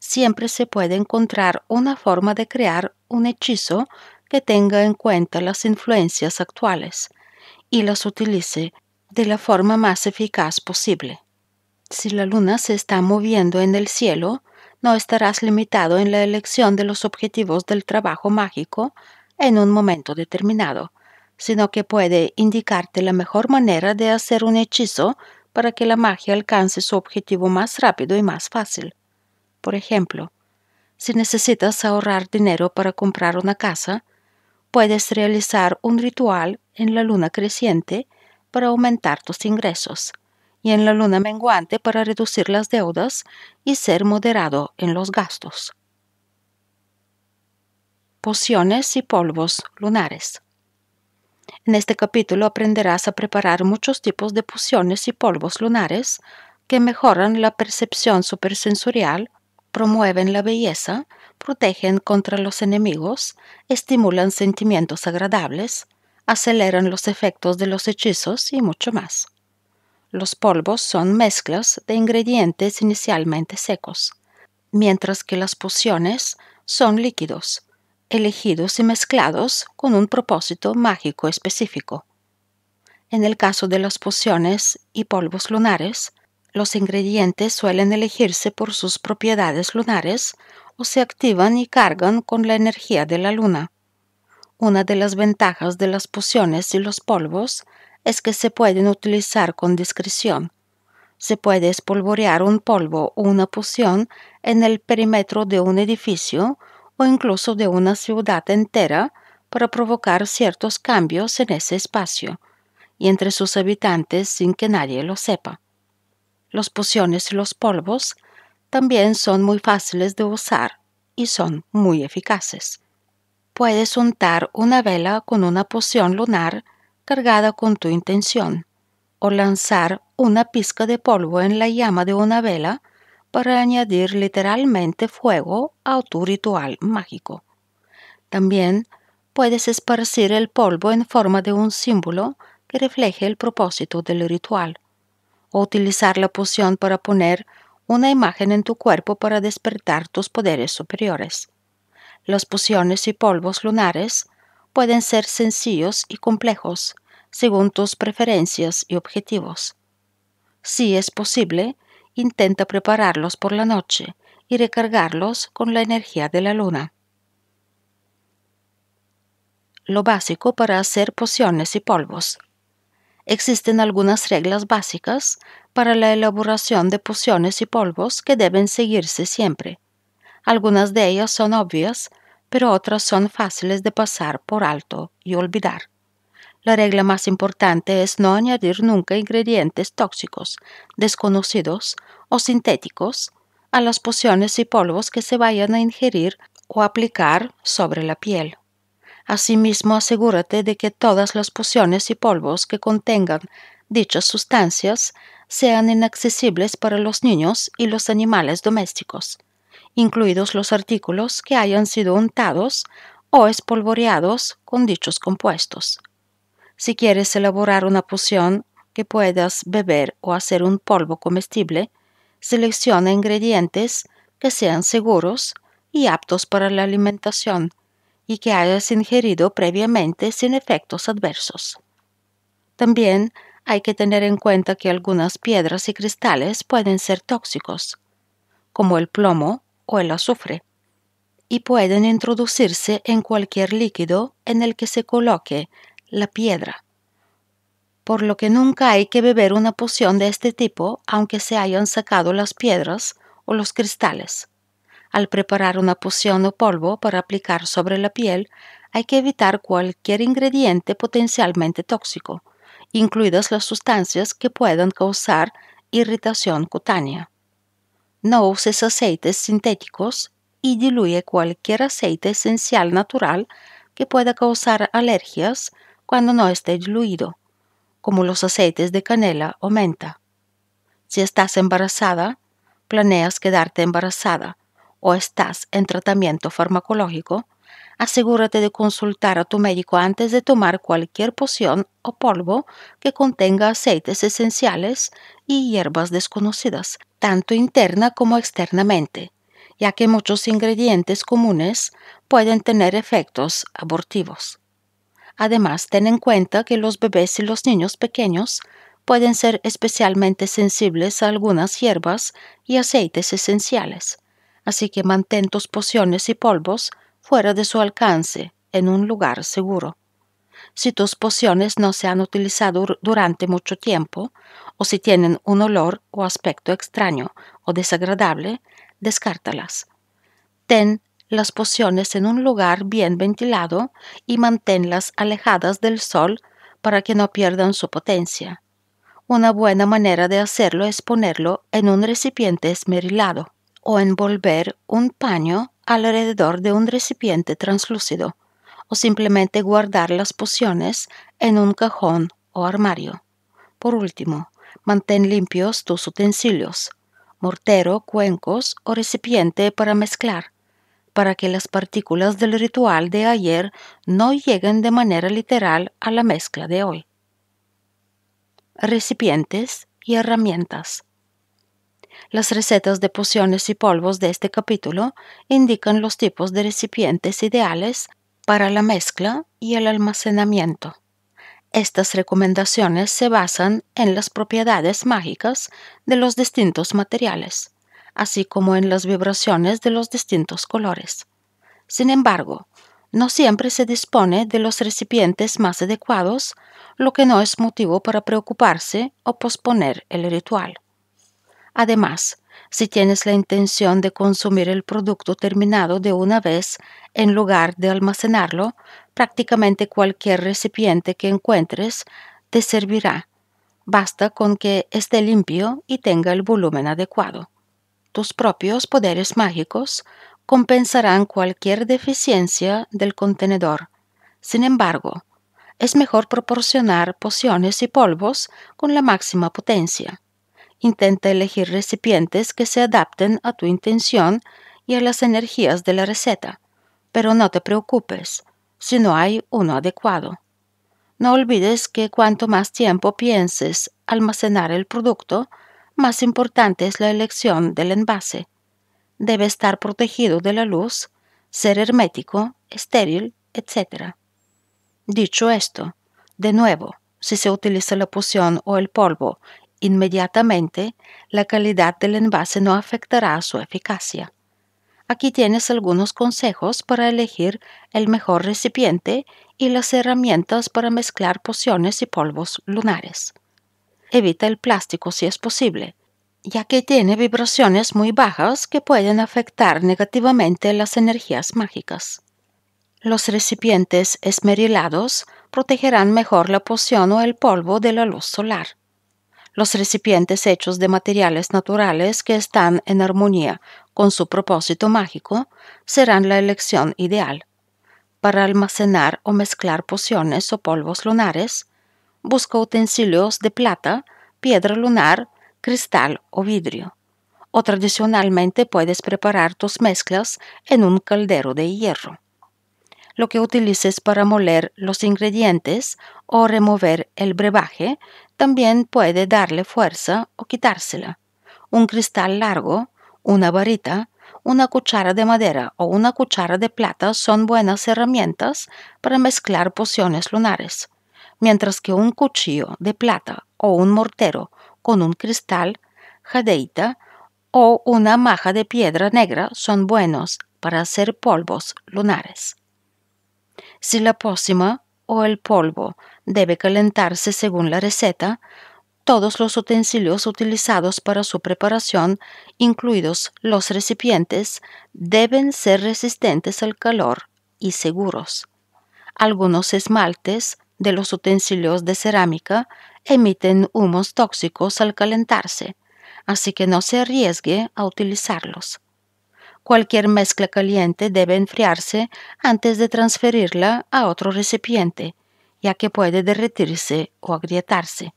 siempre se puede encontrar una forma de crear un hechizo que tenga en cuenta las influencias actuales y las utilice de la forma más eficaz posible. Si la luna se está moviendo en el cielo, no estarás limitado en la elección de los objetivos del trabajo mágico en un momento determinado, sino que puede indicarte la mejor manera de hacer un hechizo para que la magia alcance su objetivo más rápido y más fácil. Por ejemplo, si necesitas ahorrar dinero para comprar una casa, puedes realizar un ritual en la luna creciente para aumentar tus ingresos y en la luna menguante para reducir las deudas y ser moderado en los gastos. Pociones y polvos lunares. En este capítulo aprenderás a preparar muchos tipos de pociones y polvos lunares que mejoran la percepción supersensorial, promueven la belleza, protegen contra los enemigos, estimulan sentimientos agradables, aceleran los efectos de los hechizos y mucho más. Los polvos son mezclas de ingredientes inicialmente secos, mientras que las pociones son líquidos, elegidos y mezclados con un propósito mágico específico. En el caso de las pociones y polvos lunares, los ingredientes suelen elegirse por sus propiedades lunares o se activan y cargan con la energía de la luna. Una de las ventajas de las pociones y los polvos es que se pueden utilizar con discreción. Se puede espolvorear un polvo o una poción en el perímetro de un edificio o incluso de una ciudad entera para provocar ciertos cambios en ese espacio y entre sus habitantes sin que nadie lo sepa. Los pociones y los polvos también son muy fáciles de usar y son muy eficaces. Puedes untar una vela con una poción lunar cargada con tu intención, o lanzar una pizca de polvo en la llama de una vela para añadir literalmente fuego a tu ritual mágico. También puedes esparcir el polvo en forma de un símbolo que refleje el propósito del ritual, o utilizar la poción para poner una imagen en tu cuerpo para despertar tus poderes superiores. Las pociones y polvos lunares pueden ser sencillos y complejos, según tus preferencias y objetivos. Si es posible, intenta prepararlos por la noche y recargarlos con la energía de la luna. Lo básico para hacer pociones y polvos. Existen algunas reglas básicas para la elaboración de pociones y polvos que deben seguirse siempre. Algunas de ellas son obvias, pero otras son fáciles de pasar por alto y olvidar. La regla más importante es no añadir nunca ingredientes tóxicos, desconocidos o sintéticos a las pociones y polvos que se vayan a ingerir o aplicar sobre la piel. Asimismo, asegúrate de que todas las pociones y polvos que contengan dichas sustancias sean inaccesibles para los niños y los animales domésticos, incluidos los artículos que hayan sido untados o espolvoreados con dichos compuestos. Si quieres elaborar una poción que puedas beber o hacer un polvo comestible, selecciona ingredientes que sean seguros y aptos para la alimentación y que hayas ingerido previamente sin efectos adversos. También hay que tener en cuenta que algunas piedras y cristales pueden ser tóxicos, como el plomo o el azufre, y pueden introducirse en cualquier líquido en el que se coloque la piedra, por lo que nunca hay que beber una poción de este tipo aunque se hayan sacado las piedras o los cristales. Al preparar una poción o polvo para aplicar sobre la piel, hay que evitar cualquier ingrediente potencialmente tóxico, incluidas las sustancias que puedan causar irritación cutánea. No uses aceites sintéticos y diluye cualquier aceite esencial natural que pueda causar alergias cuando no esté diluido, como los aceites de canela o menta. Si estás embarazada, planeas quedarte embarazada o estás en tratamiento farmacológico, asegúrate de consultar a tu médico antes de tomar cualquier poción o polvo que contenga aceites esenciales y hierbas desconocidas, tanto interna como externamente, ya que muchos ingredientes comunes pueden tener efectos abortivos. Además, ten en cuenta que los bebés y los niños pequeños pueden ser especialmente sensibles a algunas hierbas y aceites esenciales, así que mantén tus pociones y polvos fuera de su alcance, en un lugar seguro. Si tus pociones no se han utilizado durante mucho tiempo, o si tienen un olor o aspecto extraño o desagradable, descártalas. Ten las pociones en un lugar bien ventilado y manténlas alejadas del sol para que no pierdan su potencia. Una buena manera de hacerlo es ponerlo en un recipiente esmerilado o envolver un paño alrededor de un recipiente translúcido o simplemente guardar las pociones en un cajón o armario. Por último, mantén limpios tus utensilios, mortero, cuencos o recipiente para mezclar para que las partículas del ritual de ayer no lleguen de manera literal a la mezcla de hoy. Recipientes y herramientas. Las recetas de pociones y polvos de este capítulo indican los tipos de recipientes ideales para la mezcla y el almacenamiento. Estas recomendaciones se basan en las propiedades mágicas de los distintos materiales así como en las vibraciones de los distintos colores. Sin embargo, no siempre se dispone de los recipientes más adecuados, lo que no es motivo para preocuparse o posponer el ritual. Además, si tienes la intención de consumir el producto terminado de una vez en lugar de almacenarlo, prácticamente cualquier recipiente que encuentres te servirá. Basta con que esté limpio y tenga el volumen adecuado tus propios poderes mágicos compensarán cualquier deficiencia del contenedor. Sin embargo, es mejor proporcionar pociones y polvos con la máxima potencia. Intenta elegir recipientes que se adapten a tu intención y a las energías de la receta, pero no te preocupes si no hay uno adecuado. No olvides que cuanto más tiempo pienses almacenar el producto, más importante es la elección del envase. Debe estar protegido de la luz, ser hermético, estéril, etc. Dicho esto, de nuevo, si se utiliza la poción o el polvo inmediatamente, la calidad del envase no afectará a su eficacia. Aquí tienes algunos consejos para elegir el mejor recipiente y las herramientas para mezclar pociones y polvos lunares. Evita el plástico si es posible, ya que tiene vibraciones muy bajas que pueden afectar negativamente las energías mágicas. Los recipientes esmerilados protegerán mejor la poción o el polvo de la luz solar. Los recipientes hechos de materiales naturales que están en armonía con su propósito mágico serán la elección ideal. Para almacenar o mezclar pociones o polvos lunares, busca utensilios de plata, piedra lunar, cristal o vidrio. O tradicionalmente puedes preparar tus mezclas en un caldero de hierro. Lo que utilices para moler los ingredientes o remover el brebaje también puede darle fuerza o quitársela. Un cristal largo, una varita, una cuchara de madera o una cuchara de plata son buenas herramientas para mezclar pociones lunares mientras que un cuchillo de plata o un mortero con un cristal, jadeita o una maja de piedra negra son buenos para hacer polvos lunares. Si la pócima o el polvo debe calentarse según la receta, todos los utensilios utilizados para su preparación, incluidos los recipientes, deben ser resistentes al calor y seguros. Algunos esmaltes, de los utensilios de cerámica emiten humos tóxicos al calentarse, así que no se arriesgue a utilizarlos. Cualquier mezcla caliente debe enfriarse antes de transferirla a otro recipiente, ya que puede derretirse o agrietarse.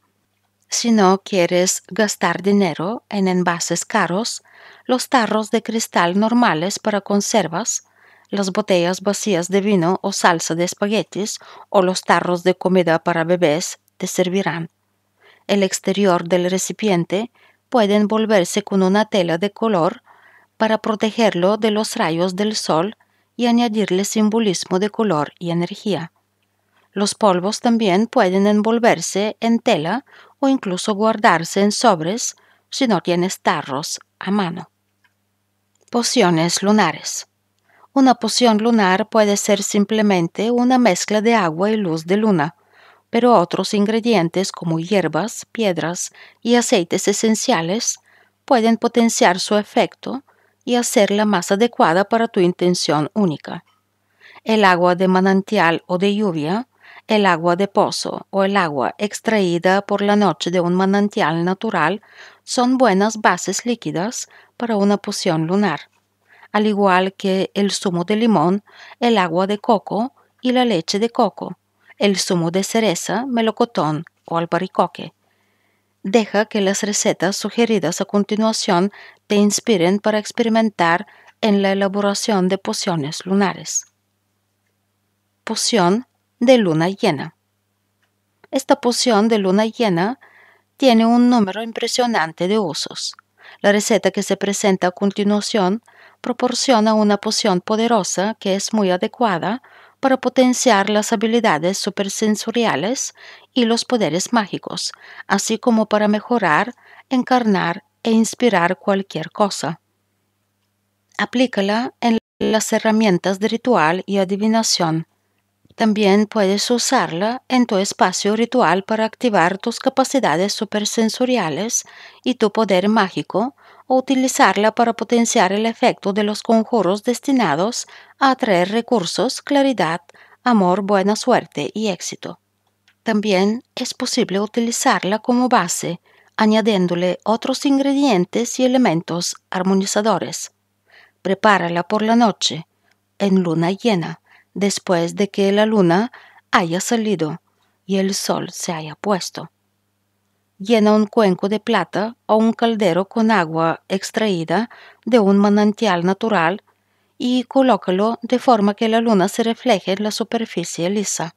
Si no quieres gastar dinero en envases caros, los tarros de cristal normales para conservas las botellas vacías de vino o salsa de espaguetis o los tarros de comida para bebés te servirán. El exterior del recipiente puede envolverse con una tela de color para protegerlo de los rayos del sol y añadirle simbolismo de color y energía. Los polvos también pueden envolverse en tela o incluso guardarse en sobres si no tienes tarros a mano. Pociones lunares. Una poción lunar puede ser simplemente una mezcla de agua y luz de luna, pero otros ingredientes como hierbas, piedras y aceites esenciales pueden potenciar su efecto y hacerla más adecuada para tu intención única. El agua de manantial o de lluvia, el agua de pozo o el agua extraída por la noche de un manantial natural son buenas bases líquidas para una poción lunar al igual que el zumo de limón, el agua de coco y la leche de coco, el zumo de cereza, melocotón o albaricoque. Deja que las recetas sugeridas a continuación te inspiren para experimentar en la elaboración de pociones lunares. Poción de luna llena. Esta poción de luna llena tiene un número impresionante de usos. La receta que se presenta a continuación proporciona una poción poderosa que es muy adecuada para potenciar las habilidades supersensoriales y los poderes mágicos, así como para mejorar, encarnar e inspirar cualquier cosa. Aplícala en las herramientas de ritual y adivinación. También puedes usarla en tu espacio ritual para activar tus capacidades supersensoriales y tu poder mágico utilizarla para potenciar el efecto de los conjuros destinados a atraer recursos, claridad, amor, buena suerte y éxito. También es posible utilizarla como base, añadiéndole otros ingredientes y elementos armonizadores. Prepárala por la noche, en luna llena, después de que la luna haya salido y el sol se haya puesto llena un cuenco de plata o un caldero con agua extraída de un manantial natural y colócalo de forma que la luna se refleje en la superficie lisa.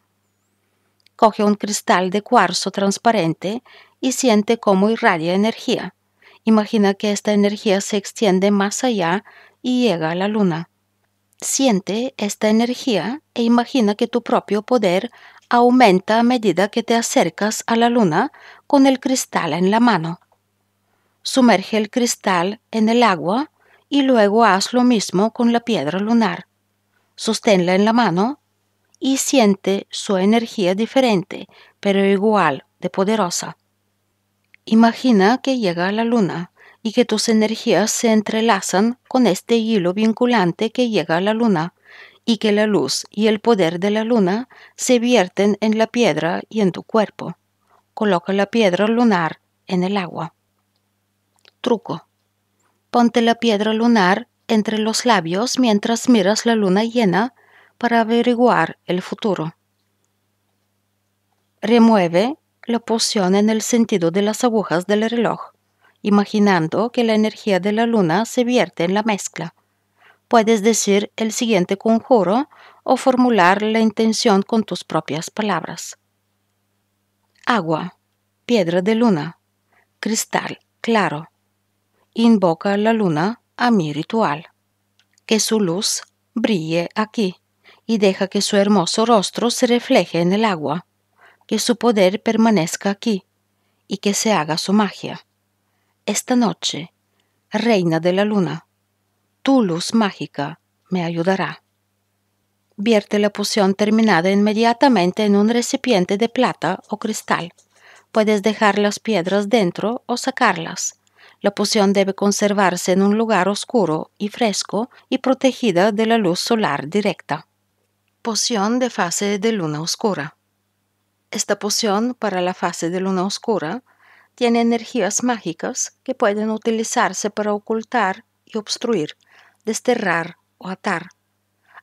Coge un cristal de cuarzo transparente y siente cómo irradia energía. Imagina que esta energía se extiende más allá y llega a la luna. Siente esta energía e imagina que tu propio poder aumenta a medida que te acercas a la luna con el cristal en la mano. Sumerge el cristal en el agua y luego haz lo mismo con la piedra lunar. Sosténla en la mano y siente su energía diferente, pero igual de poderosa. Imagina que llega a la luna y que tus energías se entrelazan con este hilo vinculante que llega a la luna y que la luz y el poder de la luna se vierten en la piedra y en tu cuerpo. Coloca la piedra lunar en el agua. Truco. Ponte la piedra lunar entre los labios mientras miras la luna llena para averiguar el futuro. Remueve la poción en el sentido de las agujas del reloj, imaginando que la energía de la luna se vierte en la mezcla puedes decir el siguiente conjuro o formular la intención con tus propias palabras. Agua, piedra de luna, cristal claro. Invoca la luna a mi ritual. Que su luz brille aquí y deja que su hermoso rostro se refleje en el agua, que su poder permanezca aquí y que se haga su magia. Esta noche, reina de la luna, tu luz mágica me ayudará. Vierte la poción terminada inmediatamente en un recipiente de plata o cristal. Puedes dejar las piedras dentro o sacarlas. La poción debe conservarse en un lugar oscuro y fresco y protegida de la luz solar directa. Poción de fase de luna oscura. Esta poción para la fase de luna oscura tiene energías mágicas que pueden utilizarse para ocultar y obstruir desterrar o atar.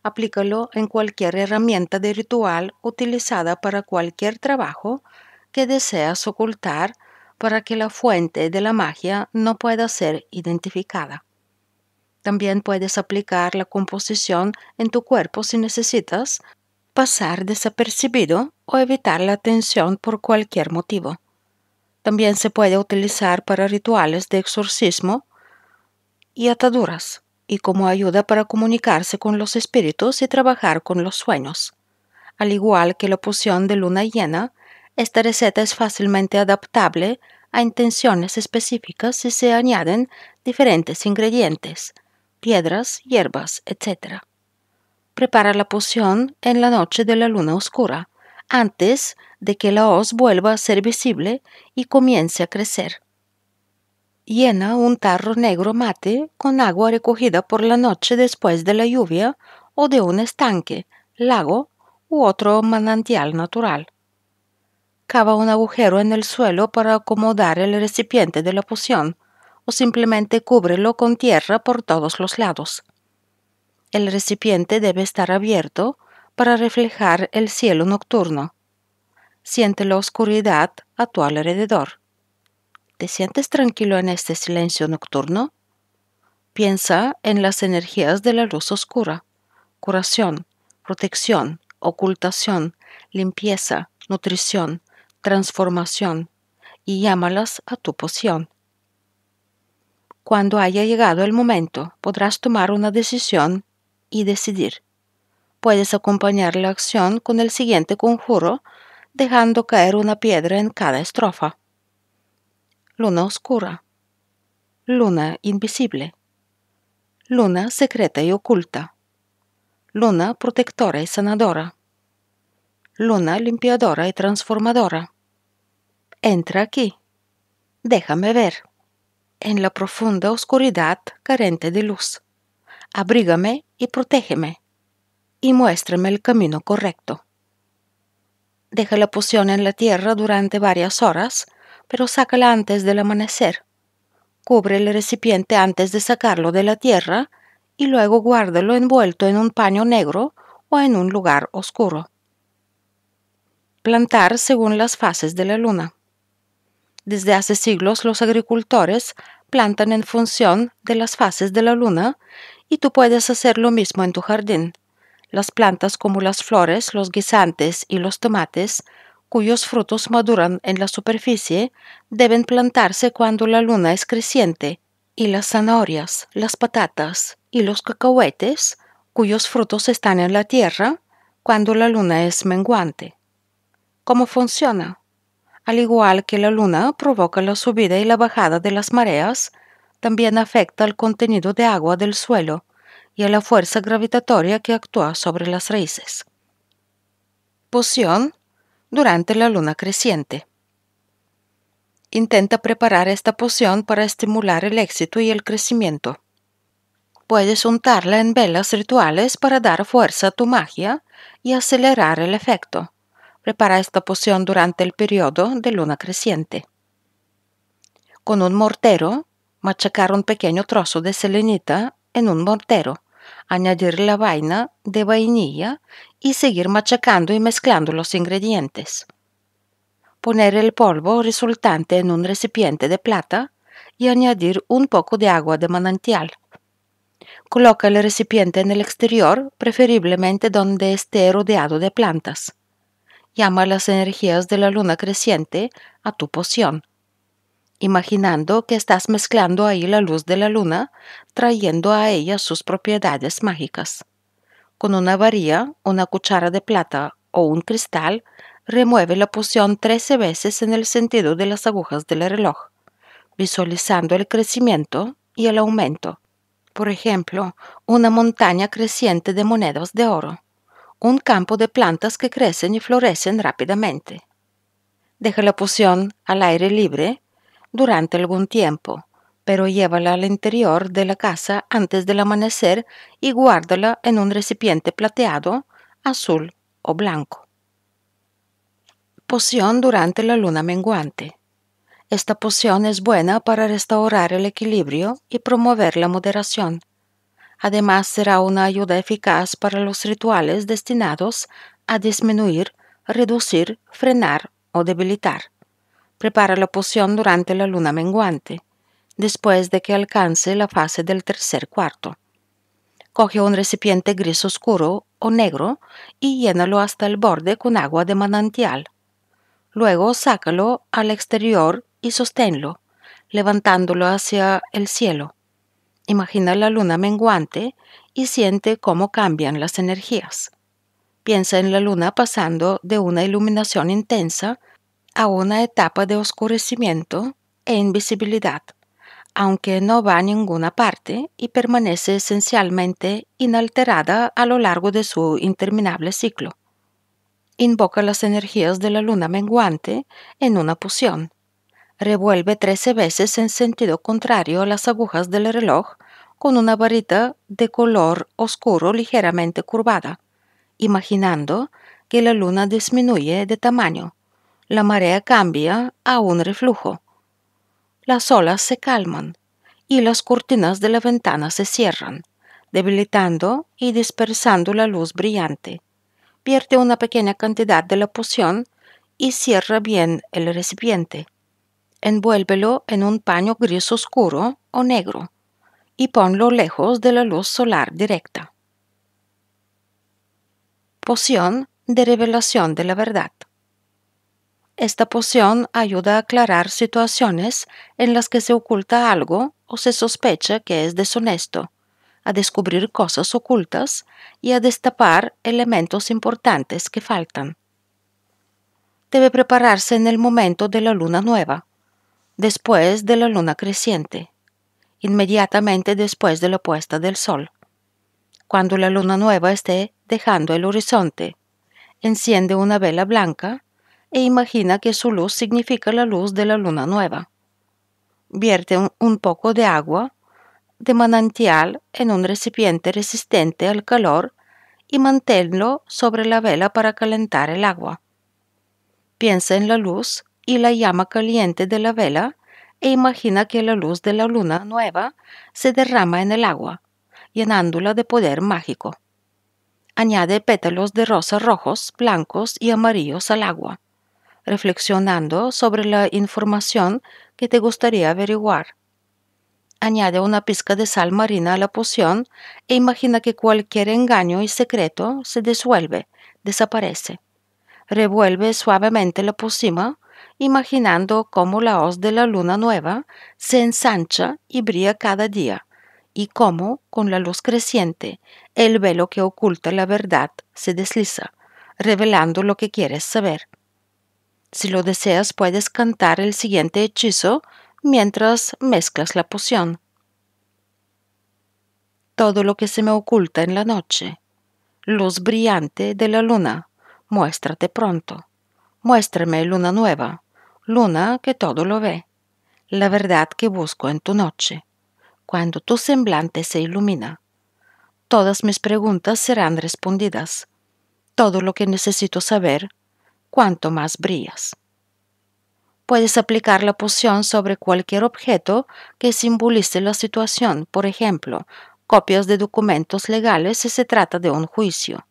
Aplícalo en cualquier herramienta de ritual utilizada para cualquier trabajo que deseas ocultar para que la fuente de la magia no pueda ser identificada. También puedes aplicar la composición en tu cuerpo si necesitas pasar desapercibido o evitar la atención por cualquier motivo. También se puede utilizar para rituales de exorcismo y ataduras y como ayuda para comunicarse con los espíritus y trabajar con los sueños. Al igual que la poción de luna llena, esta receta es fácilmente adaptable a intenciones específicas si se añaden diferentes ingredientes, piedras, hierbas, etc. Prepara la poción en la noche de la luna oscura, antes de que la hoz vuelva a ser visible y comience a crecer. Llena un tarro negro mate con agua recogida por la noche después de la lluvia o de un estanque, lago u otro manantial natural. Cava un agujero en el suelo para acomodar el recipiente de la poción o simplemente cúbrelo con tierra por todos los lados. El recipiente debe estar abierto para reflejar el cielo nocturno. Siente la oscuridad a tu alrededor. ¿Te sientes tranquilo en este silencio nocturno? Piensa en las energías de la luz oscura, curación, protección, ocultación, limpieza, nutrición, transformación, y llámalas a tu poción. Cuando haya llegado el momento, podrás tomar una decisión y decidir. Puedes acompañar la acción con el siguiente conjuro, dejando caer una piedra en cada estrofa luna oscura, luna invisible, luna secreta y oculta, luna protectora y sanadora, luna limpiadora y transformadora. Entra aquí, déjame ver, en la profunda oscuridad carente de luz. Abrígame y protégeme, y muéstrame el camino correcto. Deja la poción en la tierra durante varias horas pero sácala antes del amanecer. Cubre el recipiente antes de sacarlo de la tierra y luego guárdalo envuelto en un paño negro o en un lugar oscuro. Plantar según las fases de la luna. Desde hace siglos los agricultores plantan en función de las fases de la luna y tú puedes hacer lo mismo en tu jardín. Las plantas como las flores, los guisantes y los tomates cuyos frutos maduran en la superficie, deben plantarse cuando la luna es creciente, y las zanahorias, las patatas y los cacahuetes, cuyos frutos están en la tierra, cuando la luna es menguante. ¿Cómo funciona? Al igual que la luna provoca la subida y la bajada de las mareas, también afecta al contenido de agua del suelo y a la fuerza gravitatoria que actúa sobre las raíces. Poción durante la luna creciente. Intenta preparar esta poción para estimular el éxito y el crecimiento. Puedes untarla en velas rituales para dar fuerza a tu magia y acelerar el efecto. Prepara esta poción durante el periodo de luna creciente. Con un mortero, machacar un pequeño trozo de selenita en un mortero añadir la vaina de vainilla y seguir machacando y mezclando los ingredientes. Poner el polvo resultante en un recipiente de plata y añadir un poco de agua de manantial. Coloca el recipiente en el exterior, preferiblemente donde esté rodeado de plantas. Llama las energías de la luna creciente a tu poción imaginando que estás mezclando ahí la luz de la luna, trayendo a ella sus propiedades mágicas. Con una varilla, una cuchara de plata o un cristal, remueve la poción 13 veces en el sentido de las agujas del reloj, visualizando el crecimiento y el aumento. Por ejemplo, una montaña creciente de monedas de oro, un campo de plantas que crecen y florecen rápidamente. Deja la poción al aire libre durante algún tiempo, pero llévala al interior de la casa antes del amanecer y guárdala en un recipiente plateado, azul o blanco. Poción durante la luna menguante. Esta poción es buena para restaurar el equilibrio y promover la moderación. Además, será una ayuda eficaz para los rituales destinados a disminuir, reducir, frenar o debilitar. Prepara la poción durante la luna menguante, después de que alcance la fase del tercer cuarto. Coge un recipiente gris oscuro o negro y llénalo hasta el borde con agua de manantial. Luego sácalo al exterior y sosténlo, levantándolo hacia el cielo. Imagina la luna menguante y siente cómo cambian las energías. Piensa en la luna pasando de una iluminación intensa a una etapa de oscurecimiento e invisibilidad, aunque no va a ninguna parte y permanece esencialmente inalterada a lo largo de su interminable ciclo. Invoca las energías de la luna menguante en una poción. Revuelve trece veces en sentido contrario a las agujas del reloj con una varita de color oscuro ligeramente curvada, imaginando que la luna disminuye de tamaño la marea cambia a un reflujo. Las olas se calman y las cortinas de la ventana se cierran, debilitando y dispersando la luz brillante. Vierte una pequeña cantidad de la poción y cierra bien el recipiente. Envuélvelo en un paño gris oscuro o negro y ponlo lejos de la luz solar directa. Poción de revelación de la verdad. Esta poción ayuda a aclarar situaciones en las que se oculta algo o se sospecha que es deshonesto, a descubrir cosas ocultas y a destapar elementos importantes que faltan. Debe prepararse en el momento de la luna nueva, después de la luna creciente, inmediatamente después de la puesta del sol. Cuando la luna nueva esté dejando el horizonte, enciende una vela blanca e imagina que su luz significa la luz de la luna nueva. Vierte un, poco de agua de manantial en un recipiente resistente al calor y manténlo sobre la vela para calentar el agua. Piensa en la luz y la llama caliente de la vela e imagina que la luz de la luna nueva se derrama en el agua, llenándola de poder mágico. Añade pétalos de rosa rojos, blancos y amarillos al agua reflexionando sobre la información que te gustaría averiguar. Añade una pizca de sal marina a la poción e imagina que cualquier engaño y secreto se disuelve, desaparece. Revuelve suavemente la poción imaginando cómo la hoz de la luna nueva se ensancha y brilla cada día, y cómo, con la luz creciente, el velo que oculta la verdad se desliza, revelando lo que quieres saber. Si lo deseas, puedes cantar el siguiente hechizo mientras mezclas la poción. Todo lo que se me oculta en la noche. Luz brillante de la luna, muéstrate pronto. Muéstrame luna nueva, luna que todo lo ve. La verdad que busco en tu noche, cuando tu semblante se ilumina. Todas mis preguntas serán respondidas. Todo lo que necesito saber cuanto más brillas. Puedes aplicar la poción sobre cualquier objeto que simbolice la situación, por ejemplo, copias de documentos legales si se trata de un juicio,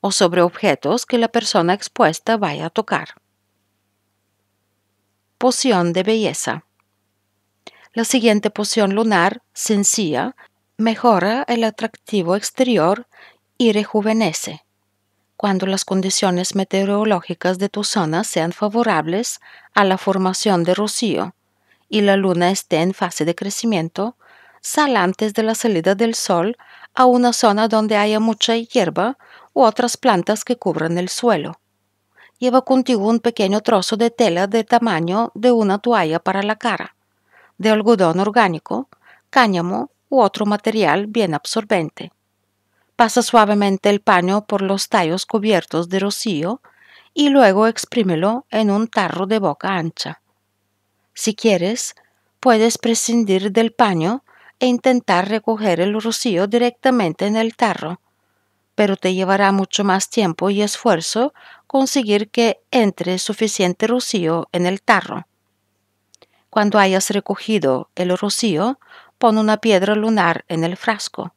o sobre objetos que la persona expuesta vaya a tocar. Poción de belleza. La siguiente poción lunar, sencilla, mejora el atractivo exterior y rejuvenece cuando las condiciones meteorológicas de tu zona sean favorables a la formación de rocío y la luna esté en fase de crecimiento, sal antes de la salida del sol a una zona donde haya mucha hierba u otras plantas que cubran el suelo. Lleva contigo un pequeño trozo de tela de tamaño de una toalla para la cara, de algodón orgánico, cáñamo u otro material bien absorbente. Pasa suavemente el paño por los tallos cubiertos de rocío y luego exprímelo en un tarro de boca ancha. Si quieres, puedes prescindir del paño e intentar recoger el rocío directamente en el tarro, pero te llevará mucho más tiempo y esfuerzo conseguir que entre suficiente rocío en el tarro. Cuando hayas recogido el rocío, pon una piedra lunar en el frasco.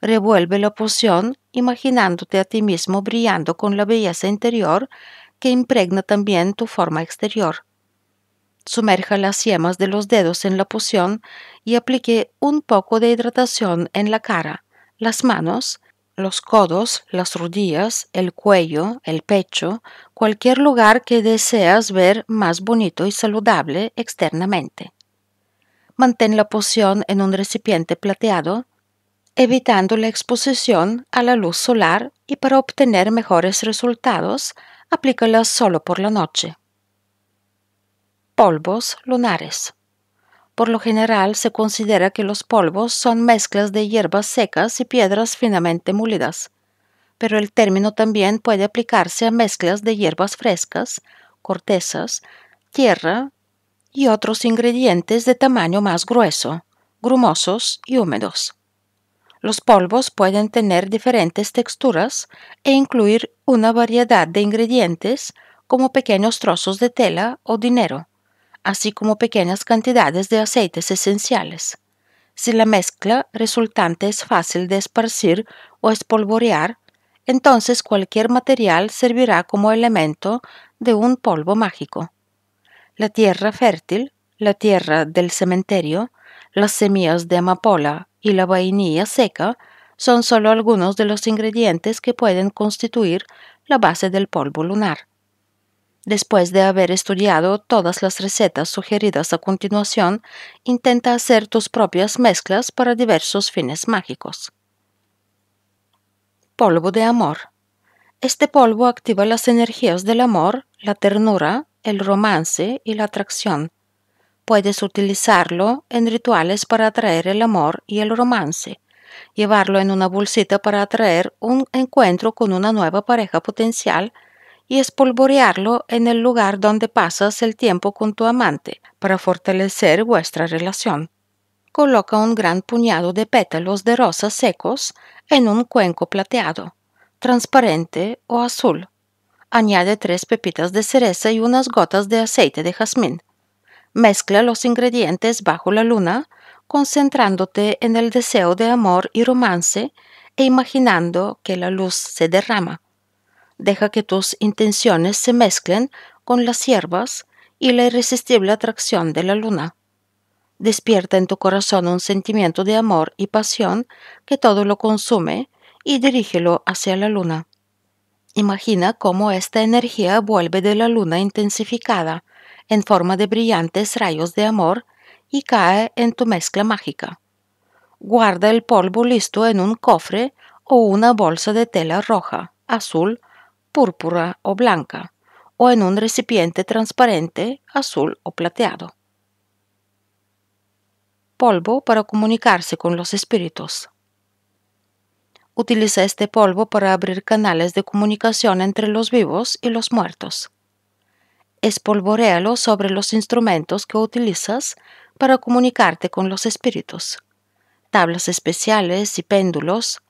Revuelve la poción imaginándote a ti mismo brillando con la belleza interior que impregna también tu forma exterior. Sumerja las yemas de los dedos en la poción y aplique un poco de hidratación en la cara, las manos, los codos, las rodillas, el cuello, el pecho, cualquier lugar que deseas ver más bonito y saludable externamente. Mantén la poción en un recipiente plateado evitando la exposición a la luz solar y para obtener mejores resultados, aplícalas solo por la noche. Polvos lunares. Por lo general se considera que los polvos son mezclas de hierbas secas y piedras finamente molidas, pero el término también puede aplicarse a mezclas de hierbas frescas, cortezas, tierra y otros ingredientes de tamaño más grueso, grumosos y húmedos. Los polvos pueden tener diferentes texturas e incluir una variedad de ingredientes como pequeños trozos de tela o dinero, así como pequeñas cantidades de aceites esenciales. Si la mezcla resultante es fácil de esparcir o espolvorear, entonces cualquier material servirá como elemento de un polvo mágico. La tierra fértil, la tierra del cementerio, las semillas de amapola y la vainilla seca son solo algunos de los ingredientes que pueden constituir la base del polvo lunar. Después de haber estudiado todas las recetas sugeridas a continuación, intenta hacer tus propias mezclas para diversos fines mágicos. Polvo de amor. Este polvo activa las energías del amor, la ternura, el romance y la atracción, Puedes utilizarlo en rituales para atraer el amor y el romance, llevarlo en una bolsita para atraer un encuentro con una nueva pareja potencial y espolvorearlo en el lugar donde pasas el tiempo con tu amante para fortalecer vuestra relación. Coloca un gran puñado de pétalos de rosas secos en un cuenco plateado, transparente o azul añade tres pepitas de cereza y unas gotas de aceite de jazmín. Mezcla los ingredientes bajo la luna, concentrándote en el deseo de amor y romance e imaginando que la luz se derrama. Deja que tus intenciones se mezclen con las hierbas y la irresistible atracción de la luna. Despierta en tu corazón un sentimiento de amor y pasión que todo lo consume y dirígelo hacia la luna. Imagina cómo esta energía vuelve de la luna intensificada en forma de brillantes rayos de amor y cae en tu mezcla mágica. Guarda el polvo listo en un cofre o una bolsa de tela roja, azul, púrpura o blanca, o en un recipiente transparente, azul o plateado. Polvo para comunicarse con los espíritus. Utiliza este polvo para abrir canales de comunicación entre los vivos y los muertos. Espolvorealo sobre los instrumentos que utilizas para comunicarte con los espíritus, tablas especiales y péndulos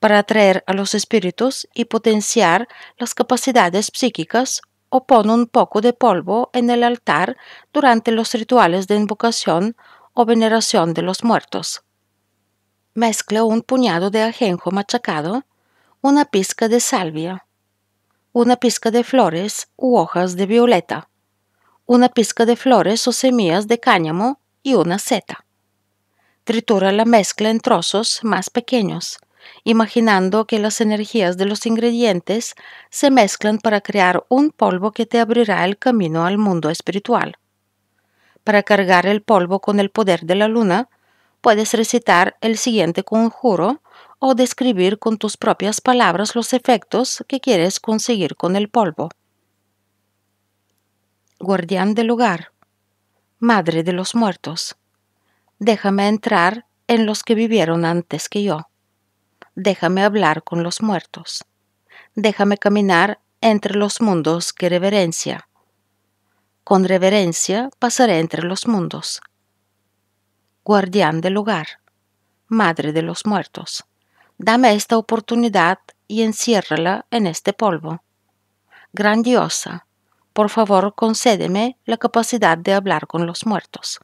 para atraer a los espíritus y potenciar las capacidades psíquicas o pon un poco de polvo en el altar durante los rituales de invocación o veneración de los muertos. Mezcla un puñado de ajenjo machacado, una pizca de salvia, una pizca de flores u hojas de violeta, una pizca de flores o semillas de cáñamo y una seta. Tritura la mezcla en trozos más pequeños, imaginando que las energías de los ingredientes se mezclan para crear un polvo que te abrirá el camino al mundo espiritual. Para cargar el polvo con el poder de la luna, puedes recitar el siguiente conjuro o describir con tus propias palabras los efectos que quieres conseguir con el polvo. Guardián del lugar, Madre de los muertos, déjame entrar en los que vivieron antes que yo. Déjame hablar con los muertos. Déjame caminar entre los mundos que reverencia. Con reverencia pasaré entre los mundos. Guardián del lugar, Madre de los muertos. Dame esta oportunidad y enciérrala en este polvo. Grandiosa, por favor concédeme la capacidad de hablar con los muertos.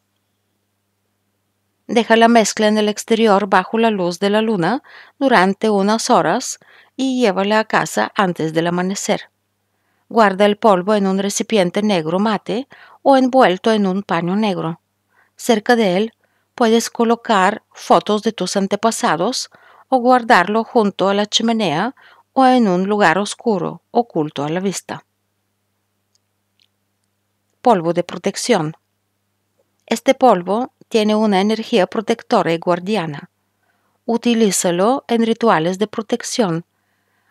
Deja la mezcla en el exterior bajo la luz de la luna durante unas horas y llévala a casa antes del amanecer. Guarda el polvo en un recipiente negro mate o envuelto en un paño negro. Cerca de él puedes colocar fotos de tus antepasados o guardarlo junto a la chimenea o en un lugar oscuro, oculto a la vista. Polvo de protección. Este polvo tiene una energía protectora y guardiana. Utilízalo en rituales de protección.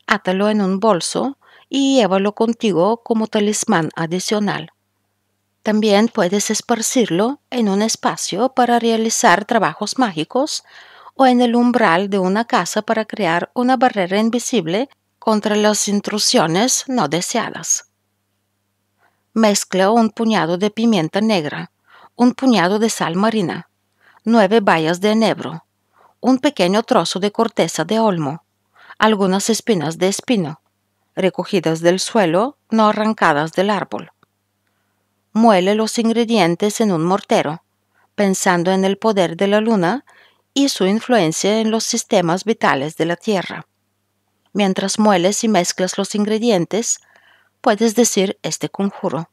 Átalo en un bolso y llévalo contigo como talismán adicional. También puedes esparcirlo en un espacio para realizar trabajos mágicos o en el umbral de una casa para crear una barrera invisible contra las intrusiones no deseadas. Mezcla un puñado de pimienta negra, un puñado de sal marina, nueve bayas de enebro, un pequeño trozo de corteza de olmo, algunas espinas de espino, recogidas del suelo, no arrancadas del árbol. Muele los ingredientes en un mortero, pensando en el poder de la luna y su influencia en los sistemas vitales de la Tierra. Mientras mueles y mezclas los ingredientes, puedes decir este conjuro.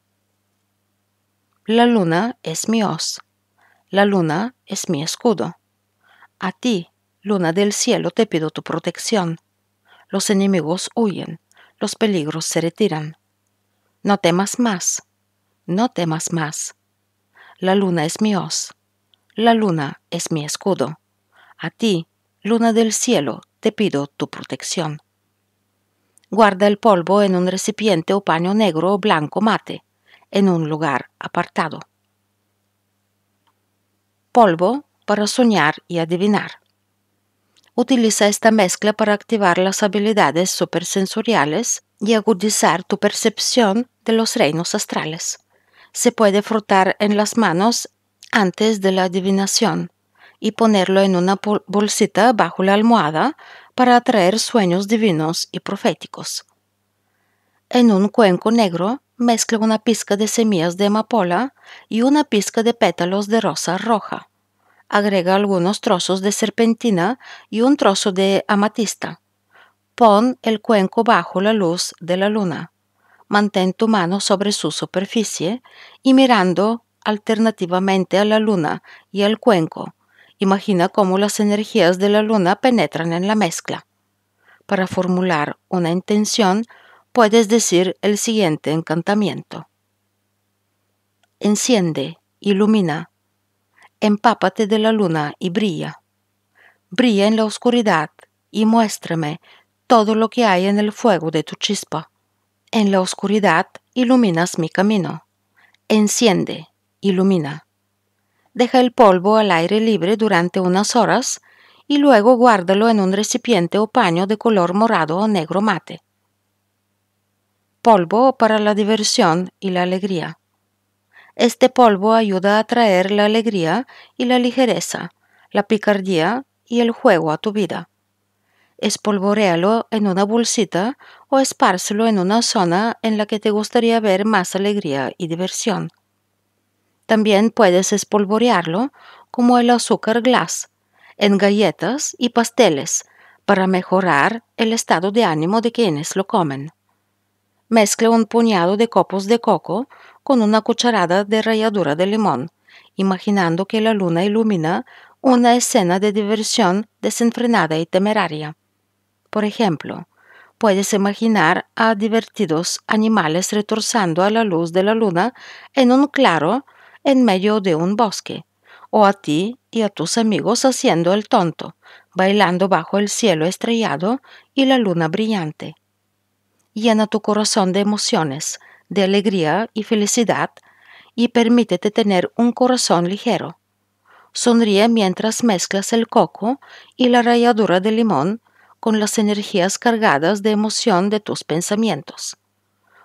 La luna es mi os. La luna es mi escudo. A ti, luna del cielo, te pido tu protección. Los enemigos huyen, los peligros se retiran. No temas más, no temas más. La luna es mi os. La luna es mi escudo. A ti, luna del cielo, te pido tu protección. Guarda el polvo en un recipiente o paño negro o blanco mate, en un lugar apartado. Polvo para soñar y adivinar. Utiliza esta mezcla para activar las habilidades supersensoriales y agudizar tu percepción de los reinos astrales. Se puede frotar en las manos antes de la adivinación y ponerlo en una bolsita bajo la almohada para atraer sueños divinos y proféticos. En un cuenco negro mezcla una pizca de semillas de amapola y una pizca de pétalos de rosa roja. Agrega algunos trozos de serpentina y un trozo de amatista. Pon el cuenco bajo la luz de la luna. Mantén tu mano sobre su superficie y mirando alternativamente a la luna y al cuenco Imagina cómo las energías de la luna penetran en la mezcla. Para formular una intención, puedes decir el siguiente encantamiento. Enciende, ilumina, empápate de la luna y brilla. Brilla en la oscuridad y muéstrame todo lo que hay en el fuego de tu chispa. En la oscuridad iluminas mi camino. Enciende, ilumina. Deja el polvo al aire libre durante unas horas y luego guárdalo en un recipiente o paño de color morado o negro mate. Polvo para la diversión y la alegría. Este polvo ayuda a traer la alegría y la ligereza, la picardía y el juego a tu vida. Espolvorealo en una bolsita o espárselo en una zona en la que te gustaría ver más alegría y diversión. También puedes espolvorearlo, como el azúcar glass, en galletas y pasteles para mejorar el estado de ánimo de quienes lo comen. Mezcla un puñado de copos de coco con una cucharada de ralladura de limón, imaginando que la luna ilumina una escena de diversión desenfrenada y temeraria. Por ejemplo, puedes imaginar a divertidos animales retorzando a la luz de la luna en un claro en medio de un bosque, o a ti y a tus amigos haciendo el tonto, bailando bajo el cielo estrellado y la luna brillante. Llena tu corazón de emociones, de alegría y felicidad, y permítete tener un corazón ligero. Sonríe mientras mezclas el coco y la ralladura de limón con las energías cargadas de emoción de tus pensamientos.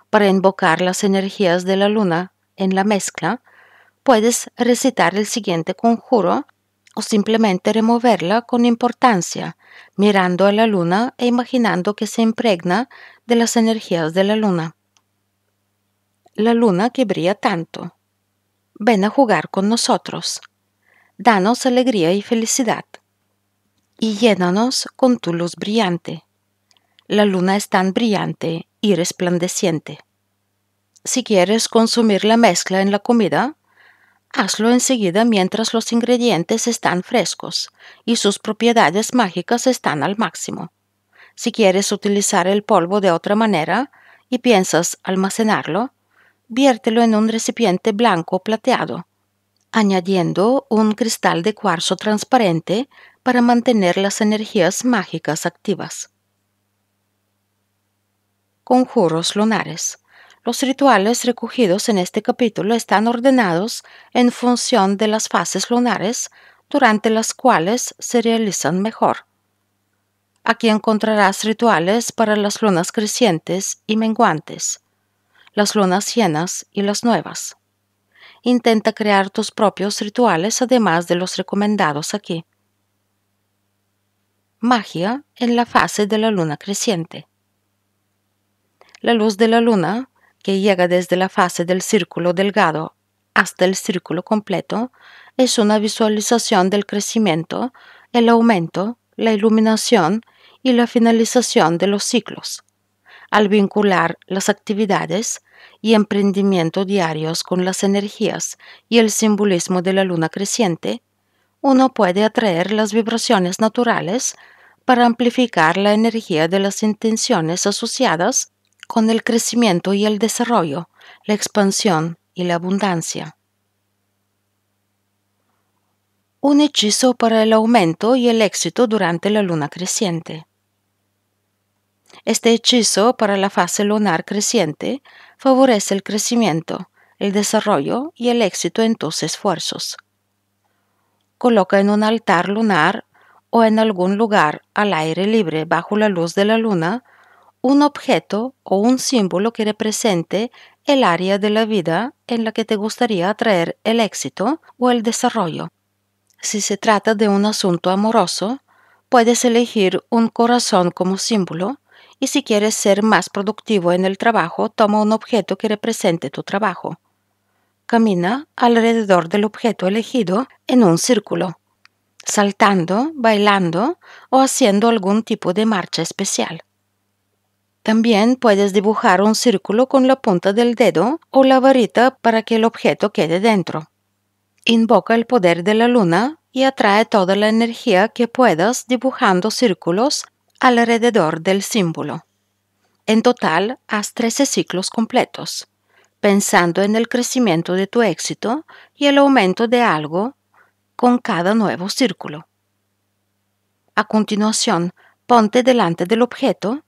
Para invocar las energías de la luna en la mezcla, puedes recitar el siguiente conjuro o simplemente removerla con importancia, mirando a la luna e imaginando que se impregna de las energías de la luna. La luna que brilla tanto. Ven a jugar con nosotros. Danos alegría y felicidad. Y llénanos con tu luz brillante. La luna es tan brillante y resplandeciente. Si quieres consumir la mezcla en la comida, Hazlo enseguida mientras los ingredientes están frescos y sus propiedades mágicas están al máximo. Si quieres utilizar el polvo de otra manera y piensas almacenarlo, viértelo en un recipiente blanco plateado, añadiendo un cristal de cuarzo transparente para mantener las energías mágicas activas. Conjuros lunares los rituales recogidos en este capítulo están ordenados en función de las fases lunares durante las cuales se realizan mejor. Aquí encontrarás rituales para las lunas crecientes y menguantes, las lunas llenas y las nuevas. Intenta crear tus propios rituales además de los recomendados aquí. Magia en la fase de la luna creciente. La luz de la luna que llega desde la fase del círculo delgado hasta el círculo completo es una visualización del crecimiento, el aumento, la iluminación y la finalización de los ciclos. Al vincular las actividades y emprendimiento diarios con las energías y el simbolismo de la luna creciente, uno puede atraer las vibraciones naturales para amplificar la energía de las intenciones asociadas con el crecimiento y el desarrollo, la expansión y la abundancia. Un hechizo para el aumento y el éxito durante la luna creciente. Este hechizo para la fase lunar creciente favorece el crecimiento, el desarrollo y el éxito en tus esfuerzos. Coloca en un altar lunar o en algún lugar al aire libre bajo la luz de la luna un objeto o un símbolo que represente el área de la vida en la que te gustaría atraer el éxito o el desarrollo. Si se trata de un asunto amoroso, puedes elegir un corazón como símbolo y si quieres ser más productivo en el trabajo, toma un objeto que represente tu trabajo. Camina alrededor del objeto elegido en un círculo, saltando, bailando o haciendo algún tipo de marcha especial. También puedes dibujar un círculo con la punta del dedo o la varita para que el objeto quede dentro. Invoca el poder de la luna y atrae toda la energía que puedas dibujando círculos alrededor del símbolo. En total, haz 13 ciclos completos, pensando en el crecimiento de tu éxito y el aumento de algo con cada nuevo círculo. A continuación, ponte delante del objeto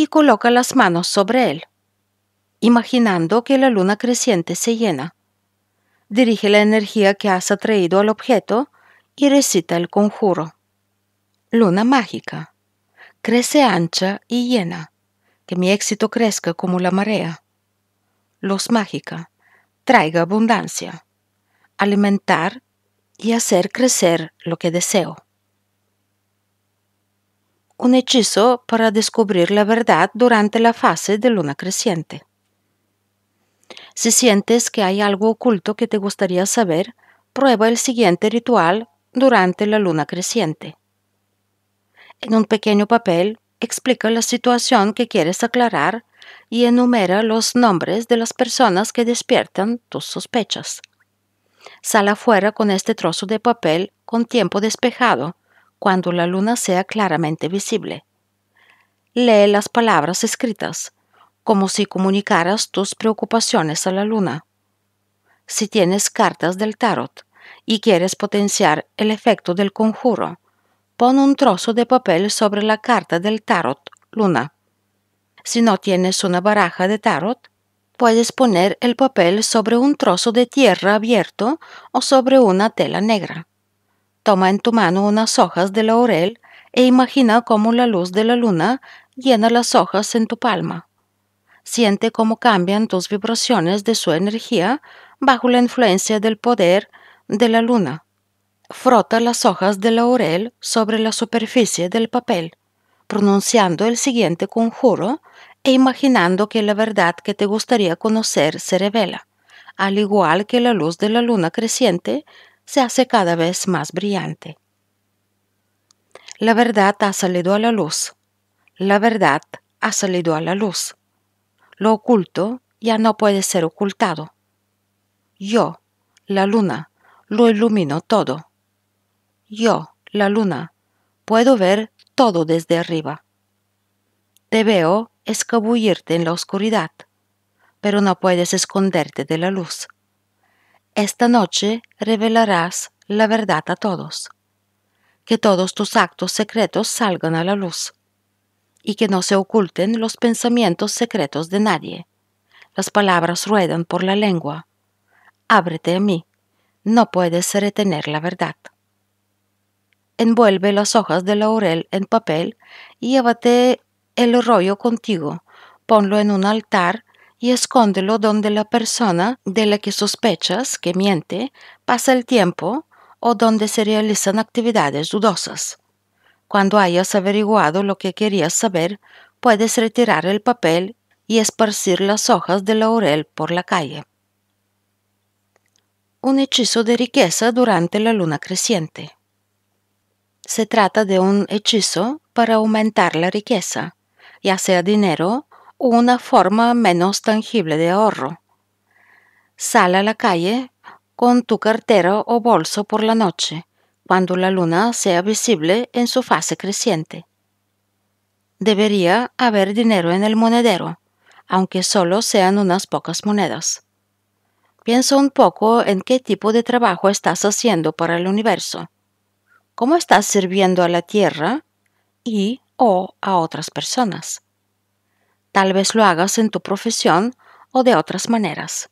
y coloca las manos sobre él, imaginando que la luna creciente se llena. Dirige la energía que has atraído al objeto y recita el conjuro. Luna mágica. Crece ancha y llena. Que mi éxito crezca como la marea. Luz mágica. Traiga abundancia. Alimentar y hacer crecer lo que deseo un hechizo para descubrir la verdad durante la fase de luna creciente. Si sientes que hay algo oculto que te gustaría saber, prueba el siguiente ritual durante la luna creciente. En un pequeño papel, explica la situación que quieres aclarar y enumera los nombres de las personas que despiertan tus sospechas. Sal afuera con este trozo de papel con tiempo despejado cuando la luna sea claramente visible. Lee las palabras escritas, como si comunicaras tus preocupaciones a la luna. Si tienes cartas del tarot y quieres potenciar el efecto del conjuro, pon un trozo de papel sobre la carta del tarot luna. Si no tienes una baraja de tarot, puedes poner el papel sobre un trozo de tierra abierto o sobre una tela negra. Toma en tu mano unas hojas de laurel e imagina cómo la luz de la luna llena las hojas en tu palma. Siente cómo cambian tus vibraciones de su energía bajo la influencia del poder de la luna. Frota las hojas de laurel sobre la superficie del papel, pronunciando el siguiente conjuro e imaginando que la verdad que te gustaría conocer se revela, al igual que la luz de la luna creciente se hace cada vez más brillante. La verdad ha salido a la luz. La verdad ha salido a la luz. Lo oculto ya no puede ser ocultado. Yo, la luna, lo ilumino todo. Yo, la luna, puedo ver todo desde arriba. Te veo escabullirte en la oscuridad, pero no puedes esconderte de la luz. Esta noche revelarás la verdad a todos. Que todos tus actos secretos salgan a la luz y que no se oculten los pensamientos secretos de nadie. Las palabras ruedan por la lengua. Ábrete a mí. No puedes retener la verdad. Envuelve las hojas de laurel en papel y llévate el rollo contigo. Ponlo en un altar y escóndelo donde la persona de la que sospechas que miente pasa el tiempo o donde se realizan actividades dudosas. Cuando hayas averiguado lo que querías saber, puedes retirar el papel y esparcir las hojas de laurel por la calle. Un hechizo de riqueza durante la luna creciente. Se trata de un hechizo para aumentar la riqueza, ya sea dinero, una forma menos tangible de ahorro. Sal a la calle con tu cartera o bolso por la noche, cuando la luna sea visible en su fase creciente. Debería haber dinero en el monedero, aunque solo sean unas pocas monedas. Piensa un poco en qué tipo de trabajo estás haciendo para el universo, cómo estás sirviendo a la Tierra y o a otras personas. Tal vez lo hagas en tu profesión o de otras maneras.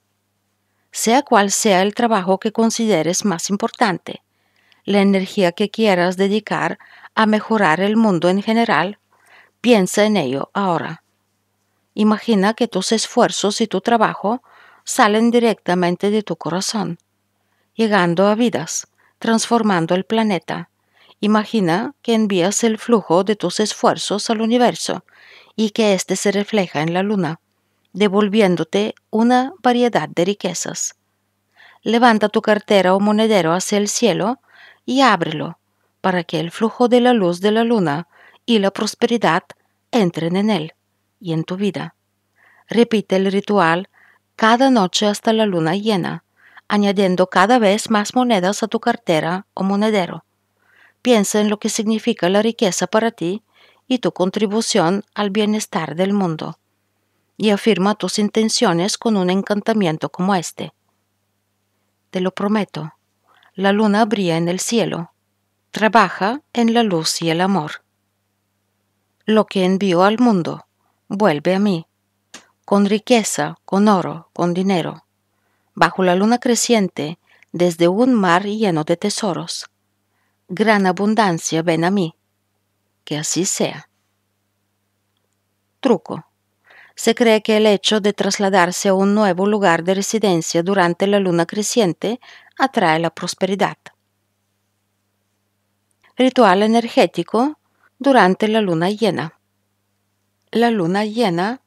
Sea cual sea el trabajo que consideres más importante, la energía que quieras dedicar a mejorar el mundo en general, piensa en ello ahora. Imagina que tus esfuerzos y tu trabajo salen directamente de tu corazón, llegando a vidas, transformando el planeta. Imagina que envías el flujo de tus esfuerzos al universo y que éste se refleja en la luna, devolviéndote una variedad de riquezas. Levanta tu cartera o monedero hacia el cielo y ábrelo para que el flujo de la luz de la luna y la prosperidad entren en él y en tu vida. Repite el ritual cada noche hasta la luna llena, añadiendo cada vez más monedas a tu cartera o monedero. Piensa en lo que significa la riqueza para ti y tu contribución al bienestar del mundo. Y afirma tus intenciones con un encantamiento como este. Te lo prometo, la luna brilla en el cielo, trabaja en la luz y el amor. Lo que envío al mundo vuelve a mí, con riqueza, con oro, con dinero, bajo la luna creciente, desde un mar lleno de tesoros. Gran abundancia ven a mí que así sea. Truco. Se cree que el hecho de trasladarse a un nuevo lugar de residencia durante la luna creciente atrae la prosperidad. Ritual energético durante la luna llena. La luna llena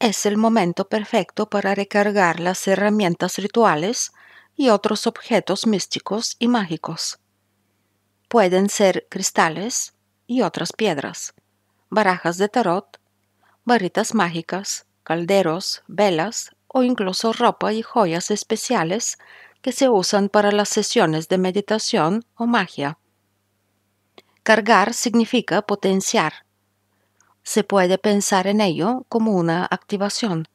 es el momento perfecto para recargar las herramientas rituales y otros objetos místicos y mágicos. Pueden ser cristales, y otras piedras, barajas de tarot, barritas mágicas, calderos, velas o incluso ropa y joyas especiales que se usan para las sesiones de meditación o magia. Cargar significa potenciar. Se puede pensar en ello como una activación,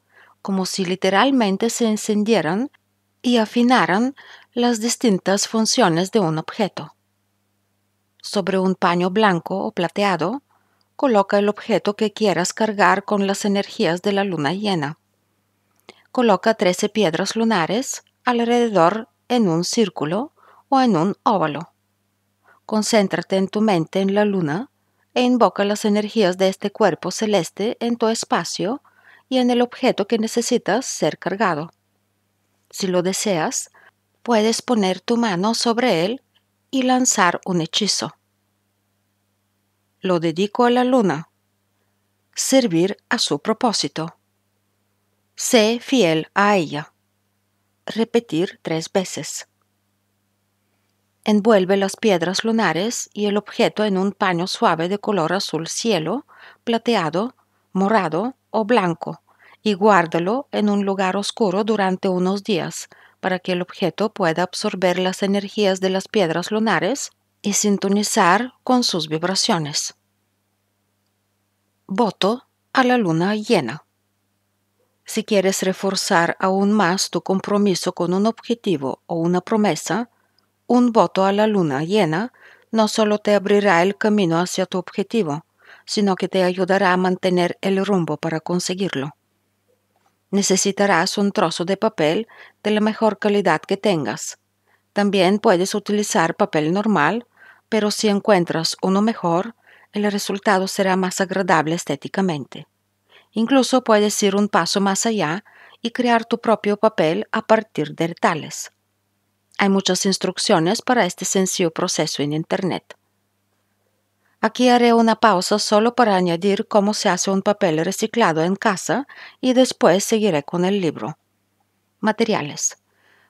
como si literalmente se encendieran y afinaran las distintas funciones de un objeto. Sobre un paño blanco o plateado, coloca el objeto que quieras cargar con las energías de la luna llena. Coloca 13 piedras lunares alrededor en un círculo o en un óvalo. Concéntrate en tu mente en la luna e invoca las energías de este cuerpo celeste en tu espacio y en el objeto que necesitas ser cargado. Si lo deseas, puedes poner tu mano sobre él y lanzar un hechizo. Lo dedico a la luna. Servir a su propósito. Sé fiel a ella. Repetir tres veces. Envuelve las piedras lunares y el objeto en un paño suave de color azul cielo, plateado, morado o blanco y guárdalo en un lugar oscuro durante unos días para que el objeto pueda absorber las energías de las piedras lunares y sintonizar con sus vibraciones. Voto a la luna llena. Si quieres reforzar aún más tu compromiso con un objetivo o una promesa, un voto a la luna llena no solo te abrirá el camino hacia tu objetivo, sino que te ayudará a mantener el rumbo para conseguirlo. Necesitarás un trozo de papel de la mejor calidad que tengas. También puedes utilizar papel normal, pero si encuentras uno mejor, el resultado será más agradable estéticamente. Incluso puedes ir un paso más allá y crear tu propio papel a partir de tales. Hay muchas instrucciones para este sencillo proceso en Internet. Aquí haré una pausa solo para añadir cómo se hace un papel reciclado en casa y después seguiré con el libro materiales,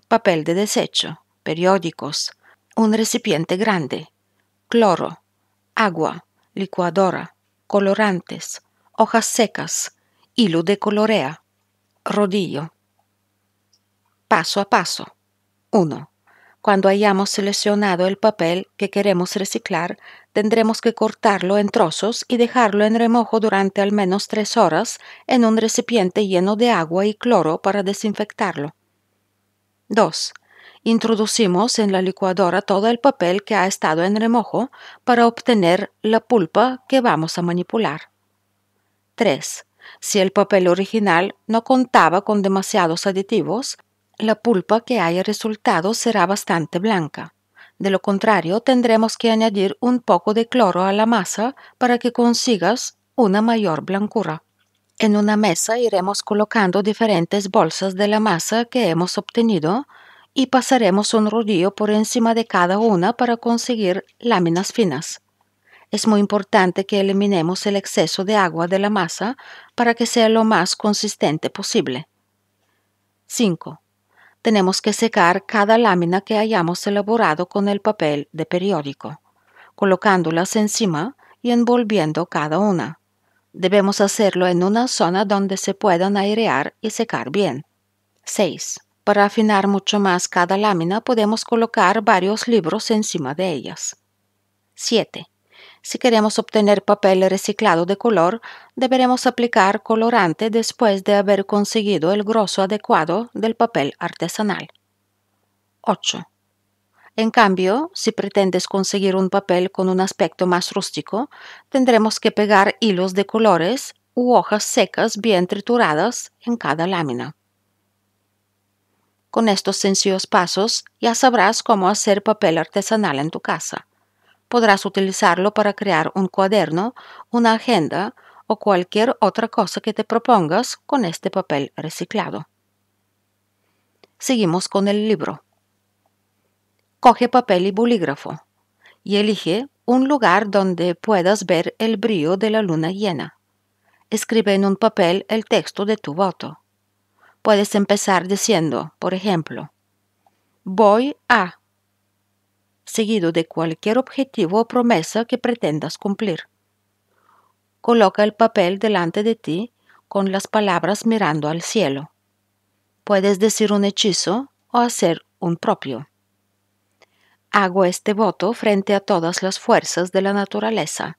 papel de desecho, periódicos, un recipiente grande, cloro, agua, licuadora, colorantes, hojas secas, hilo de colorea, rodillo. Paso a paso. 1. Cuando hayamos seleccionado el papel que queremos reciclar, Tendremos que cortarlo en trozos y dejarlo en remojo durante al menos tres horas en un recipiente lleno de agua y cloro para desinfectarlo. 2. Introducimos en la licuadora todo el papel que ha estado en remojo para obtener la pulpa que vamos a manipular. 3. Si el papel original no contaba con demasiados aditivos, la pulpa que haya resultado será bastante blanca. De lo contrario, tendremos que añadir un poco de cloro a la masa para que consigas una mayor blancura. En una mesa iremos colocando diferentes bolsas de la masa que hemos obtenido y pasaremos un rodillo por encima de cada una para conseguir láminas finas. Es muy importante que eliminemos el exceso de agua de la masa para que sea lo más consistente posible. 5 tenemos que secar cada lámina que hayamos elaborado con el papel de periódico, colocándolas encima y envolviendo cada una. Debemos hacerlo en una zona donde se puedan airear y secar bien. 6. Para afinar mucho más cada lámina podemos colocar varios libros encima de ellas. 7. Si queremos obtener papel reciclado de color, deberemos aplicar colorante después de haber conseguido el grosso adecuado del papel artesanal. 8. En cambio, si pretendes conseguir un papel con un aspecto más rústico, tendremos que pegar hilos de colores u hojas secas bien trituradas en cada lámina. Con estos sencillos pasos ya sabrás cómo hacer papel artesanal en tu casa podrás utilizarlo para crear un cuaderno, una agenda o cualquier otra cosa que te propongas con este papel reciclado. Seguimos con el libro. Coge papel y bolígrafo y elige un lugar donde puedas ver el brillo de la luna llena. Escribe en un papel el texto de tu voto. Puedes empezar diciendo, por ejemplo, voy a seguido de cualquier objetivo o promesa que pretendas cumplir. Coloca el papel delante de ti con las palabras mirando al cielo. Puedes decir un hechizo o hacer un propio. Hago este voto frente a todas las fuerzas de la naturaleza,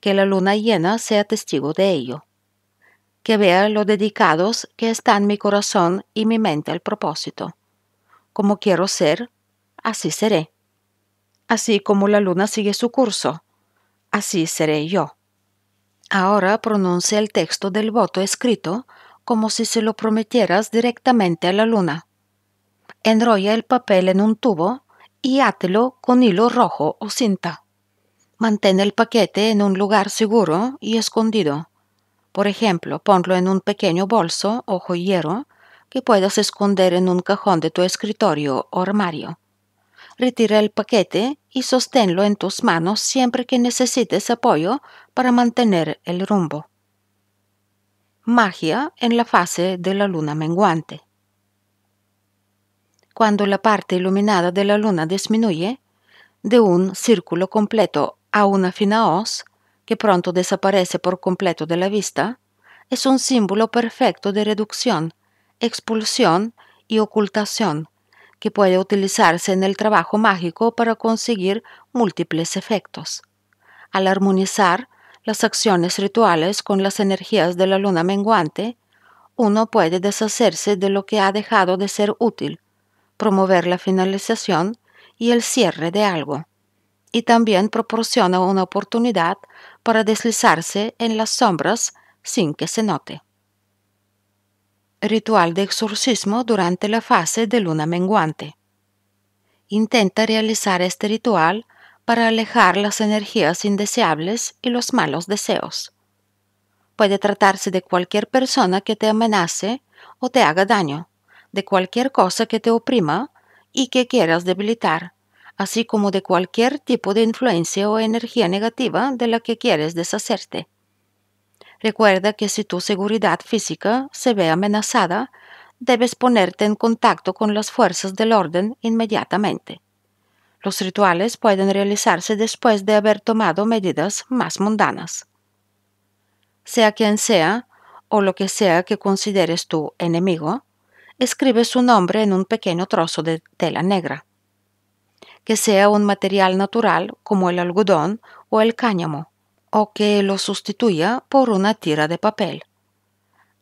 que la luna llena sea testigo de ello, que vea lo dedicados que están mi corazón y mi mente al propósito. Como quiero ser, así seré. Así como la luna sigue su curso, así seré yo. Ahora pronuncia el texto del voto escrito como si se lo prometieras directamente a la luna. Enrolla el papel en un tubo y átelo con hilo rojo o cinta. Mantén el paquete en un lugar seguro y escondido. Por ejemplo, ponlo en un pequeño bolso o joyero que puedas esconder en un cajón de tu escritorio o armario. Retira el paquete y sosténlo en tus manos siempre que necesites apoyo para mantener el rumbo. Magia en la fase de la luna menguante. Cuando la parte iluminada de la luna disminuye, de un círculo completo a una fina hoz, que pronto desaparece por completo de la vista, es un símbolo perfecto de reducción, expulsión y ocultación que puede utilizarse en el trabajo mágico para conseguir múltiples efectos. Al armonizar las acciones rituales con las energías de la luna menguante, uno puede deshacerse de lo que ha dejado de ser útil, promover la finalización y el cierre de algo, y también proporciona una oportunidad para deslizarse en las sombras sin que se note ritual de exorcismo durante la fase de luna menguante. Intenta realizar este ritual para alejar las energías indeseables y los malos deseos. Puede tratarse de cualquier persona que te amenace o te haga daño, de cualquier cosa que te oprima y que quieras debilitar, así como de cualquier tipo de influencia o energía negativa de la que quieres deshacerte. Recuerda que si tu seguridad física se ve amenazada, debes ponerte en contacto con las fuerzas del orden inmediatamente. Los rituales pueden realizarse después de haber tomado medidas más mundanas. Sea quien sea, o lo que sea que consideres tu enemigo, escribe su nombre en un pequeño trozo de tela negra, que sea un material natural como el algodón o el cáñamo, o que lo sustituya por una tira de papel.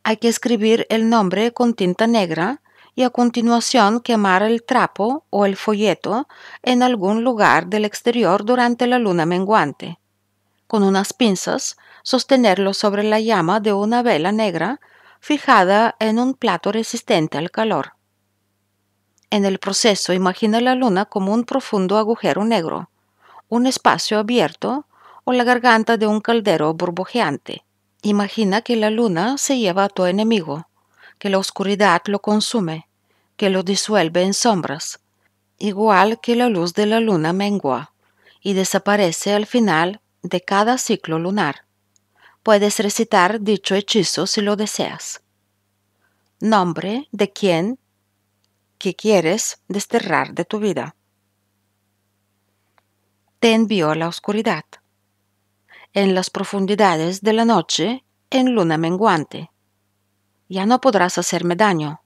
Hay que escribir el nombre con tinta negra y a continuación quemar el trapo o el folleto en algún lugar del exterior durante la luna menguante. Con unas pinzas, sostenerlo sobre la llama de una vela negra fijada en un plato resistente al calor. En el proceso imagina la luna como un profundo agujero negro, un espacio abierto o la garganta de un caldero burbujeante. Imagina que la luna se lleva a tu enemigo, que la oscuridad lo consume, que lo disuelve en sombras, igual que la luz de la luna mengua, y desaparece al final de cada ciclo lunar. Puedes recitar dicho hechizo si lo deseas. Nombre de quien que quieres desterrar de tu vida. Te envió la oscuridad en las profundidades de la noche en luna menguante. Ya no podrás hacerme daño.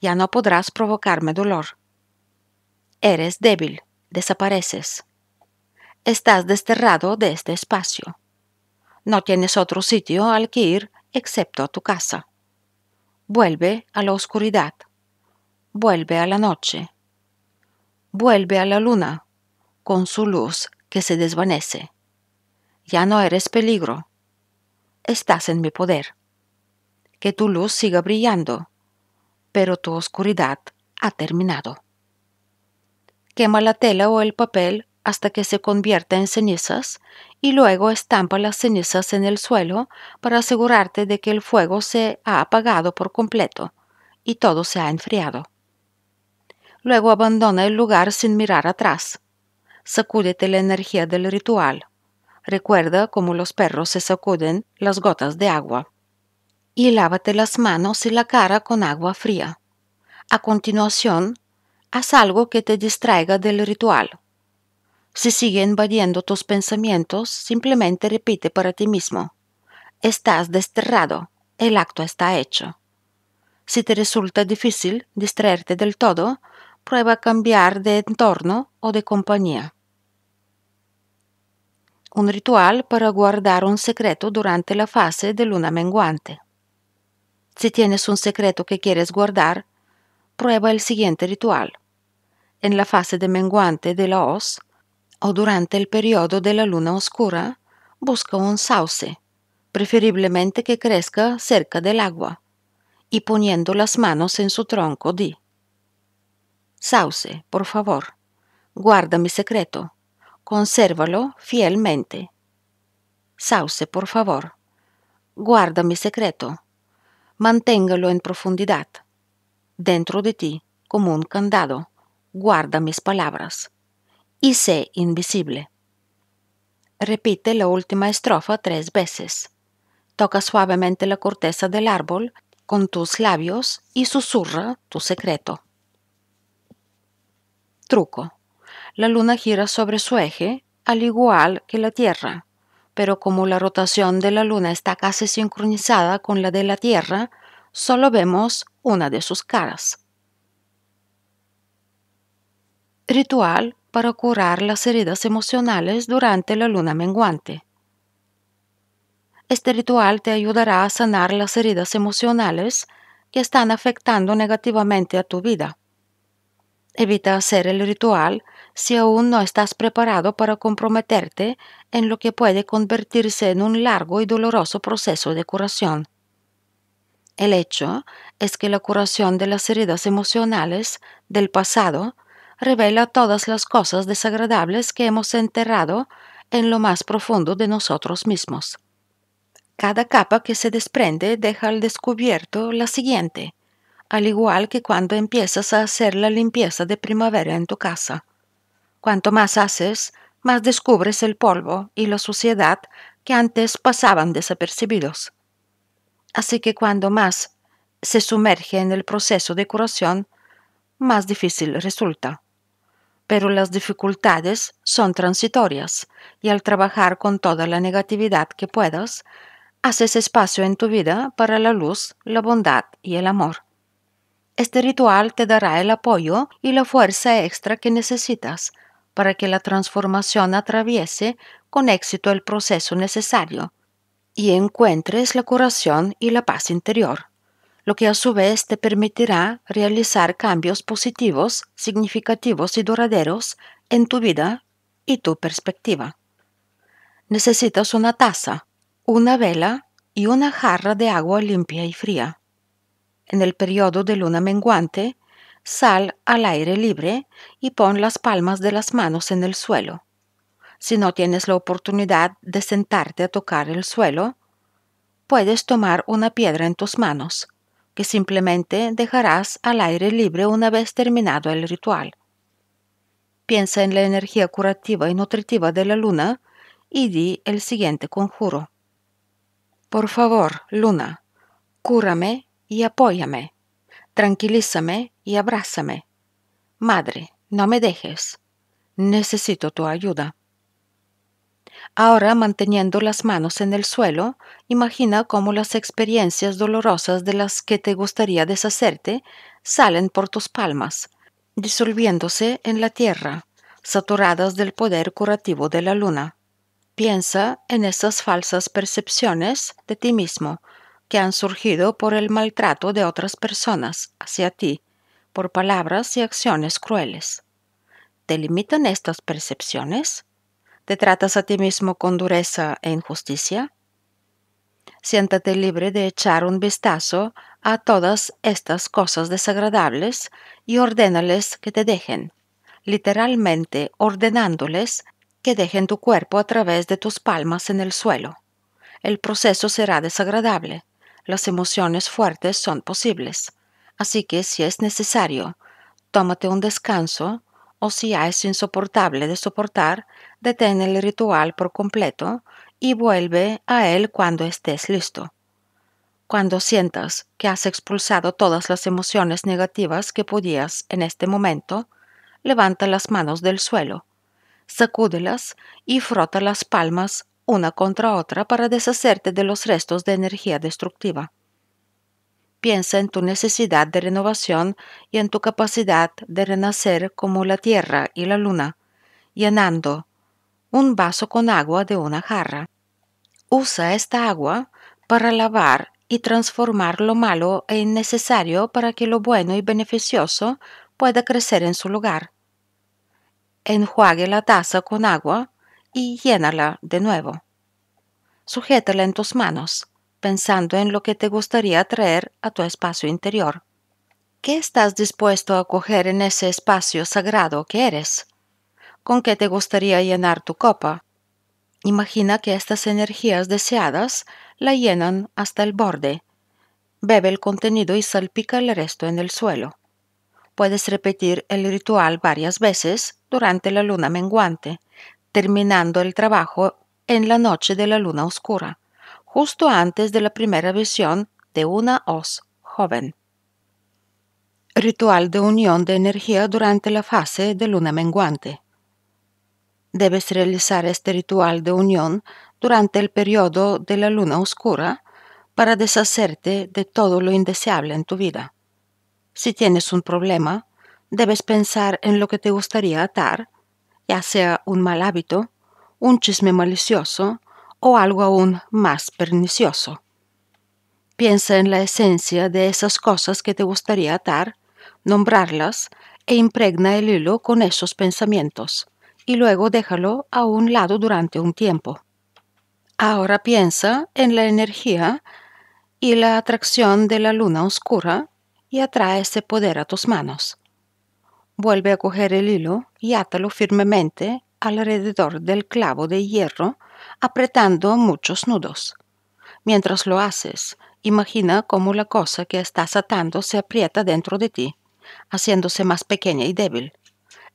Ya no podrás provocarme dolor. Eres débil, desapareces. Estás desterrado de este espacio. No tienes otro sitio al que ir excepto a tu casa. Vuelve a la oscuridad. Vuelve a la noche. Vuelve a la luna con su luz que se desvanece. Ya no eres peligro. Estás en mi poder. Que tu luz siga brillando, pero tu oscuridad ha terminado. Quema la tela o el papel hasta que se convierta en cenizas y luego estampa las cenizas en el suelo para asegurarte de que el fuego se ha apagado por completo y todo se ha enfriado. Luego abandona el lugar sin mirar atrás. Sacúdete la energía del ritual. Recuerda cómo los perros se sacuden las gotas de agua. Y lávate las manos y la cara con agua fría. A continuación, haz algo que te distraiga del ritual. Si sigue invadiendo tus pensamientos, simplemente repite para ti mismo. Estás desterrado. El acto está hecho. Si te resulta difícil distraerte del todo, prueba cambiar de entorno o de compañía un ritual para guardar un secreto durante la fase de luna menguante. Si tienes un secreto que quieres guardar, prueba el siguiente ritual. En la fase de menguante de la hoz o durante el periodo de la luna oscura, busca un sauce, preferiblemente que crezca cerca del agua, y poniendo las manos en su tronco di, Sauce, por favor, guarda mi secreto consérvalo fielmente. Sauce, por favor. Guarda mi secreto. Manténgalo en profundidad. Dentro de ti, como un candado, guarda mis palabras. Y sé invisible. Repite la última estrofa tres veces. Toca suavemente la corteza del árbol con tus labios y susurra tu secreto. Truco. La Luna gira sobre su eje, al igual que la Tierra, pero como la rotación de la Luna está casi sincronizada con la de la Tierra, solo vemos una de sus caras. Ritual para curar las heridas emocionales durante la luna menguante. Este ritual te ayudará a sanar las heridas emocionales que están afectando negativamente a tu vida. Evita hacer el ritual si aún no estás preparado para comprometerte en lo que puede convertirse en un largo y doloroso proceso de curación. El hecho es que la curación de las heridas emocionales del pasado revela todas las cosas desagradables que hemos enterrado en lo más profundo de nosotros mismos. Cada capa que se desprende deja al descubierto la siguiente, al igual que cuando empiezas a hacer la limpieza de primavera en tu casa. Cuanto más haces, más descubres el polvo y la suciedad que antes pasaban desapercibidos. Así que cuando más se sumerge en el proceso de curación, más difícil resulta. Pero las dificultades son transitorias y al trabajar con toda la negatividad que puedas, haces espacio en tu vida para la luz, la bondad y el amor. Este ritual te dará el apoyo y la fuerza extra que necesitas para que la transformación atraviese con éxito el proceso necesario y encuentres la curación y la paz interior, lo que a su vez te permitirá realizar cambios positivos, significativos y duraderos en tu vida y tu perspectiva. Necesitas una taza, una vela y una jarra de agua limpia y fría. En el periodo de luna menguante, Sal al aire libre y pon las palmas de las manos en el suelo. Si no tienes la oportunidad de sentarte a tocar el suelo, puedes tomar una piedra en tus manos, que simplemente dejarás al aire libre una vez terminado el ritual. Piensa en la energía curativa y nutritiva de la luna y di el siguiente conjuro. Por favor, luna, cúrame y apóyame. Tranquilízame y abrázame. Madre, no me dejes. Necesito tu ayuda. Ahora, manteniendo las manos en el suelo, imagina cómo las experiencias dolorosas de las que te gustaría deshacerte salen por tus palmas, disolviéndose en la tierra, saturadas del poder curativo de la luna. Piensa en esas falsas percepciones de ti mismo que han surgido por el maltrato de otras personas hacia ti, por palabras y acciones crueles. ¿Te limitan estas percepciones? ¿Te tratas a ti mismo con dureza e injusticia? Siéntate libre de echar un vistazo a todas estas cosas desagradables y ordénales que te dejen, literalmente ordenándoles que dejen tu cuerpo a través de tus palmas en el suelo. El proceso será desagradable. Las emociones fuertes son posibles Así que si es necesario, tómate un descanso o si ya es insoportable de soportar, detén el ritual por completo y vuelve a él cuando estés listo. Cuando sientas que has expulsado todas las emociones negativas que podías en este momento, levanta las manos del suelo, sacúdelas y frota las palmas una contra otra para deshacerte de los restos de energía destructiva. Piensa en tu necesidad de renovación y en tu capacidad de renacer como la tierra y la luna, llenando un vaso con agua de una jarra. Usa esta agua para lavar y transformar lo malo e innecesario para que lo bueno y beneficioso pueda crecer en su lugar. Enjuague la taza con agua y llénala de nuevo. Sujétala en tus manos pensando en lo que te gustaría traer a tu espacio interior. ¿Qué estás dispuesto a coger en ese espacio sagrado que eres? ¿Con qué te gustaría llenar tu copa? Imagina que estas energías deseadas la llenan hasta el borde. Bebe el contenido y salpica el resto en el suelo. Puedes repetir el ritual varias veces durante la luna menguante, terminando el trabajo en la noche de la luna oscura justo antes de la primera visión de una hoz joven. Ritual de unión de energía durante la fase de luna menguante. Debes realizar este ritual de unión durante el periodo de la luna oscura para deshacerte de todo lo indeseable en tu vida. Si tienes un problema, debes pensar en lo que te gustaría atar, ya sea un mal hábito, un chisme malicioso o algo aún más pernicioso. Piensa en la esencia de esas cosas que te gustaría atar, nombrarlas e impregna el hilo con esos pensamientos, y luego déjalo a un lado durante un tiempo. Ahora piensa en la energía y la atracción de la luna oscura y atrae ese poder a tus manos. Vuelve a coger el hilo y átalo firmemente alrededor del clavo de hierro apretando muchos nudos. Mientras lo haces, imagina cómo la cosa que estás atando se aprieta dentro de ti, haciéndose más pequeña y débil,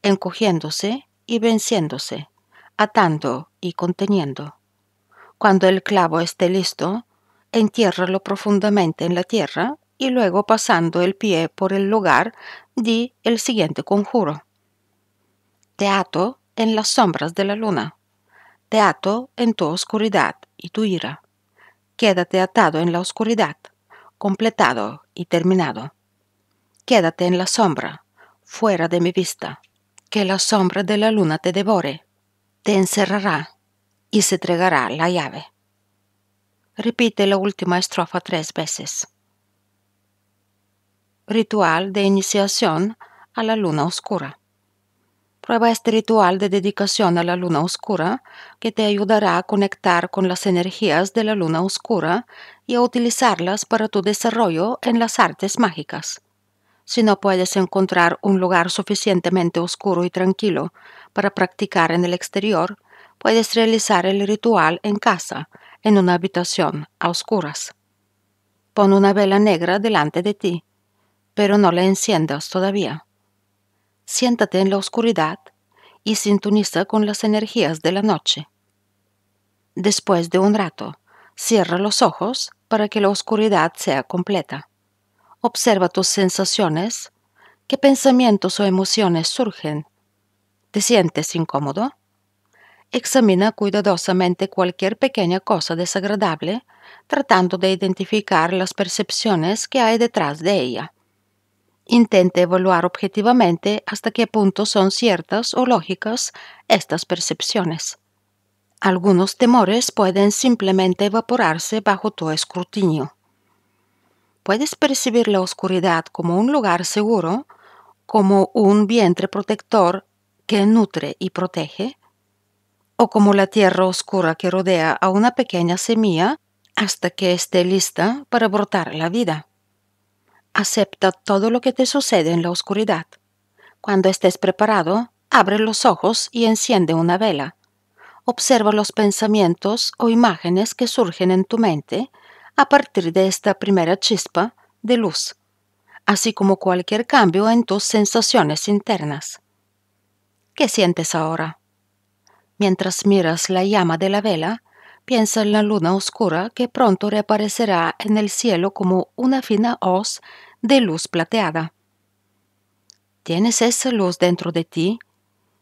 encogiéndose y venciéndose, atando y conteniendo. Cuando el clavo esté listo, entiérralo profundamente en la tierra y luego pasando el pie por el lugar, di el siguiente conjuro. Te ato en las sombras de la luna. Te ato en tu oscuridad y tu ira. Quédate atado en la oscuridad, completado y terminado. Quédate en la sombra, fuera de mi vista. Que la sombra de la luna te devore. Te encerrará y se entregará la llave. Repite la última estrofa tres veces. Ritual de iniciación a la luna oscura prueba este ritual de dedicación a la luna oscura que te ayudará a conectar con las energías de la luna oscura y a utilizarlas para tu desarrollo en las artes mágicas. Si no puedes encontrar un lugar suficientemente oscuro y tranquilo para practicar en el exterior, puedes realizar el ritual en casa, en una habitación a oscuras. Pon una vela negra delante de ti, pero no la enciendas todavía siéntate en la oscuridad y sintoniza con las energías de la noche. Después de un rato, cierra los ojos para que la oscuridad sea completa. Observa tus sensaciones, qué pensamientos o emociones surgen. ¿Te sientes incómodo? Examina cuidadosamente cualquier pequeña cosa desagradable, tratando de identificar las percepciones que hay detrás de ella. Intente evaluar objetivamente hasta qué punto son ciertas o lógicas estas percepciones. Algunos temores pueden simplemente evaporarse bajo tu escrutinio. Puedes percibir la oscuridad como un lugar seguro, como un vientre protector que nutre y protege, o como la tierra oscura que rodea a una pequeña semilla hasta que esté lista para brotar la vida. Acepta todo lo que te sucede en la oscuridad. Cuando estés preparado, abre los ojos y enciende una vela. Observa los pensamientos o imágenes que surgen en tu mente a partir de esta primera chispa de luz, así como cualquier cambio en tus sensaciones internas. ¿Qué sientes ahora? Mientras miras la llama de la vela, Piensa en la luna oscura que pronto reaparecerá en el cielo como una fina hoz de luz plateada. ¿Tienes esa luz dentro de ti,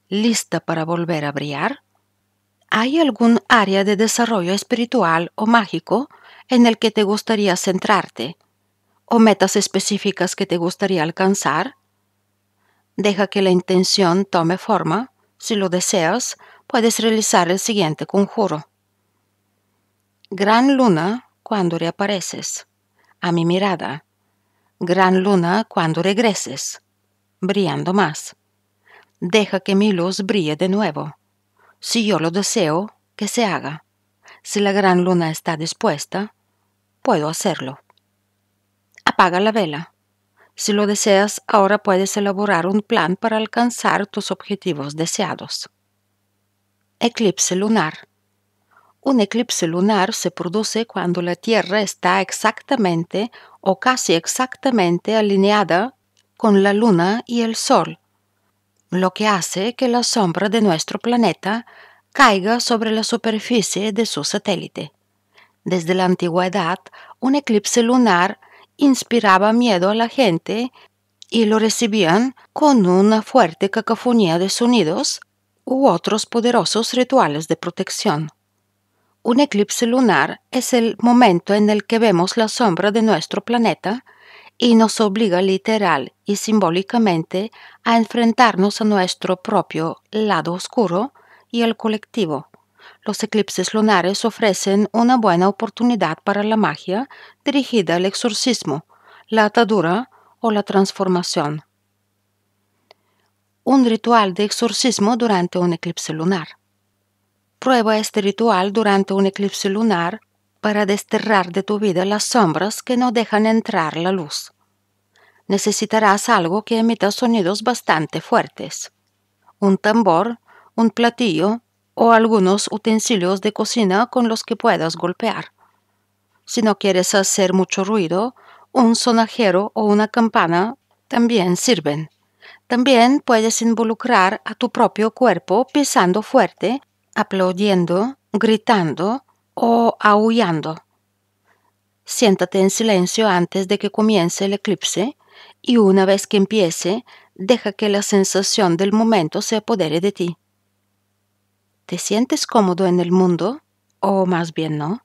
lista para volver a brillar? ¿Hay algún área de desarrollo espiritual o mágico en el que te gustaría centrarte? ¿O metas específicas que te gustaría alcanzar? Deja que la intención tome forma. Si lo deseas, puedes realizar el siguiente conjuro. Gran luna cuando reapareces a mi mirada. Gran luna cuando regreses, brillando más. Deja que mi luz brille de nuevo. Si yo lo deseo, que se haga. Si la gran luna está dispuesta, puedo hacerlo. Apaga la vela. Si lo deseas, ahora puedes elaborar un plan para alcanzar tus objetivos deseados. Eclipse lunar. Un eclipse lunar se produce cuando la Tierra está exactamente o casi exactamente alineada con la Luna y el Sol, lo que hace que la sombra de nuestro planeta caiga sobre la superficie de su satélite. Desde la antigüedad, un eclipse lunar inspiraba miedo a la gente y lo recibían con una fuerte cacofonía de sonidos u otros poderosos rituales de protección. Un eclipse lunar es el momento en el que vemos la sombra de nuestro planeta y nos obliga literal y simbólicamente a enfrentarnos a nuestro propio lado oscuro y al colectivo. Los eclipses lunares ofrecen una buena oportunidad para la magia dirigida al exorcismo, la atadura o la transformación. Un ritual de exorcismo durante un eclipse lunar. Prueba este ritual durante un eclipse lunar para desterrar de tu vida las sombras que no dejan entrar la luz. Necesitarás algo que emita sonidos bastante fuertes. Un tambor, un platillo o algunos utensilios de cocina con los que puedas golpear. Si no quieres hacer mucho ruido, un sonajero o una campana también sirven. También puedes involucrar a tu propio cuerpo pisando fuerte aplaudiendo, gritando o aullando. Siéntate en silencio antes de que comience el eclipse y una vez que empiece, deja que la sensación del momento se apodere de ti. ¿Te sientes cómodo en el mundo? ¿O más bien no?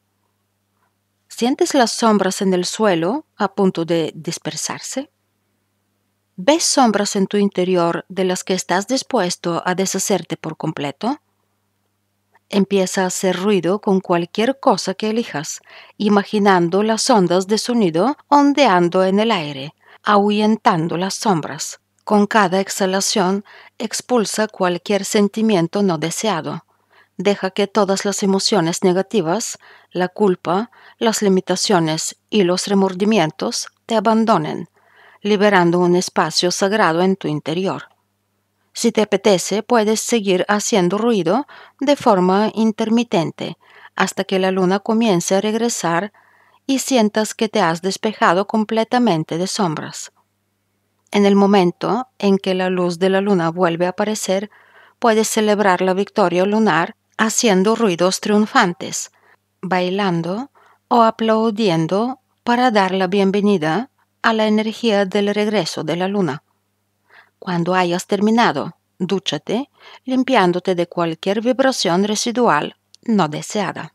¿Sientes las sombras en el suelo a punto de dispersarse? ¿Ves sombras en tu interior de las que estás dispuesto a deshacerte por completo? Empieza a hacer ruido con cualquier cosa que elijas, imaginando las ondas de sonido ondeando en el aire, ahuyentando las sombras. Con cada exhalación expulsa cualquier sentimiento no deseado. Deja que todas las emociones negativas, la culpa, las limitaciones y los remordimientos te abandonen, liberando un espacio sagrado en tu interior. Si te apetece, puedes seguir haciendo ruido de forma intermitente hasta que la luna comience a regresar y sientas que te has despejado completamente de sombras. En el momento en que la luz de la luna vuelve a aparecer, puedes celebrar la victoria lunar haciendo ruidos triunfantes, bailando o aplaudiendo para dar la bienvenida a la energía del regreso de la luna. Cuando hayas terminado, dúchate, limpiándote de cualquier vibración residual no deseada.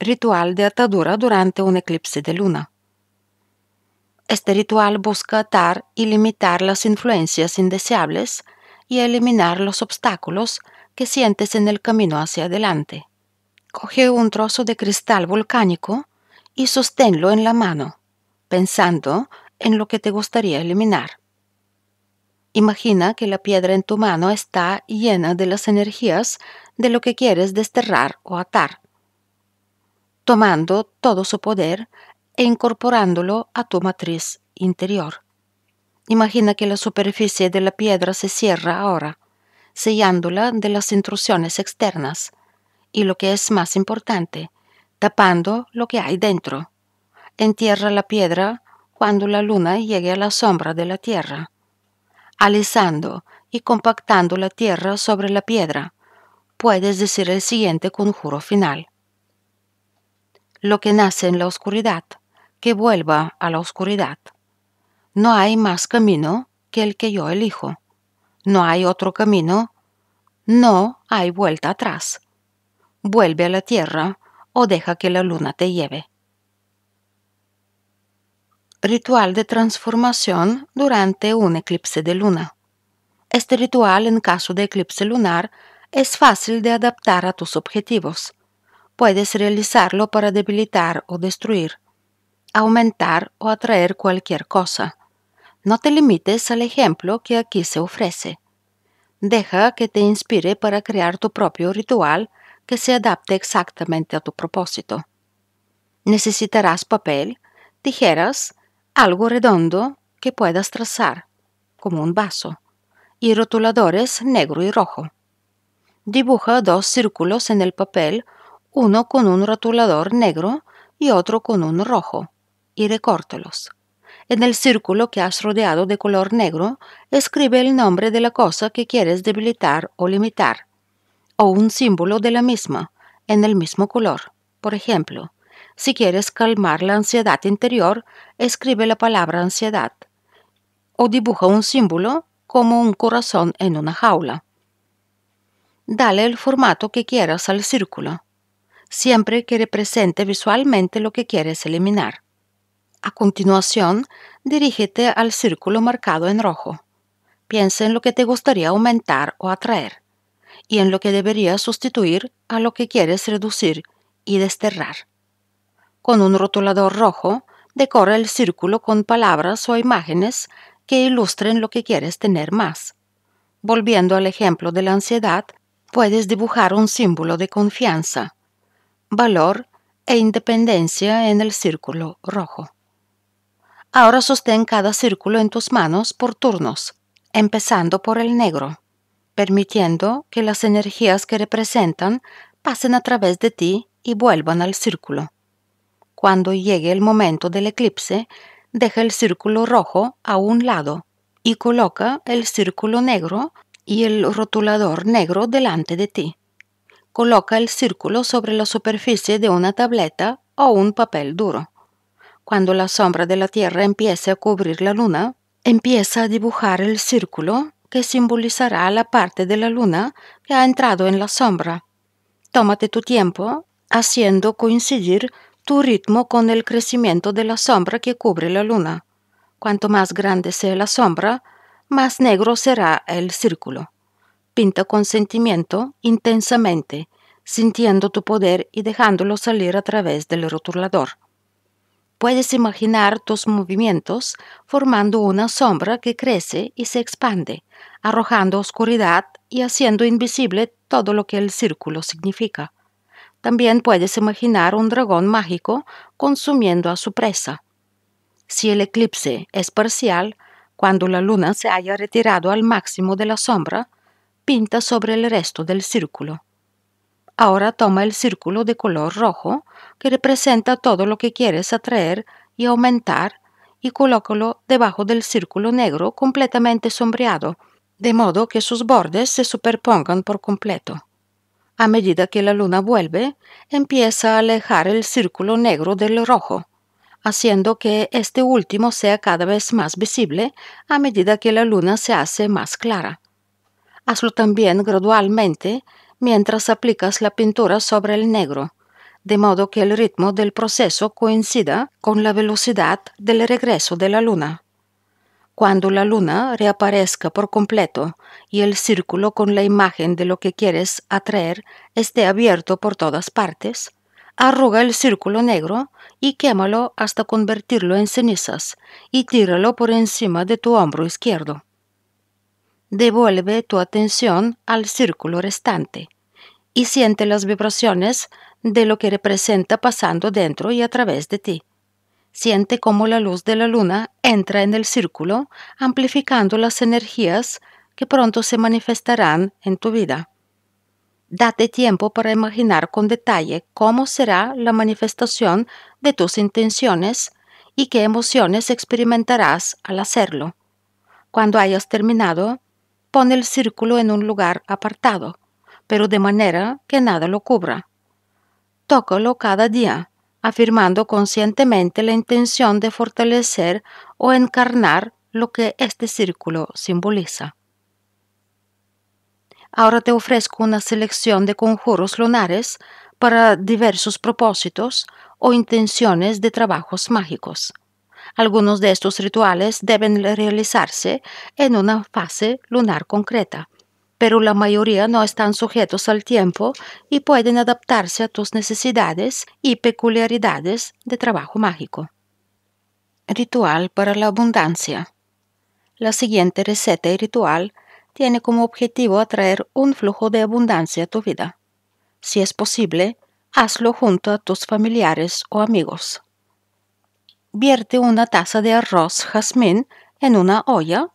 Ritual de atadura durante un eclipse de luna. Este ritual busca atar y limitar las influencias indeseables y eliminar los obstáculos que sientes en el camino hacia adelante. Coge un trozo de cristal volcánico y sosténlo en la mano, pensando en lo que te gustaría eliminar. Imagina que la piedra en tu mano está llena de las energías de lo que quieres desterrar o atar, tomando todo su poder e incorporándolo a tu matriz interior. Imagina que la superficie de la piedra se cierra ahora, sellándola de las intrusiones externas y lo que es más importante, tapando lo que hay dentro. Entierra la piedra cuando la luna llegue a la sombra de la tierra, alisando y compactando la tierra sobre la piedra, puedes decir el siguiente conjuro final. Lo que nace en la oscuridad, que vuelva a la oscuridad. No hay más camino que el que yo elijo. No hay otro camino. No hay vuelta atrás. Vuelve a la tierra o deja que la luna te lleve ritual de transformación durante un eclipse de luna. Este ritual en caso de eclipse lunar es fácil de adaptar a tus objetivos. Puedes realizarlo para debilitar o destruir, aumentar o atraer cualquier cosa. No te limites al ejemplo que aquí se ofrece. Deja que te inspire para crear tu propio ritual que se adapte exactamente a tu propósito. Necesitarás papel, tijeras algo redondo que puedas trazar, como un vaso, y rotuladores negro y rojo. Dibuja dos círculos en el papel, uno con un rotulador negro y otro con un rojo, y recórtelos. En el círculo que has rodeado de color negro, escribe el nombre de la cosa que quieres debilitar o limitar, o un símbolo de la misma, en el mismo color, por ejemplo, si quieres calmar la ansiedad interior, escribe la palabra ansiedad o dibuja un símbolo como un corazón en una jaula. Dale el formato que quieras al círculo, siempre que represente visualmente lo que quieres eliminar. A continuación, dirígete al círculo marcado en rojo. Piensa en lo que te gustaría aumentar o atraer y en lo que deberías sustituir a lo que quieres reducir y desterrar. Con un rotulador rojo, decora el círculo con palabras o imágenes que ilustren lo que quieres tener más. Volviendo al ejemplo de la ansiedad, puedes dibujar un símbolo de confianza, valor e independencia en el círculo rojo. Ahora sostén cada círculo en tus manos por turnos, empezando por el negro, permitiendo que las energías que representan pasen a través de ti y vuelvan al círculo. Cuando llegue el momento del eclipse, deja el círculo rojo a un lado y coloca el círculo negro y el rotulador negro delante de ti. Coloca el círculo sobre la superficie de una tableta o un papel duro. Cuando la sombra de la Tierra empiece a cubrir la Luna, empieza a dibujar el círculo que simbolizará la parte de la Luna que ha entrado en la sombra. Tómate tu tiempo haciendo coincidir tu ritmo con el crecimiento de la sombra que cubre la luna. Cuanto más grande sea la sombra, más negro será el círculo. Pinta con sentimiento, intensamente, sintiendo tu poder y dejándolo salir a través del rotulador. Puedes imaginar tus movimientos formando una sombra que crece y se expande, arrojando oscuridad y haciendo invisible todo lo que el círculo significa. También puedes imaginar un dragón mágico consumiendo a su presa. Si el eclipse es parcial, cuando la luna se haya retirado al máximo de la sombra, pinta sobre el resto del círculo. Ahora toma el círculo de color rojo, que representa todo lo que quieres atraer y aumentar, y colócalo debajo del círculo negro completamente sombreado, de modo que sus bordes se superpongan por completo. A medida que la luna vuelve, empieza a alejar el círculo negro del rojo, haciendo que este último sea cada vez más visible a medida que la luna se hace más clara. Hazlo también gradualmente mientras aplicas la pintura sobre el negro, de modo que el ritmo del proceso coincida con la velocidad del regreso de la luna. Cuando la luna reaparezca por completo y el círculo con la imagen de lo que quieres atraer esté abierto por todas partes, arruga el círculo negro y quémalo hasta convertirlo en cenizas y tíralo por encima de tu hombro izquierdo. Devuelve tu atención al círculo restante y siente las vibraciones de lo que representa pasando dentro y a través de ti. Siente cómo la luz de la luna entra en el círculo, amplificando las energías que pronto se manifestarán en tu vida. Date tiempo para imaginar con detalle cómo será la manifestación de tus intenciones y qué emociones experimentarás al hacerlo. Cuando hayas terminado, pon el círculo en un lugar apartado, pero de manera que nada lo cubra. Tócalo cada día afirmando conscientemente la intención de fortalecer o encarnar lo que este círculo simboliza. Ahora te ofrezco una selección de conjuros lunares para diversos propósitos o intenciones de trabajos mágicos. Algunos de estos rituales deben realizarse en una fase lunar concreta pero la mayoría no están sujetos al tiempo y pueden adaptarse a tus necesidades y peculiaridades de trabajo mágico. Ritual para la abundancia. La siguiente receta y ritual tiene como objetivo atraer un flujo de abundancia a tu vida. Si es posible, hazlo junto a tus familiares o amigos. Vierte una taza de arroz jazmín en una olla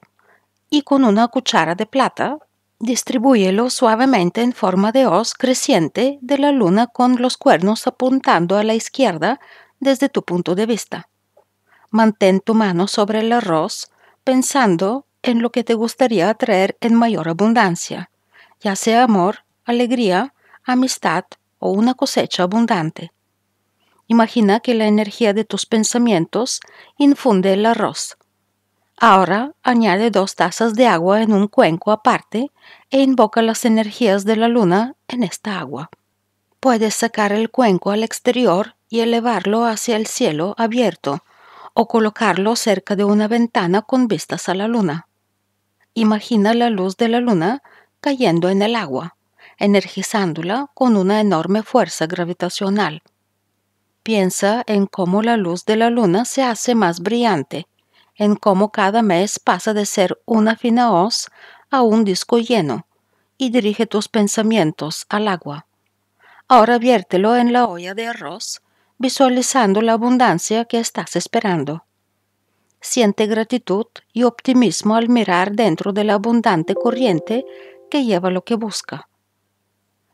y con una cuchara de plata Distribúyelo suavemente en forma de hoz creciente de la luna con los cuernos apuntando a la izquierda desde tu punto de vista. Mantén tu mano sobre el arroz pensando en lo que te gustaría atraer en mayor abundancia, ya sea amor, alegría, amistad o una cosecha abundante. Imagina que la energía de tus pensamientos infunde el arroz, Ahora añade dos tazas de agua en un cuenco aparte e invoca las energías de la luna en esta agua. Puedes sacar el cuenco al exterior y elevarlo hacia el cielo abierto o colocarlo cerca de una ventana con vistas a la luna. Imagina la luz de la luna cayendo en el agua, energizándola con una enorme fuerza gravitacional. Piensa en cómo la luz de la luna se hace más brillante en cómo cada mes pasa de ser una fina hoz a un disco lleno y dirige tus pensamientos al agua. Ahora viértelo en la olla de arroz, visualizando la abundancia que estás esperando. Siente gratitud y optimismo al mirar dentro de la abundante corriente que lleva lo que busca.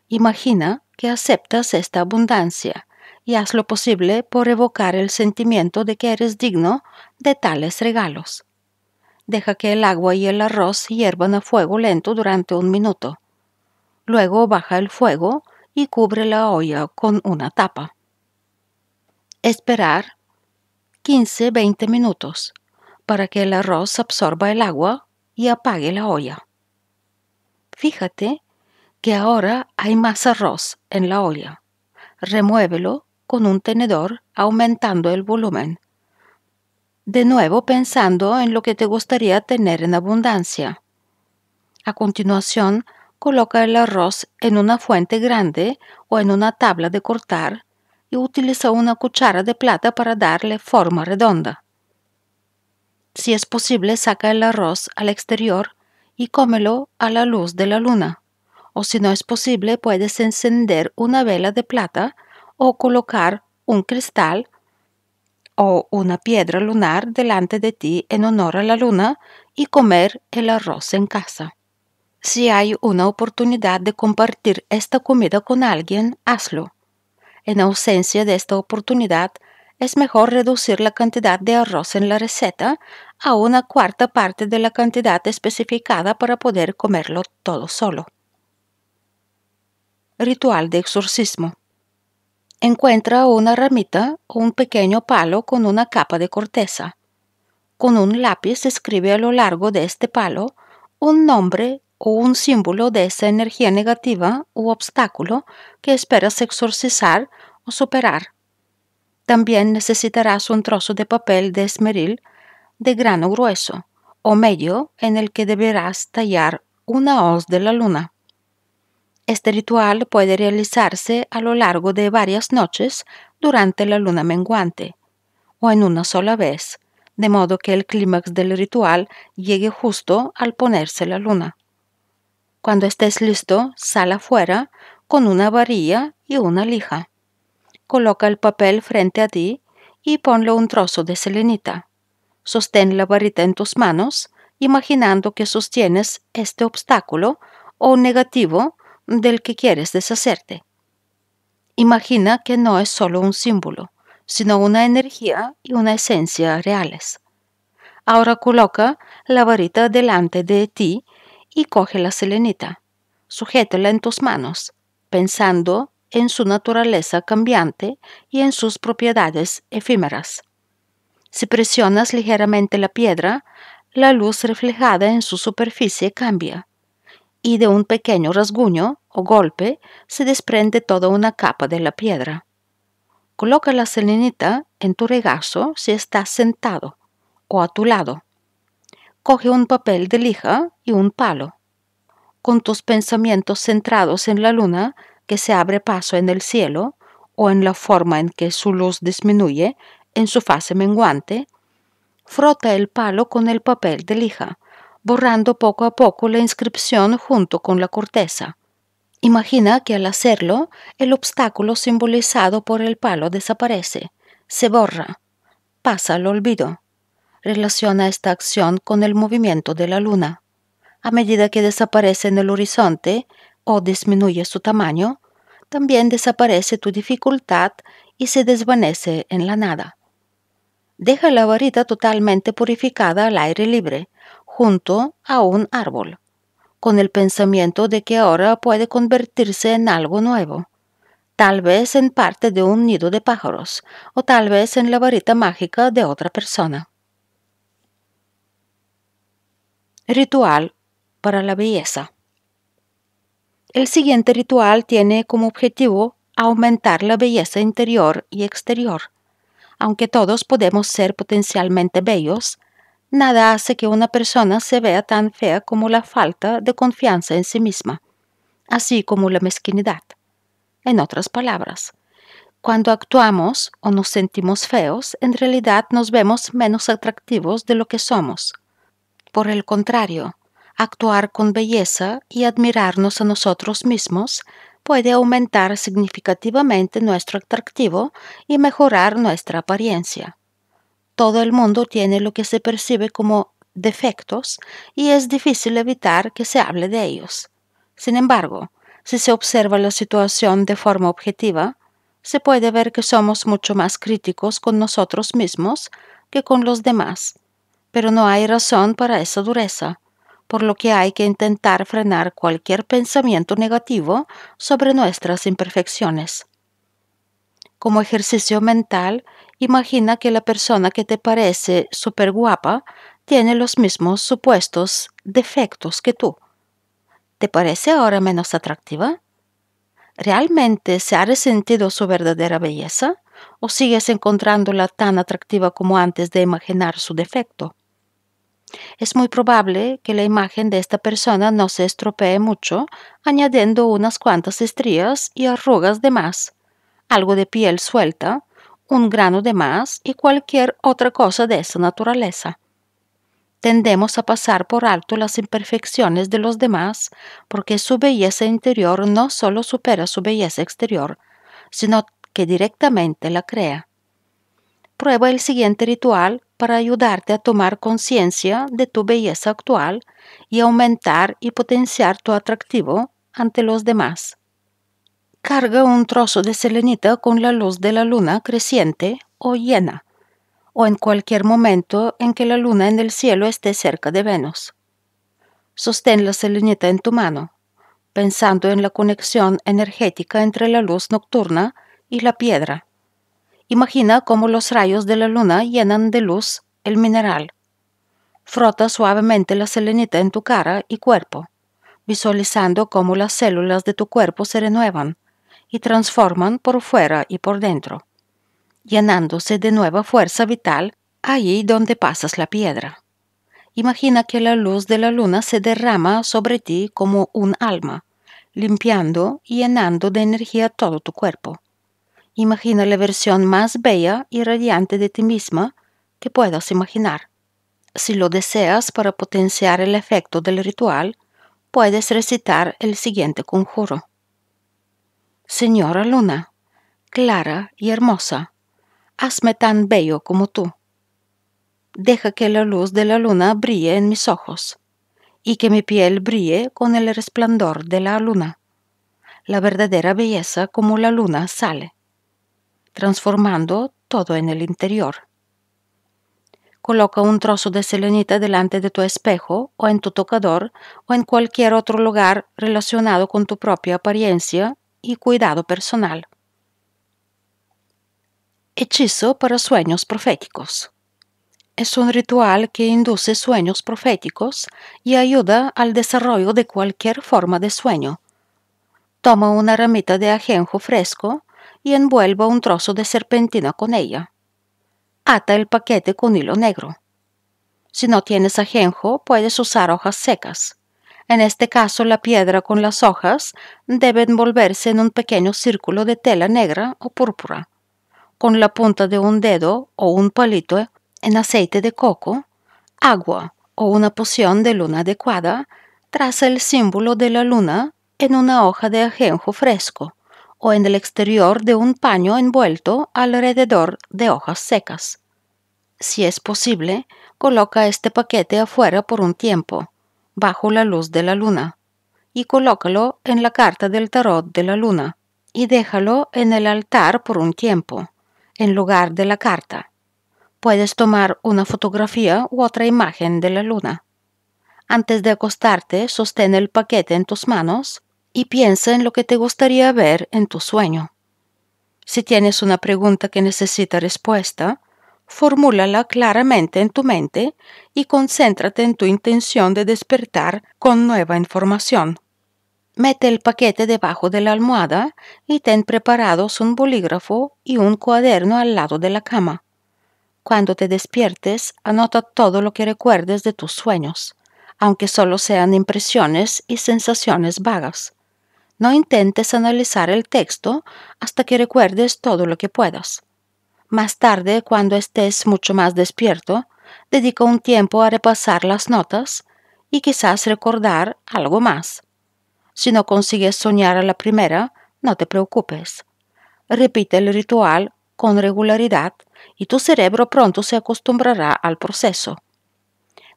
Imagina que aceptas esta abundancia y haz lo posible por evocar el sentimiento de que eres digno de tales regalos. Deja que el agua y el arroz hiervan a fuego lento durante un minuto. Luego baja el fuego y cubre la olla con una tapa. Esperar 15-20 minutos para que el arroz absorba el agua y apague la olla. Fíjate que ahora hay más arroz en la olla. Remuévelo con un tenedor aumentando el volumen. De nuevo pensando en lo que te gustaría tener en abundancia. A continuación, coloca el arroz en una fuente grande o en una tabla de cortar y utiliza una cuchara de plata para darle forma redonda. Si es posible, saca el arroz al exterior y cómelo a la luz de la luna. O si no es posible, puedes encender una vela de plata o colocar un cristal o una piedra lunar delante de ti en honor a la luna y comer el arroz en casa. Si hay una oportunidad de compartir esta comida con alguien, hazlo. En ausencia de esta oportunidad, es mejor reducir la cantidad de arroz en la receta a una cuarta parte de la cantidad especificada para poder comerlo todo solo. Ritual de exorcismo encuentra una ramita o un pequeño palo con una capa de corteza. Con un lápiz escribe a lo largo de este palo un nombre o un símbolo de esa energía negativa u obstáculo que esperas exorcizar o superar. También necesitarás un trozo de papel de esmeril de grano grueso o medio en el que deberás tallar una hoz de la luna. Este ritual puede realizarse a lo largo de varias noches durante la luna menguante o en una sola vez, de modo que el clímax del ritual llegue justo al ponerse la luna. Cuando estés listo, sal afuera con una varilla y una lija. Coloca el papel frente a ti y ponle un trozo de selenita. Sostén la varita en tus manos, imaginando que sostienes este obstáculo o negativo del que quieres deshacerte. Imagina que no es solo un símbolo, sino una energía y una esencia reales. Ahora coloca la varita delante de ti y coge la selenita. Sujétela en tus manos, pensando en su naturaleza cambiante y en sus propiedades efímeras. Si presionas ligeramente la piedra, la luz reflejada en su superficie cambia y de un pequeño rasguño o golpe se desprende toda una capa de la piedra. Coloca la selenita en tu regazo si estás sentado o a tu lado. Coge un papel de lija y un palo. Con tus pensamientos centrados en la luna que se abre paso en el cielo o en la forma en que su luz disminuye en su fase menguante, frota el palo con el papel de lija borrando poco a poco la inscripción junto con la corteza. Imagina que al hacerlo, el obstáculo simbolizado por el palo desaparece, se borra, pasa al olvido. Relaciona esta acción con el movimiento de la luna. A medida que desaparece en el horizonte o disminuye su tamaño, también desaparece tu dificultad y se desvanece en la nada. Deja la varita totalmente purificada al aire libre, junto a un árbol, con el pensamiento de que ahora puede convertirse en algo nuevo, tal vez en parte de un nido de pájaros, o tal vez en la varita mágica de otra persona. Ritual para la belleza. El siguiente ritual tiene como objetivo aumentar la belleza interior y exterior. Aunque todos podemos ser potencialmente bellos, Nada hace que una persona se vea tan fea como la falta de confianza en sí misma, así como la mezquinidad. En otras palabras, cuando actuamos o nos sentimos feos, en realidad nos vemos menos atractivos de lo que somos. Por el contrario, actuar con belleza y admirarnos a nosotros mismos puede aumentar significativamente nuestro atractivo y mejorar nuestra apariencia todo el mundo tiene lo que se percibe como defectos y es difícil evitar que se hable de ellos. Sin embargo, si se observa la situación de forma objetiva, se puede ver que somos mucho más críticos con nosotros mismos que con los demás, pero no hay razón para esa dureza, por lo que hay que intentar frenar cualquier pensamiento negativo sobre nuestras imperfecciones. Como ejercicio mental, Imagina que la persona que te parece súper guapa tiene los mismos supuestos defectos que tú. ¿Te parece ahora menos atractiva? ¿Realmente se ha resentido su verdadera belleza? ¿O sigues encontrándola tan atractiva como antes de imaginar su defecto? Es muy probable que la imagen de esta persona no se estropee mucho, añadiendo unas cuantas estrías y arrugas de más, algo de piel suelta, un grano de más y cualquier otra cosa de esa naturaleza. Tendemos a pasar por alto las imperfecciones de los demás porque su belleza interior no solo supera su belleza exterior, sino que directamente la crea. Prueba el siguiente ritual para ayudarte a tomar conciencia de tu belleza actual y aumentar y potenciar tu atractivo ante los demás carga un trozo de selenita con la luz de la luna creciente o llena, o en cualquier momento en que la luna en el cielo esté cerca de Venus. Sostén la selenita en tu mano, pensando en la conexión energética entre la luz nocturna y la piedra. Imagina cómo los rayos de la luna llenan de luz el mineral. Frota suavemente la selenita en tu cara y cuerpo, visualizando cómo las células de tu cuerpo se renuevan y transforman por fuera y por dentro, llenándose de nueva fuerza vital allí donde pasas la piedra. Imagina que la luz de la luna se derrama sobre ti como un alma, limpiando y llenando de energía todo tu cuerpo. Imagina la versión más bella y radiante de ti misma que puedas imaginar. Si lo deseas para potenciar el efecto del ritual, puedes recitar el siguiente conjuro. Señora Luna, clara y hermosa, hazme tan bello como tú. Deja que la luz de la luna brille en mis ojos y que mi piel brille con el resplandor de la luna. La verdadera belleza como la luna sale, transformando todo en el interior. Coloca un trozo de selenita delante de tu espejo o en tu tocador o en cualquier otro lugar relacionado con tu propia apariencia y cuidado personal. Hechizo para sueños proféticos. Es un ritual que induce sueños proféticos y ayuda al desarrollo de cualquier forma de sueño. Toma una ramita de ajenjo fresco y envuelva un trozo de serpentina con ella. Ata el paquete con hilo negro. Si no tienes ajenjo, puedes usar hojas secas. En este caso, la piedra con las hojas debe envolverse en un pequeño círculo de tela negra o púrpura. Con la punta de un dedo o un palito en aceite de coco, agua o una poción de luna adecuada, traza el símbolo de la luna en una hoja de ajenjo fresco o en el exterior de un paño envuelto alrededor de hojas secas. Si es posible, coloca este paquete afuera por un tiempo bajo la luz de la luna y colócalo en la carta del tarot de la luna y déjalo en el altar por un tiempo, en lugar de la carta. Puedes tomar una fotografía u otra imagen de la luna. Antes de acostarte, sostén el paquete en tus manos y piensa en lo que te gustaría ver en tu sueño. Si tienes una pregunta que necesita respuesta, formúlala claramente en tu mente y concéntrate en tu intención de despertar con nueva información. Mete el paquete debajo de la almohada y ten preparados un bolígrafo y un cuaderno al lado de la cama. Cuando te despiertes, anota todo lo que recuerdes de tus sueños, aunque solo sean impresiones y sensaciones vagas. No intentes analizar el texto hasta que recuerdes todo lo que puedas. Más tarde, cuando estés mucho más despierto, dedica un tiempo a repasar las notas y quizás recordar algo más. Si no consigues soñar a la primera, no te preocupes. Repite el ritual con regularidad y tu cerebro pronto se acostumbrará al proceso.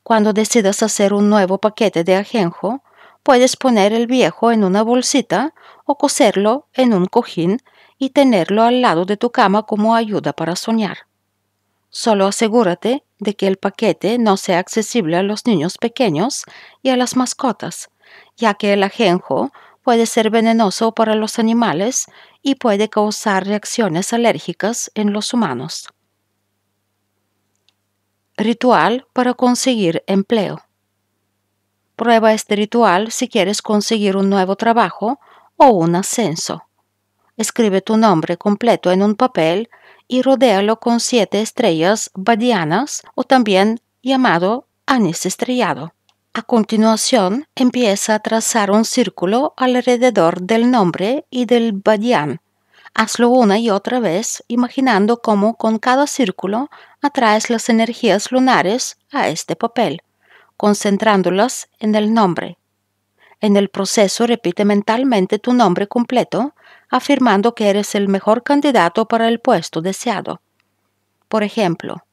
Cuando decidas hacer un nuevo paquete de ajenjo, puedes poner el viejo en una bolsita o coserlo en un cojín y tenerlo al lado de tu cama como ayuda para soñar. Solo asegúrate de que el paquete no sea accesible a los niños pequeños y a las mascotas, ya que el ajenjo puede ser venenoso para los animales y puede causar reacciones alérgicas en los humanos. Ritual para conseguir empleo. Prueba este ritual si quieres conseguir un nuevo trabajo o un ascenso. Escribe tu nombre completo en un papel y rodéalo con siete estrellas badianas o también llamado anís estrellado. A continuación, empieza a trazar un círculo alrededor del nombre y del badián. Hazlo una y otra vez, imaginando cómo con cada círculo atraes las energías lunares a este papel, concentrándolas en el nombre. En el proceso repite mentalmente tu nombre completo afirmando que eres el mejor candidato para el puesto deseado. Por ejemplo,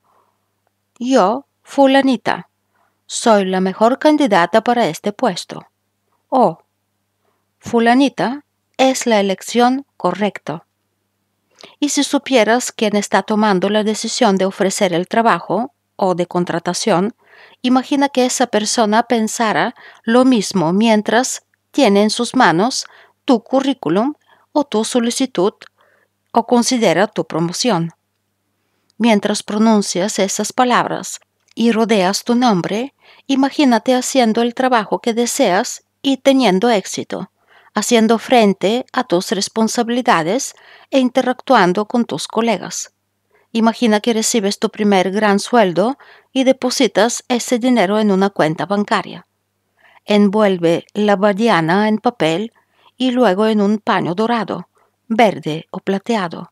yo, fulanita, soy la mejor candidata para este puesto. O, fulanita es la elección correcta. Y si supieras quién está tomando la decisión de ofrecer el trabajo o de contratación, imagina que esa persona pensara lo mismo mientras tiene en sus manos tu currículum o tu solicitud o considera tu promoción. Mientras pronuncias esas palabras y rodeas tu nombre, imagínate haciendo el trabajo que deseas y teniendo éxito, haciendo frente a tus responsabilidades e interactuando con tus colegas. Imagina que recibes tu primer gran sueldo y depositas ese dinero en una cuenta bancaria. Envuelve la guardiana en papel y luego en un paño dorado, verde o plateado.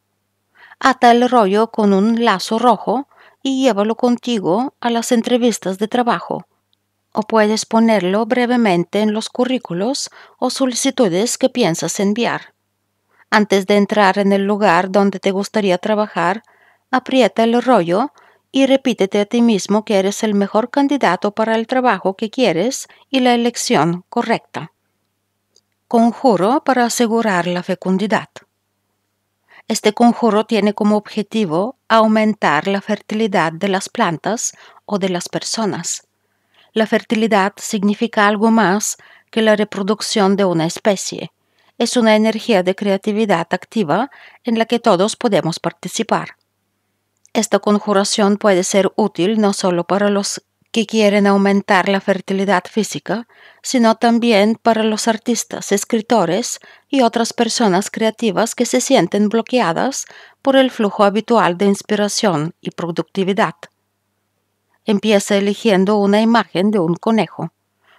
Ata el rollo con un lazo rojo y llévalo contigo a las entrevistas de trabajo. O puedes ponerlo brevemente en los currículos o solicitudes que piensas enviar. Antes de entrar en el lugar donde te gustaría trabajar, aprieta el rollo y repítete a ti mismo que eres el mejor candidato para el trabajo que quieres y la elección correcta conjuro para asegurar la fecundidad. Este conjuro tiene como objetivo aumentar la fertilidad de las plantas o de las personas. La fertilidad significa algo más que la reproducción de una especie. Es una energía de creatividad activa en la que todos podemos participar. Esta conjuración puede ser útil no solo para los que quieren aumentar la fertilidad física, sino también para los artistas, escritores y otras personas creativas que se sienten bloqueadas por el flujo habitual de inspiración y productividad. Empieza eligiendo una imagen de un conejo.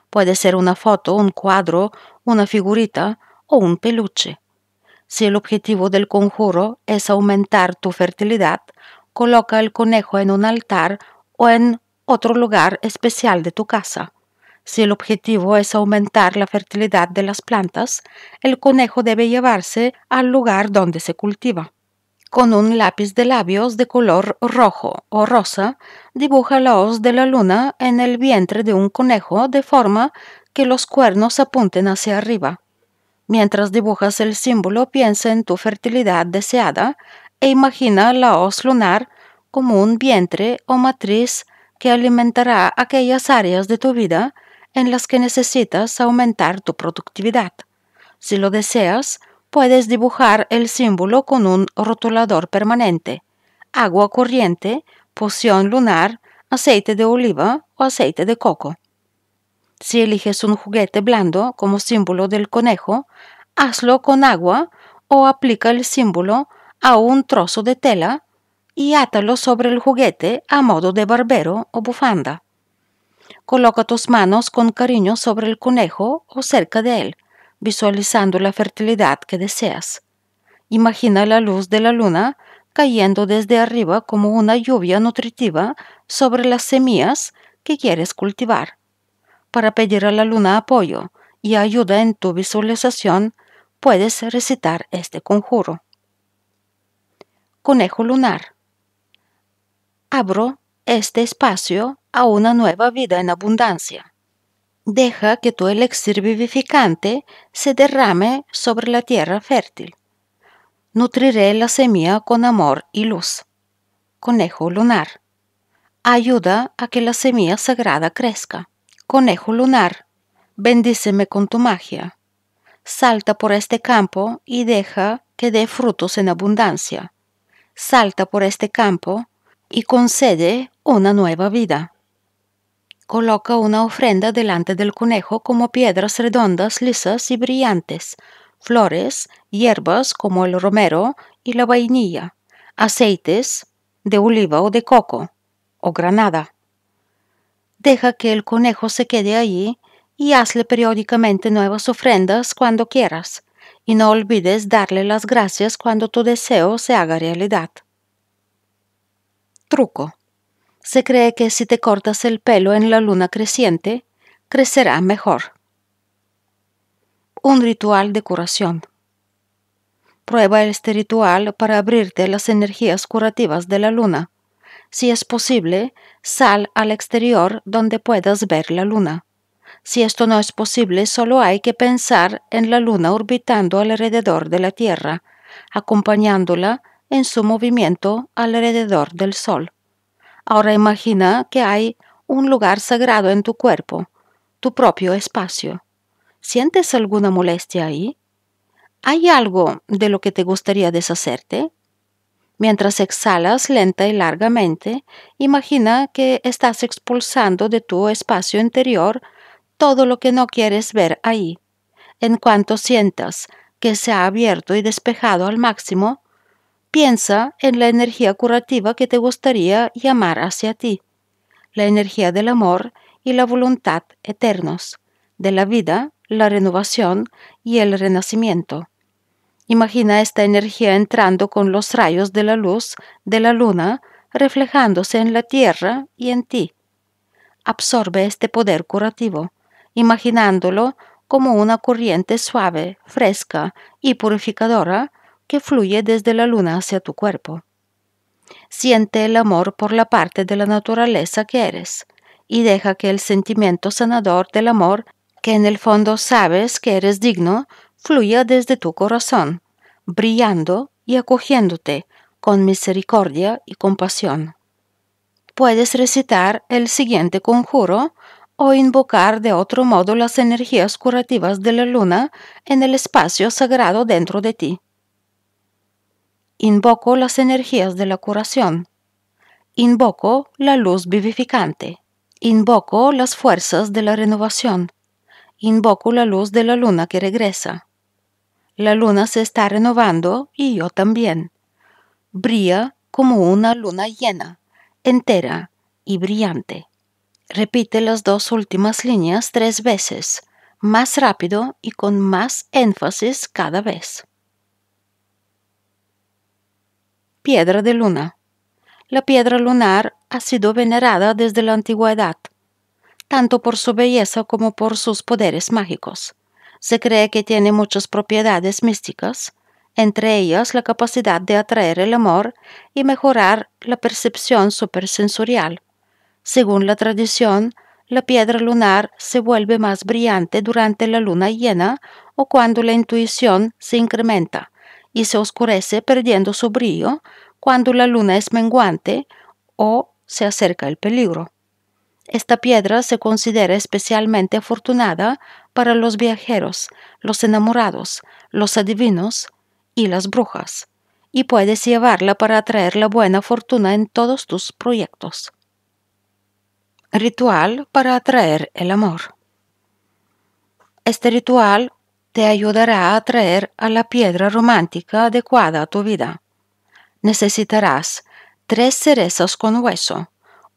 Puede ser una foto, un cuadro, una figurita o un peluche. Si el objetivo del conjuro es aumentar tu fertilidad, coloca el conejo en un altar o en otro lugar especial de tu casa. Si el objetivo es aumentar la fertilidad de las plantas, el conejo debe llevarse al lugar donde se cultiva. Con un lápiz de labios de color rojo o rosa, dibuja la hoz de la luna en el vientre de un conejo de forma que los cuernos apunten hacia arriba. Mientras dibujas el símbolo, piensa en tu fertilidad deseada e imagina la hoz lunar como un vientre o matriz que alimentará aquellas áreas de tu vida en las que necesitas aumentar tu productividad. Si lo deseas, puedes dibujar el símbolo con un rotulador permanente, agua corriente, poción lunar, aceite de oliva o aceite de coco. Si eliges un juguete blando como símbolo del conejo, hazlo con agua o aplica el símbolo a un trozo de tela y átalo sobre el juguete a modo de barbero o bufanda. Coloca tus manos con cariño sobre el conejo o cerca de él, visualizando la fertilidad que deseas. Imagina la luz de la luna cayendo desde arriba como una lluvia nutritiva sobre las semillas que quieres cultivar. Para pedir a la luna apoyo y ayuda en tu visualización, puedes recitar este conjuro. Conejo lunar Abro este espacio a una nueva vida en abundancia. Deja que tu elixir vivificante se derrame sobre la tierra fértil. Nutriré la semilla con amor y luz. Conejo lunar. Ayuda a que la semilla sagrada crezca. Conejo lunar, bendíceme con tu magia. Salta por este campo y deja que dé frutos en abundancia. Salta por este campo y concede una nueva vida. Coloca una ofrenda delante del conejo como piedras redondas, lisas y brillantes, flores, hierbas como el romero y la vainilla, aceites de oliva o de coco o granada. Deja que el conejo se quede allí y hazle periódicamente nuevas ofrendas cuando quieras, y no olvides darle las gracias cuando tu deseo se haga realidad truco. Se cree que si te cortas el pelo en la luna creciente, crecerá mejor. Un ritual de curación. Prueba este ritual para abrirte las energías curativas de la luna. Si es posible, sal al exterior donde puedas ver la luna. Si esto no es posible, solo hay que pensar en la luna orbitando alrededor de la Tierra, acompañándola en su movimiento alrededor del Sol. Ahora imagina que hay un lugar sagrado en tu cuerpo, tu propio espacio. ¿Sientes alguna molestia ahí? ¿Hay algo de lo que te gustaría deshacerte? Mientras exhalas lenta y largamente, imagina que estás expulsando de tu espacio interior todo lo que no quieres ver ahí. En cuanto sientas que se ha abierto y despejado al máximo, Piensa en la energía curativa que te gustaría llamar hacia ti, la energía del amor y la voluntad eternos, de la vida, la renovación y el renacimiento. Imagina esta energía entrando con los rayos de la luz de la luna reflejándose en la tierra y en ti. Absorbe este poder curativo, imaginándolo como una corriente suave, fresca y purificadora que fluye desde la luna hacia tu cuerpo. Siente el amor por la parte de la naturaleza que eres y deja que el sentimiento sanador del amor, que en el fondo sabes que eres digno, fluya desde tu corazón, brillando y acogiéndote con misericordia y compasión. Puedes recitar el siguiente conjuro o invocar de otro modo las energías curativas de la luna en el espacio sagrado dentro de ti. Invoco las energías de la curación. Invoco la luz vivificante. Invoco las fuerzas de la renovación. Invoco la luz de la luna que regresa. La luna se está renovando y yo también. Brilla como una luna llena, entera y brillante. Repite las dos últimas líneas tres veces, más rápido y con más énfasis cada vez. Piedra de luna. La piedra lunar ha sido venerada desde la antigüedad, tanto por su belleza como por sus poderes mágicos. Se cree que tiene muchas propiedades místicas, entre ellas la capacidad de atraer el amor y mejorar la percepción supersensorial. Según la tradición, la piedra lunar se vuelve más brillante durante la luna llena o cuando la intuición se incrementa, y se oscurece perdiendo su brillo cuando la luna es menguante o se acerca el peligro. Esta piedra se considera especialmente afortunada para los viajeros, los enamorados, los adivinos y las brujas, y puedes llevarla para atraer la buena fortuna en todos tus proyectos. Ritual para atraer el amor. Este ritual te ayudará a atraer a la piedra romántica adecuada a tu vida. Necesitarás tres cerezas con hueso,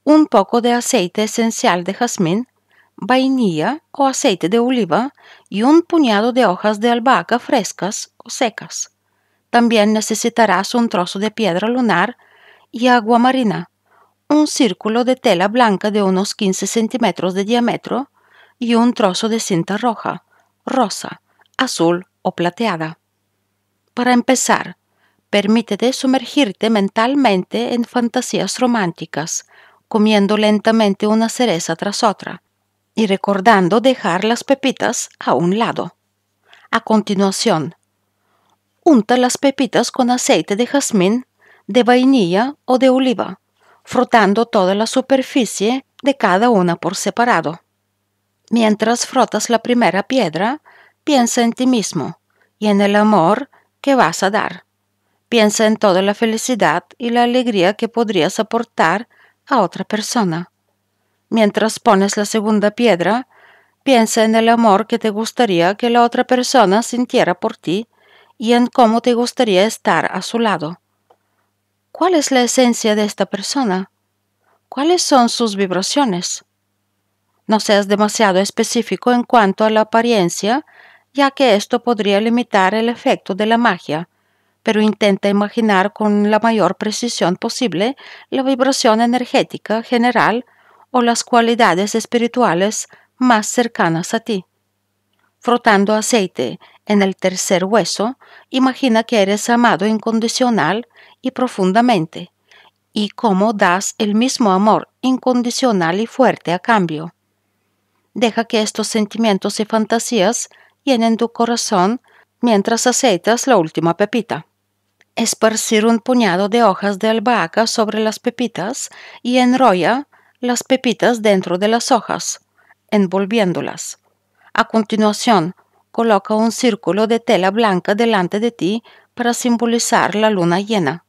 un poco de aceite esencial de jazmín, vainilla o aceite de oliva y un puñado de hojas de albahaca frescas o secas. También necesitarás un trozo de piedra lunar y agua marina, un círculo de tela blanca de unos 15 centímetros de diámetro y un trozo de cinta roja, rosa, azul o plateada. Para empezar, permítete sumergirte mentalmente en fantasías románticas, comiendo lentamente una cereza tras otra y recordando dejar las pepitas a un lado. A continuación, unta las pepitas con aceite de jazmín, de vainilla o de oliva, frotando toda la superficie de cada una por separado. Mientras frotas la primera piedra, Piensa en ti mismo y en el amor que vas a dar. Piensa en toda la felicidad y la alegría que podrías aportar a otra persona. Mientras pones la segunda piedra, piensa en el amor que te gustaría que la otra persona sintiera por ti y en cómo te gustaría estar a su lado. ¿Cuál es la esencia de esta persona? ¿Cuáles son sus vibraciones? No seas demasiado específico en cuanto a la apariencia ya que esto podría limitar el efecto de la magia, pero intenta imaginar con la mayor precisión posible la vibración energética general o las cualidades espirituales más cercanas a ti. Frotando aceite en el tercer hueso, imagina que eres amado incondicional y profundamente, y cómo das el mismo amor incondicional y fuerte a cambio. Deja que estos sentimientos y fantasías en tu corazón mientras aceitas la última pepita. Esparcir un puñado de hojas de albahaca sobre las pepitas y enrolla las pepitas dentro de las hojas, envolviéndolas. A continuación, coloca un círculo de tela blanca delante de ti para simbolizar la luna llena.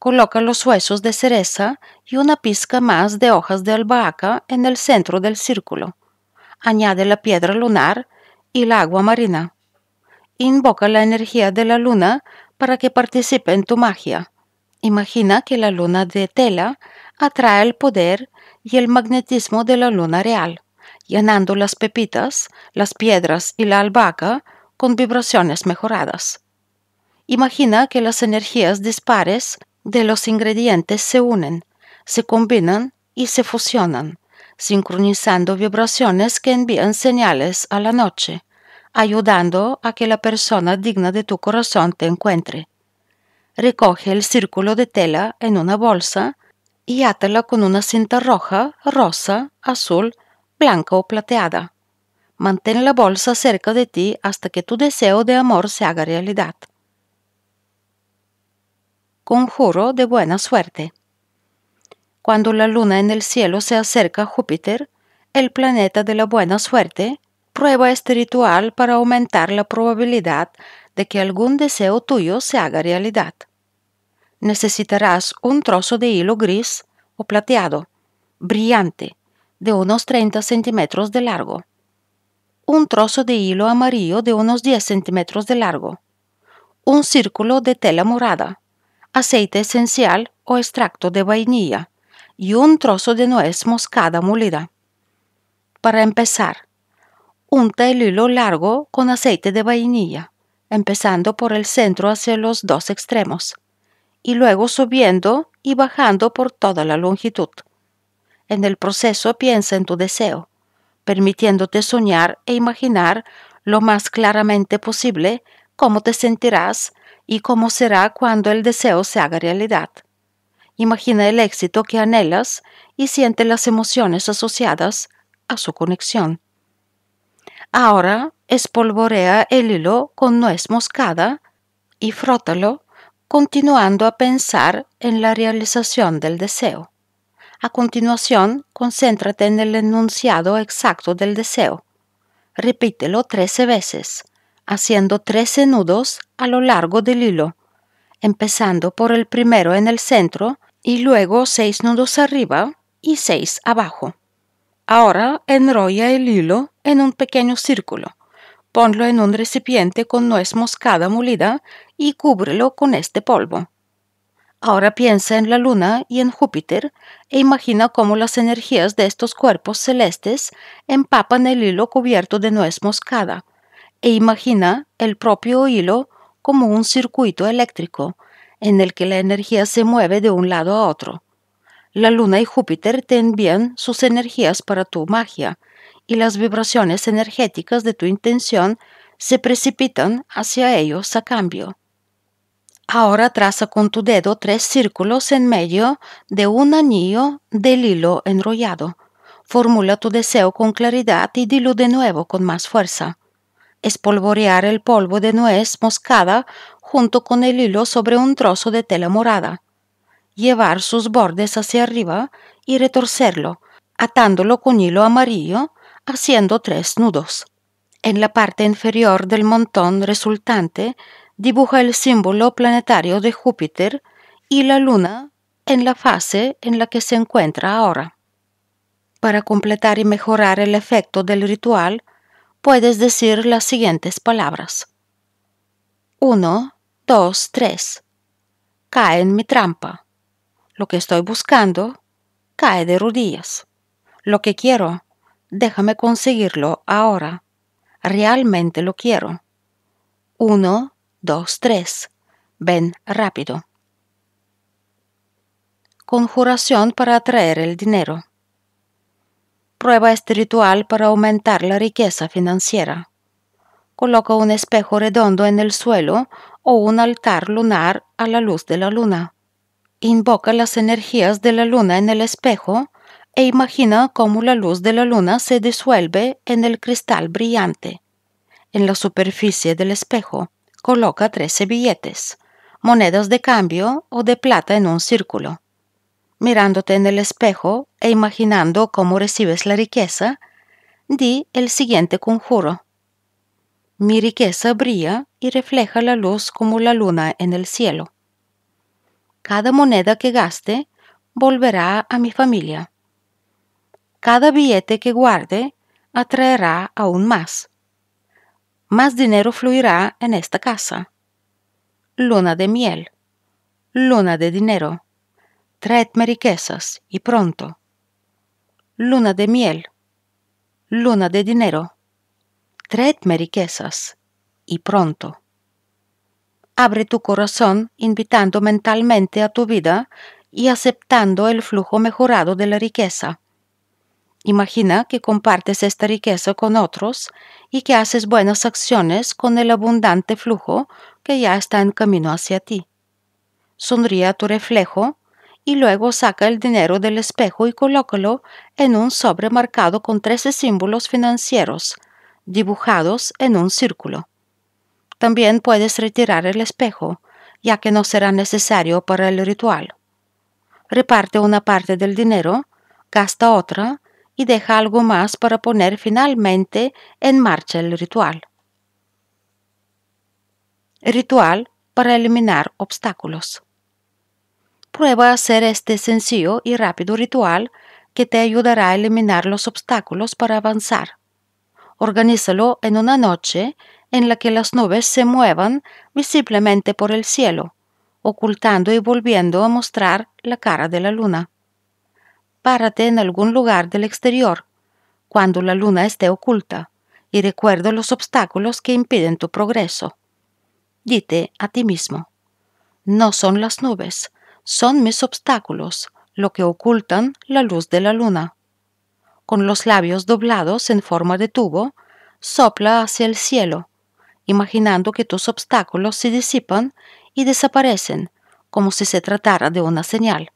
Coloca los huesos de cereza y una pizca más de hojas de albahaca en el centro del círculo. Añade la piedra lunar y la agua marina. Invoca la energía de la luna para que participe en tu magia. Imagina que la luna de tela atrae el poder y el magnetismo de la luna real, llenando las pepitas, las piedras y la albahaca con vibraciones mejoradas. Imagina que las energías dispares de los ingredientes se unen, se combinan y se fusionan, sincronizando vibraciones que envían señales a la noche, ayudando a que la persona digna de tu corazón te encuentre. Recoge el círculo de tela en una bolsa y átala con una cinta roja, rosa, azul, blanca o plateada. Mantén la bolsa cerca de ti hasta que tu deseo de amor se haga realidad. Conjuro de buena suerte. Cuando la luna en el cielo se acerca a Júpiter, el planeta de la buena suerte, prueba este ritual para aumentar la probabilidad de que algún deseo tuyo se haga realidad. Necesitarás un trozo de hilo gris o plateado, brillante, de unos 30 centímetros de largo, un trozo de hilo amarillo de unos 10 centímetros de largo, un círculo de tela morada, aceite esencial o extracto de vainilla, y un trozo de nuez moscada molida. Para empezar, unta el hilo largo con aceite de vainilla, empezando por el centro hacia los dos extremos, y luego subiendo y bajando por toda la longitud. En el proceso piensa en tu deseo, permitiéndote soñar e imaginar lo más claramente posible cómo te sentirás y cómo será cuando el deseo se haga realidad imagina el éxito que anhelas y siente las emociones asociadas a su conexión. Ahora espolvorea el hilo con nuez moscada y frótalo, continuando a pensar en la realización del deseo. A continuación, concéntrate en el enunciado exacto del deseo. Repítelo 13 veces, haciendo 13 nudos a lo largo del hilo, empezando por el primero en el centro y luego seis nudos arriba y seis abajo. Ahora enrolla el hilo en un pequeño círculo. Ponlo en un recipiente con nuez moscada molida y cúbrelo con este polvo. Ahora piensa en la Luna y en Júpiter e imagina cómo las energías de estos cuerpos celestes empapan el hilo cubierto de nuez moscada e imagina el propio hilo como un circuito eléctrico en el que la energía se mueve de un lado a otro. La Luna y Júpiter te envían sus energías para tu magia, y las vibraciones energéticas de tu intención se precipitan hacia ellos a cambio. Ahora traza con tu dedo tres círculos en medio de un anillo del hilo enrollado. Formula tu deseo con claridad y dilo de nuevo con más fuerza. Espolvorear el polvo de nuez moscada junto con el hilo sobre un trozo de tela morada. Llevar sus bordes hacia arriba y retorcerlo, atándolo con hilo amarillo, haciendo tres nudos. En la parte inferior del montón resultante dibuja el símbolo planetario de Júpiter y la Luna en la fase en la que se encuentra ahora. Para completar y mejorar el efecto del ritual, puedes decir las siguientes palabras. 1. 2, 3. Cae en mi trampa. Lo que estoy buscando cae de rodillas. Lo que quiero, déjame conseguirlo ahora. Realmente lo quiero. 1, 2, 3. Ven rápido. Conjuración para atraer el dinero. Prueba este ritual para aumentar la riqueza financiera. Coloca un espejo redondo en el suelo o un altar lunar a la luz de la luna. Invoca las energías de la luna en el espejo e imagina cómo la luz de la luna se disuelve en el cristal brillante. En la superficie del espejo coloca 13 billetes, monedas de cambio o de plata en un círculo. Mirándote en el espejo e imaginando cómo recibes la riqueza, di el siguiente conjuro. Mi riqueza brilla y refleja la luz como la luna en el cielo. Cada moneda que gaste volverá a mi familia. Cada billete que guarde atraerá aún más. Más dinero fluirá en esta casa. Luna de miel, luna de dinero, traedme riquezas y pronto. Luna de miel, luna de dinero. Tres riquezas, y pronto. Abre tu corazón invitando mentalmente a tu vida y aceptando el flujo mejorado de la riqueza. Imagina que compartes esta riqueza con otros y que haces buenas acciones con el abundante flujo que ya está en camino hacia ti. Sonríe a tu reflejo y luego saca el dinero del espejo y colócalo en un sobre marcado con trece símbolos financieros dibujados en un círculo. También puedes retirar el espejo, ya que no será necesario para el ritual. Reparte una parte del dinero, gasta otra y deja algo más para poner finalmente en marcha el ritual. Ritual para eliminar obstáculos. Prueba a hacer este sencillo y rápido ritual que te ayudará a eliminar los obstáculos para avanzar organízalo en una noche en la que las nubes se muevan visiblemente por el cielo, ocultando y volviendo a mostrar la cara de la luna. Párate en algún lugar del exterior, cuando la luna esté oculta, y recuerda los obstáculos que impiden tu progreso. Dite a ti mismo, no son las nubes, son mis obstáculos, lo que ocultan la luz de la luna con los labios doblados en forma de tubo, sopla hacia el cielo, imaginando que tus obstáculos se disipan y desaparecen, como si se tratara de una señal.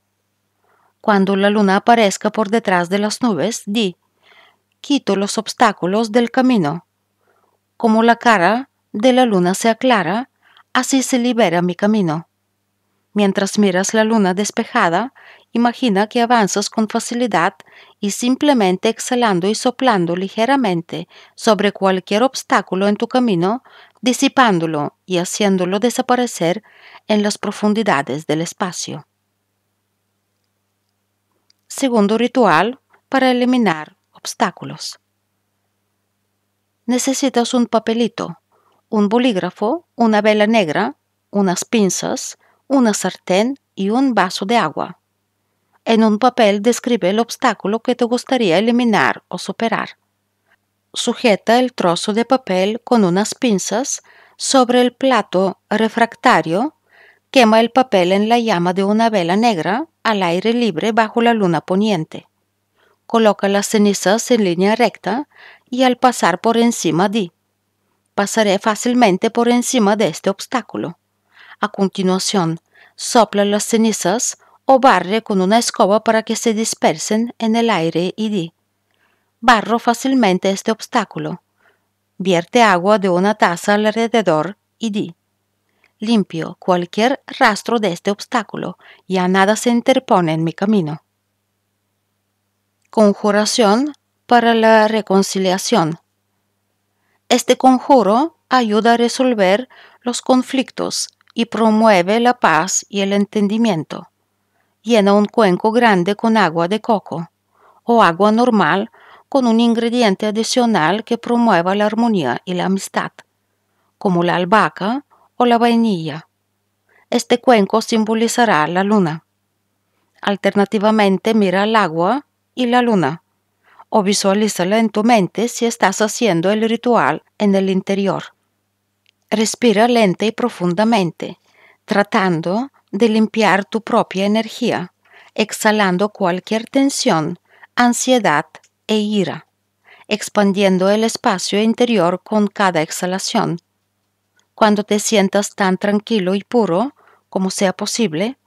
Cuando la luna aparezca por detrás de las nubes, di, quito los obstáculos del camino. Como la cara de la luna se aclara, así se libera mi camino. Mientras miras la luna despejada Imagina que avanzas con facilidad y simplemente exhalando y soplando ligeramente sobre cualquier obstáculo en tu camino, disipándolo y haciéndolo desaparecer en las profundidades del espacio. Segundo ritual para eliminar obstáculos. Necesitas un papelito, un bolígrafo, una vela negra, unas pinzas, una sartén y un vaso de agua. En un papel describe el obstáculo que te gustaría eliminar o superar. Sujeta el trozo de papel con unas pinzas sobre el plato refractario, quema el papel en la llama de una vela negra al aire libre bajo la luna poniente. Coloca las cenizas en línea recta y al pasar por encima di, pasaré fácilmente por encima de este obstáculo. A continuación, sopla las cenizas o barre con una escoba para que se dispersen en el aire y di. Barro fácilmente este obstáculo. Vierte agua de una taza alrededor y di. Limpio cualquier rastro de este obstáculo, ya nada se interpone en mi camino. Conjuración para la reconciliación. Este conjuro ayuda a resolver los conflictos y promueve la paz y el entendimiento. Llena un cuenco grande con agua de coco o agua normal con un ingrediente adicional que promueva la armonía y la amistad, como la albahaca o la vainilla. Este cuenco simbolizará la luna. Alternativamente mira el agua y la luna, o visualízala en tu mente si estás haciendo el ritual en el interior. Respira lenta y profundamente, tratando de limpiar tu propia energía, exhalando cualquier tensión, ansiedad e ira, expandiendo el espacio interior con cada exhalación. Cuando te sientas tan tranquilo y puro como sea posible,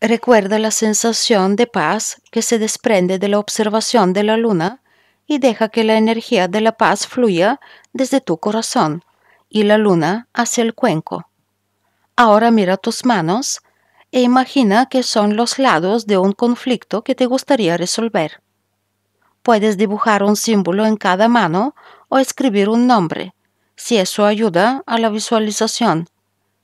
recuerda la sensación de paz que se desprende de la observación de la luna y deja que la energía de la paz fluya desde tu corazón y la luna hacia el cuenco. Ahora mira tus manos e imagina que son los lados de un conflicto que te gustaría resolver. Puedes dibujar un símbolo en cada mano o escribir un nombre, si eso ayuda a la visualización.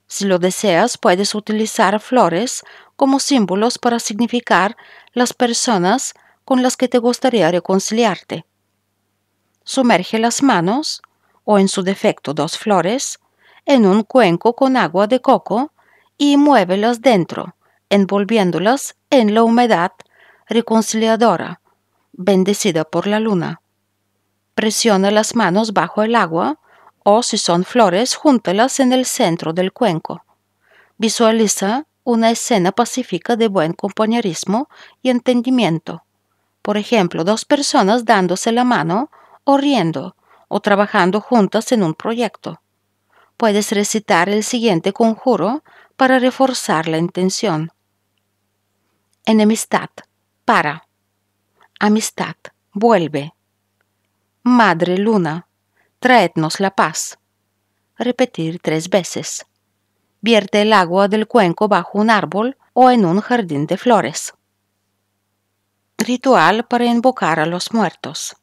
Si lo deseas, puedes utilizar flores como símbolos para significar las personas con las que te gustaría reconciliarte. Sumerge las manos, o en su defecto dos flores, en un cuenco con agua de coco y muévelos dentro, envolviéndolos en la humedad reconciliadora, bendecida por la luna. Presiona las manos bajo el agua o si son flores, júntelas en el centro del cuenco. Visualiza una escena pacífica de buen compañerismo y entendimiento. Por ejemplo, dos personas dándose la mano o riendo o trabajando juntas en un proyecto. Puedes recitar el siguiente conjuro para reforzar la intención. Enemistad, para. Amistad, vuelve. Madre Luna, traednos la paz. Repetir tres veces. Vierte el agua del cuenco bajo un árbol o en un jardín de flores. Ritual para invocar a los muertos.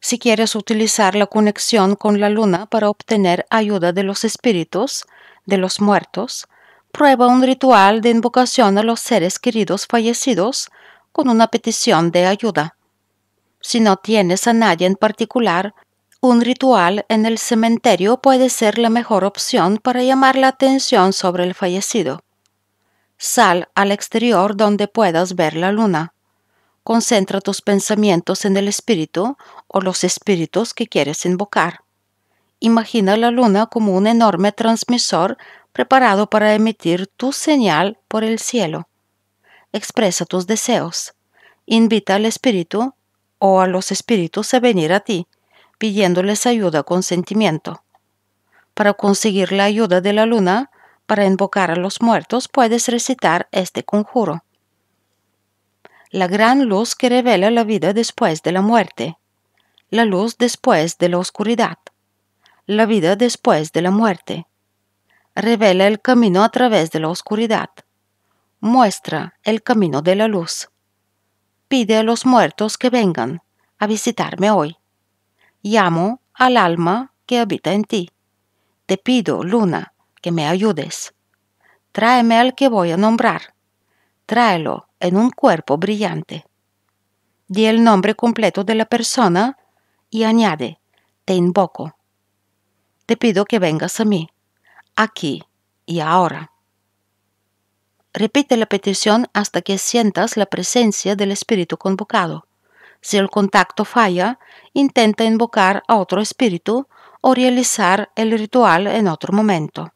Si quieres utilizar la conexión con la luna para obtener ayuda de los espíritus, de los muertos, prueba un ritual de invocación a los seres queridos fallecidos con una petición de ayuda. Si no tienes a nadie en particular, un ritual en el cementerio puede ser la mejor opción para llamar la atención sobre el fallecido. Sal al exterior donde puedas ver la luna. Concentra tus pensamientos en el espíritu o los espíritus que quieres invocar. Imagina la luna como un enorme transmisor preparado para emitir tu señal por el cielo. Expresa tus deseos. Invita al espíritu o a los espíritus a venir a ti, pidiéndoles ayuda con sentimiento. Para conseguir la ayuda de la luna, para invocar a los muertos, puedes recitar este conjuro. La gran luz que revela la vida después de la muerte. La luz después de la oscuridad la vida después de la muerte. Revela el camino a través de la oscuridad. Muestra el camino de la luz. Pide a los muertos que vengan a visitarme hoy. Llamo al alma que habita en ti. Te pido, luna, que me ayudes. Tráeme al que voy a nombrar. Tráelo en un cuerpo brillante. Di el nombre completo de la persona y añade, te invoco te pido que vengas a mí, aquí y ahora. Repite la petición hasta que sientas la presencia del espíritu convocado. Si el contacto falla, intenta invocar a otro espíritu o realizar el ritual en otro momento.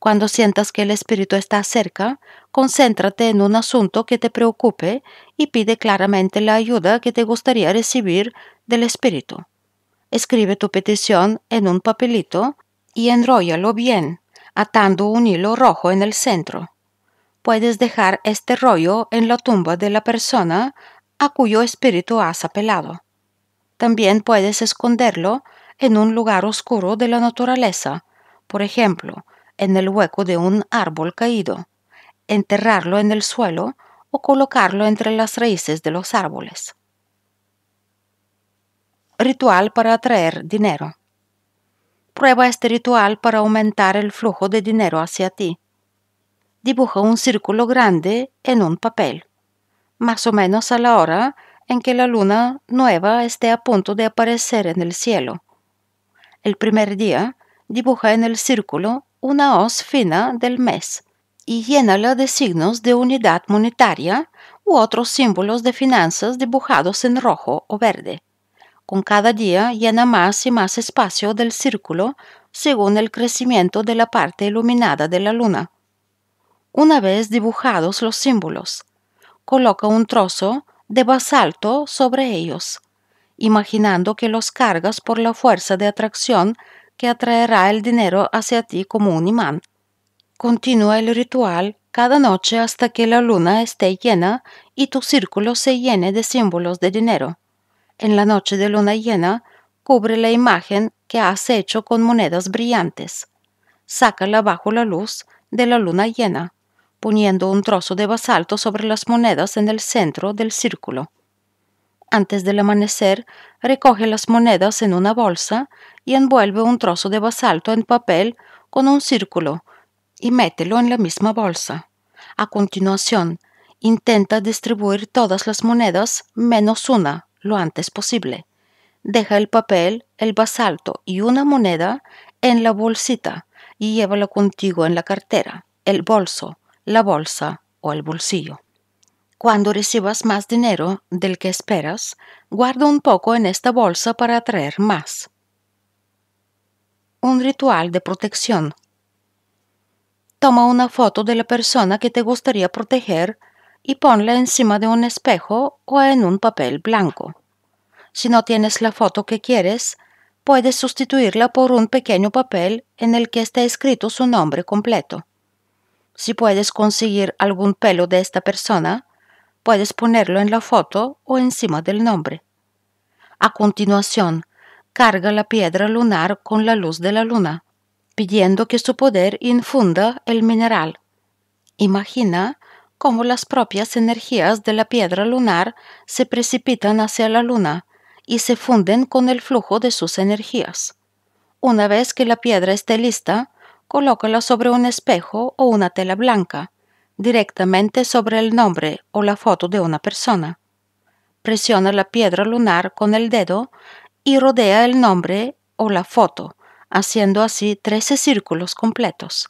Cuando sientas que el espíritu está cerca, concéntrate en un asunto que te preocupe y pide claramente la ayuda que te gustaría recibir del espíritu. Escribe tu petición en un papelito y enróllalo bien, atando un hilo rojo en el centro. Puedes dejar este rollo en la tumba de la persona a cuyo espíritu has apelado. También puedes esconderlo en un lugar oscuro de la naturaleza, por ejemplo, en el hueco de un árbol caído, enterrarlo en el suelo o colocarlo entre las raíces de los árboles. Ritual para atraer dinero. Prueba este ritual para aumentar el flujo de dinero hacia ti. Dibuja un círculo grande en un papel, más o menos a la hora en que la luna nueva esté a punto de aparecer en el cielo. El primer día, dibuja en el círculo una hoz fina del mes y llénala de signos de unidad monetaria u otros símbolos de finanzas dibujados en rojo o verde con cada día llena más y más espacio del círculo según el crecimiento de la parte iluminada de la luna. Una vez dibujados los símbolos, coloca un trozo de basalto sobre ellos, imaginando que los cargas por la fuerza de atracción que atraerá el dinero hacia ti como un imán. Continúa el ritual cada noche hasta que la luna esté llena y tu círculo se llene de símbolos de dinero en la noche de luna llena, cubre la imagen que has hecho con monedas brillantes. Sácala bajo la luz de la luna llena, poniendo un trozo de basalto sobre las monedas en el centro del círculo. Antes del amanecer, recoge las monedas en una bolsa y envuelve un trozo de basalto en papel con un círculo y mételo en la misma bolsa. A continuación, intenta distribuir todas las monedas menos una lo antes posible. Deja el papel, el basalto y una moneda en la bolsita y llévalo contigo en la cartera, el bolso, la bolsa o el bolsillo. Cuando recibas más dinero del que esperas, guarda un poco en esta bolsa para atraer más. Un ritual de protección. Toma una foto de la persona que te gustaría proteger y ponla encima de un espejo o en un papel blanco. Si no tienes la foto que quieres, puedes sustituirla por un pequeño papel en el que está escrito su nombre completo. Si puedes conseguir algún pelo de esta persona, puedes ponerlo en la foto o encima del nombre. A continuación, carga la piedra lunar con la luz de la luna, pidiendo que su poder infunda el mineral. Imagina cómo las propias energías de la piedra lunar se precipitan hacia la luna y se funden con el flujo de sus energías. Una vez que la piedra esté lista, colócala sobre un espejo o una tela blanca, directamente sobre el nombre o la foto de una persona. Presiona la piedra lunar con el dedo y rodea el nombre o la foto, haciendo así 13 círculos completos.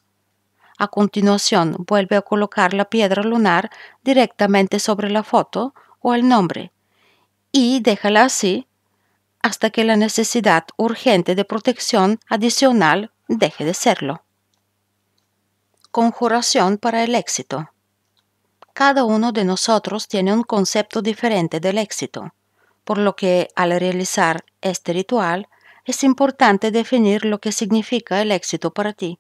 A continuación, vuelve a colocar la piedra lunar directamente sobre la foto o el nombre y déjala así hasta que la necesidad urgente de protección adicional deje de serlo. Conjuración para el éxito. Cada uno de nosotros tiene un concepto diferente del éxito, por lo que al realizar este ritual es importante definir lo que significa el éxito para ti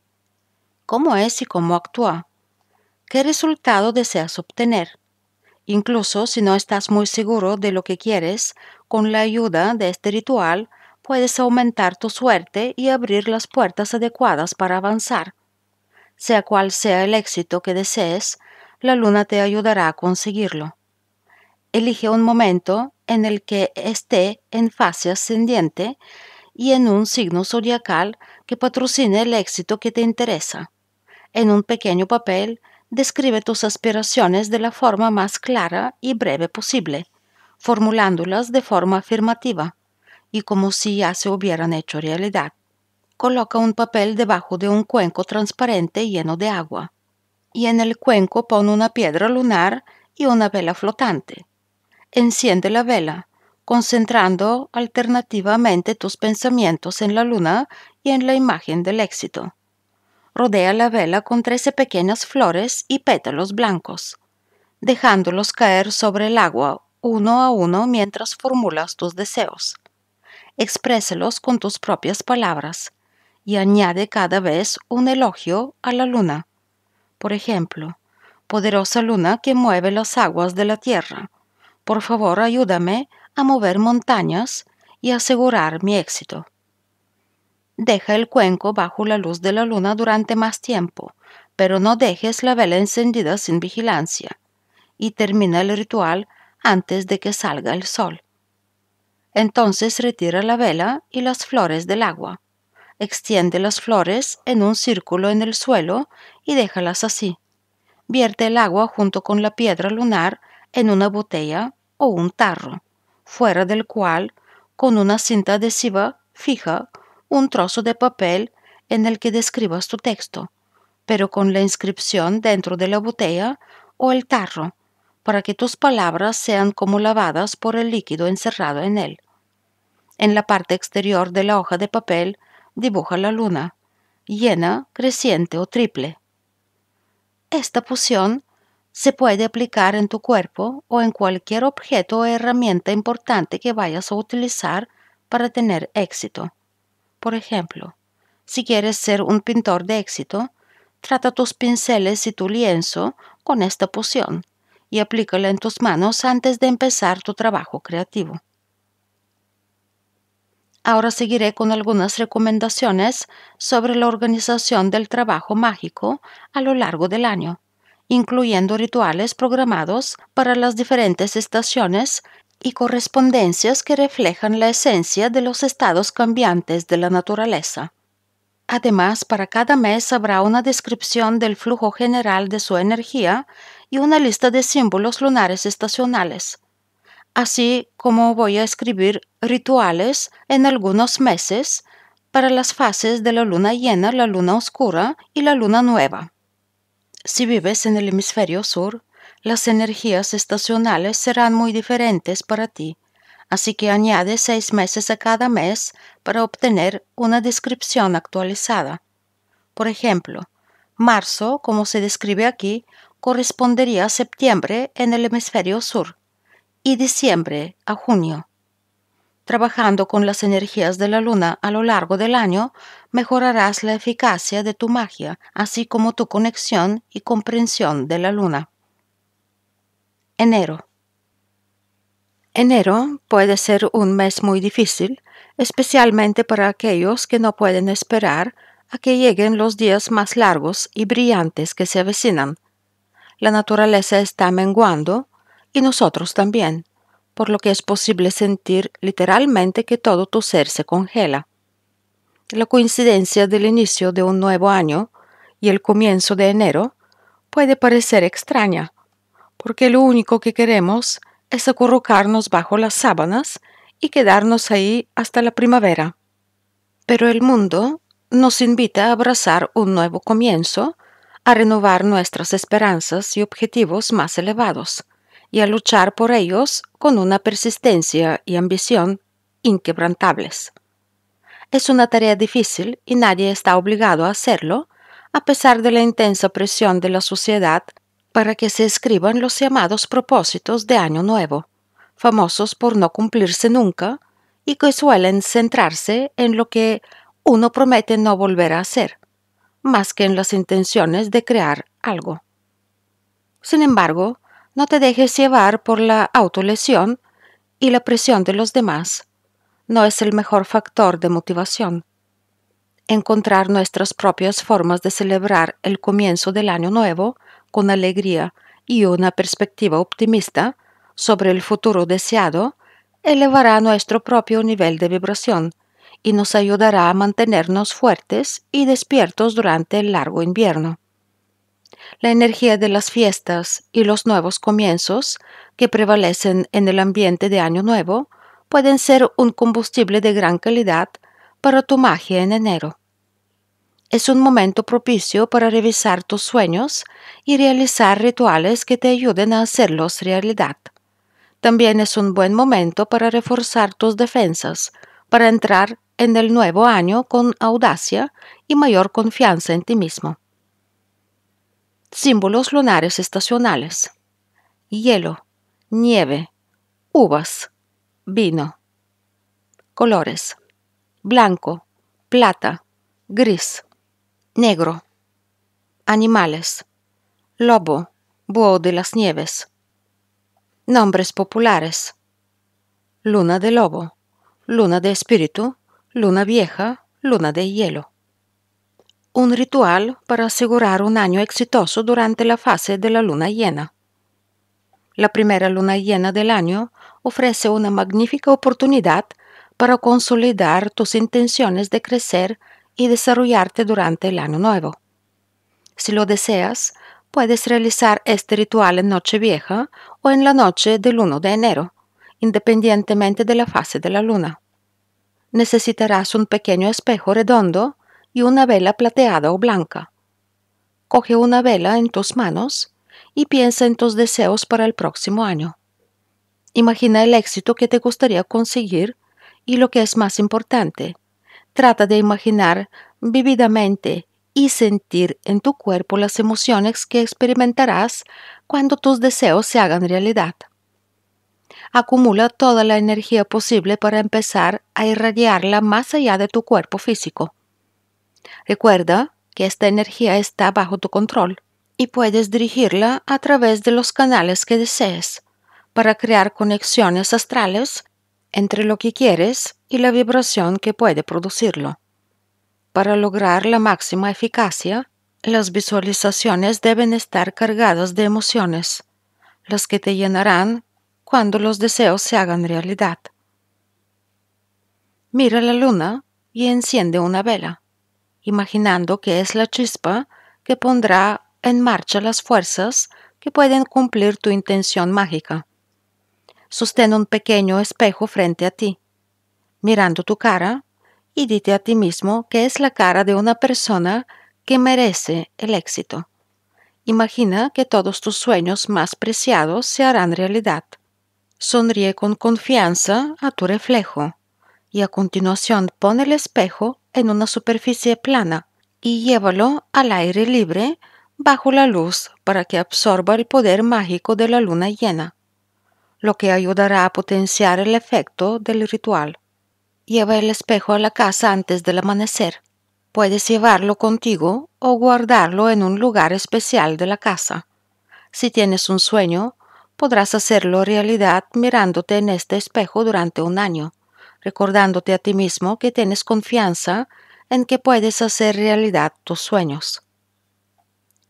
cómo es y cómo actúa, qué resultado deseas obtener, incluso si no estás muy seguro de lo que quieres, con la ayuda de este ritual puedes aumentar tu suerte y abrir las puertas adecuadas para avanzar. Sea cual sea el éxito que desees, la luna te ayudará a conseguirlo. Elige un momento en el que esté en fase ascendiente y en un signo zodiacal que patrocine el éxito que te interesa. En un pequeño papel, describe tus aspiraciones de la forma más clara y breve posible, formulándolas de forma afirmativa y como si ya se hubieran hecho realidad. Coloca un papel debajo de un cuenco transparente lleno de agua y en el cuenco pon una piedra lunar y una vela flotante. Enciende la vela, concentrando alternativamente tus pensamientos en la luna y en la imagen del éxito rodea la vela con trece pequeñas flores y pétalos blancos, dejándolos caer sobre el agua uno a uno mientras formulas tus deseos. Expréselos con tus propias palabras y añade cada vez un elogio a la luna. Por ejemplo, poderosa luna que mueve las aguas de la tierra, por favor ayúdame a mover montañas y asegurar mi éxito. Deja el cuenco bajo la luz de la luna durante más tiempo, pero no dejes la vela encendida sin vigilancia. Y termina el ritual antes de que salga el sol. Entonces retira la vela y las flores del agua. Extiende las flores en un círculo en el suelo y déjalas así. Vierte el agua junto con la piedra lunar en una botella o un tarro, fuera del cual, con una cinta adhesiva fija, un trozo de papel en el que describas tu texto, pero con la inscripción dentro de la botella o el tarro, para que tus palabras sean como lavadas por el líquido encerrado en él. En la parte exterior de la hoja de papel dibuja la luna, llena, creciente o triple. Esta poción se puede aplicar en tu cuerpo o en cualquier objeto o herramienta importante que vayas a utilizar para tener éxito. Por ejemplo, si quieres ser un pintor de éxito, trata tus pinceles y tu lienzo con esta poción y aplícala en tus manos antes de empezar tu trabajo creativo. Ahora seguiré con algunas recomendaciones sobre la organización del trabajo mágico a lo largo del año, incluyendo rituales programados para las diferentes estaciones y correspondencias que reflejan la esencia de los estados cambiantes de la naturaleza. Además, para cada mes habrá una descripción del flujo general de su energía y una lista de símbolos lunares estacionales, así como voy a escribir rituales en algunos meses para las fases de la luna llena, la luna oscura y la luna nueva. Si vives en el hemisferio sur, las energías estacionales serán muy diferentes para ti, así que añade seis meses a cada mes para obtener una descripción actualizada. Por ejemplo, marzo, como se describe aquí, correspondería a septiembre en el hemisferio sur y diciembre a junio. Trabajando con las energías de la luna a lo largo del año, mejorarás la eficacia de tu magia, así como tu conexión y comprensión de la luna. Enero. Enero puede ser un mes muy difícil, especialmente para aquellos que no pueden esperar a que lleguen los días más largos y brillantes que se avecinan. La naturaleza está menguando y nosotros también, por lo que es posible sentir literalmente que todo tu ser se congela. La coincidencia del inicio de un nuevo año y el comienzo de enero puede parecer extraña, porque lo único que queremos es acurrucarnos bajo las sábanas y quedarnos ahí hasta la primavera. Pero el mundo nos invita a abrazar un nuevo comienzo, a renovar nuestras esperanzas y objetivos más elevados, y a luchar por ellos con una persistencia y ambición inquebrantables. Es una tarea difícil y nadie está obligado a hacerlo, a pesar de la intensa presión de la sociedad para que se escriban los llamados propósitos de Año Nuevo, famosos por no cumplirse nunca y que suelen centrarse en lo que uno promete no volver a hacer, más que en las intenciones de crear algo. Sin embargo, no te dejes llevar por la autolesión y la presión de los demás. No es el mejor factor de motivación. Encontrar nuestras propias formas de celebrar el comienzo del año nuevo con alegría y una perspectiva optimista sobre el futuro deseado, elevará nuestro propio nivel de vibración y nos ayudará a mantenernos fuertes y despiertos durante el largo invierno. La energía de las fiestas y los nuevos comienzos que prevalecen en el ambiente de Año Nuevo pueden ser un combustible de gran calidad para tu magia en enero. Es un momento propicio para revisar tus sueños y realizar rituales que te ayuden a hacerlos realidad. También es un buen momento para reforzar tus defensas, para entrar en el nuevo año con audacia y mayor confianza en ti mismo. Símbolos lunares estacionales. Hielo, nieve, uvas, vino. Colores. Blanco, plata, gris negro, animales, lobo, búho de las nieves, nombres populares, luna de lobo, luna de espíritu, luna vieja, luna de hielo. Un ritual para asegurar un año exitoso durante la fase de la luna llena. La primera luna llena del año ofrece una magnífica oportunidad para consolidar tus intenciones de crecer y desarrollarte durante el año nuevo. Si lo deseas, puedes realizar este ritual en Nochevieja o en la noche del 1 de enero, independientemente de la fase de la luna. Necesitarás un pequeño espejo redondo y una vela plateada o blanca. Coge una vela en tus manos y piensa en tus deseos para el próximo año. Imagina el éxito que te gustaría conseguir y lo que es más importante, Trata de imaginar vividamente y sentir en tu cuerpo las emociones que experimentarás cuando tus deseos se hagan realidad. Acumula toda la energía posible para empezar a irradiarla más allá de tu cuerpo físico. Recuerda que esta energía está bajo tu control y puedes dirigirla a través de los canales que desees para crear conexiones astrales entre lo que quieres y la vibración que puede producirlo. Para lograr la máxima eficacia, las visualizaciones deben estar cargadas de emociones, las que te llenarán cuando los deseos se hagan realidad. Mira la luna y enciende una vela, imaginando que es la chispa que pondrá en marcha las fuerzas que pueden cumplir tu intención mágica. Sostén un pequeño espejo frente a ti mirando tu cara y dite a ti mismo que es la cara de una persona que merece el éxito. Imagina que todos tus sueños más preciados se harán realidad. Sonríe con confianza a tu reflejo y a continuación pon el espejo en una superficie plana y llévalo al aire libre bajo la luz para que absorba el poder mágico de la luna llena, lo que ayudará a potenciar el efecto del ritual. Lleva el espejo a la casa antes del amanecer. Puedes llevarlo contigo o guardarlo en un lugar especial de la casa. Si tienes un sueño, podrás hacerlo realidad mirándote en este espejo durante un año, recordándote a ti mismo que tienes confianza en que puedes hacer realidad tus sueños.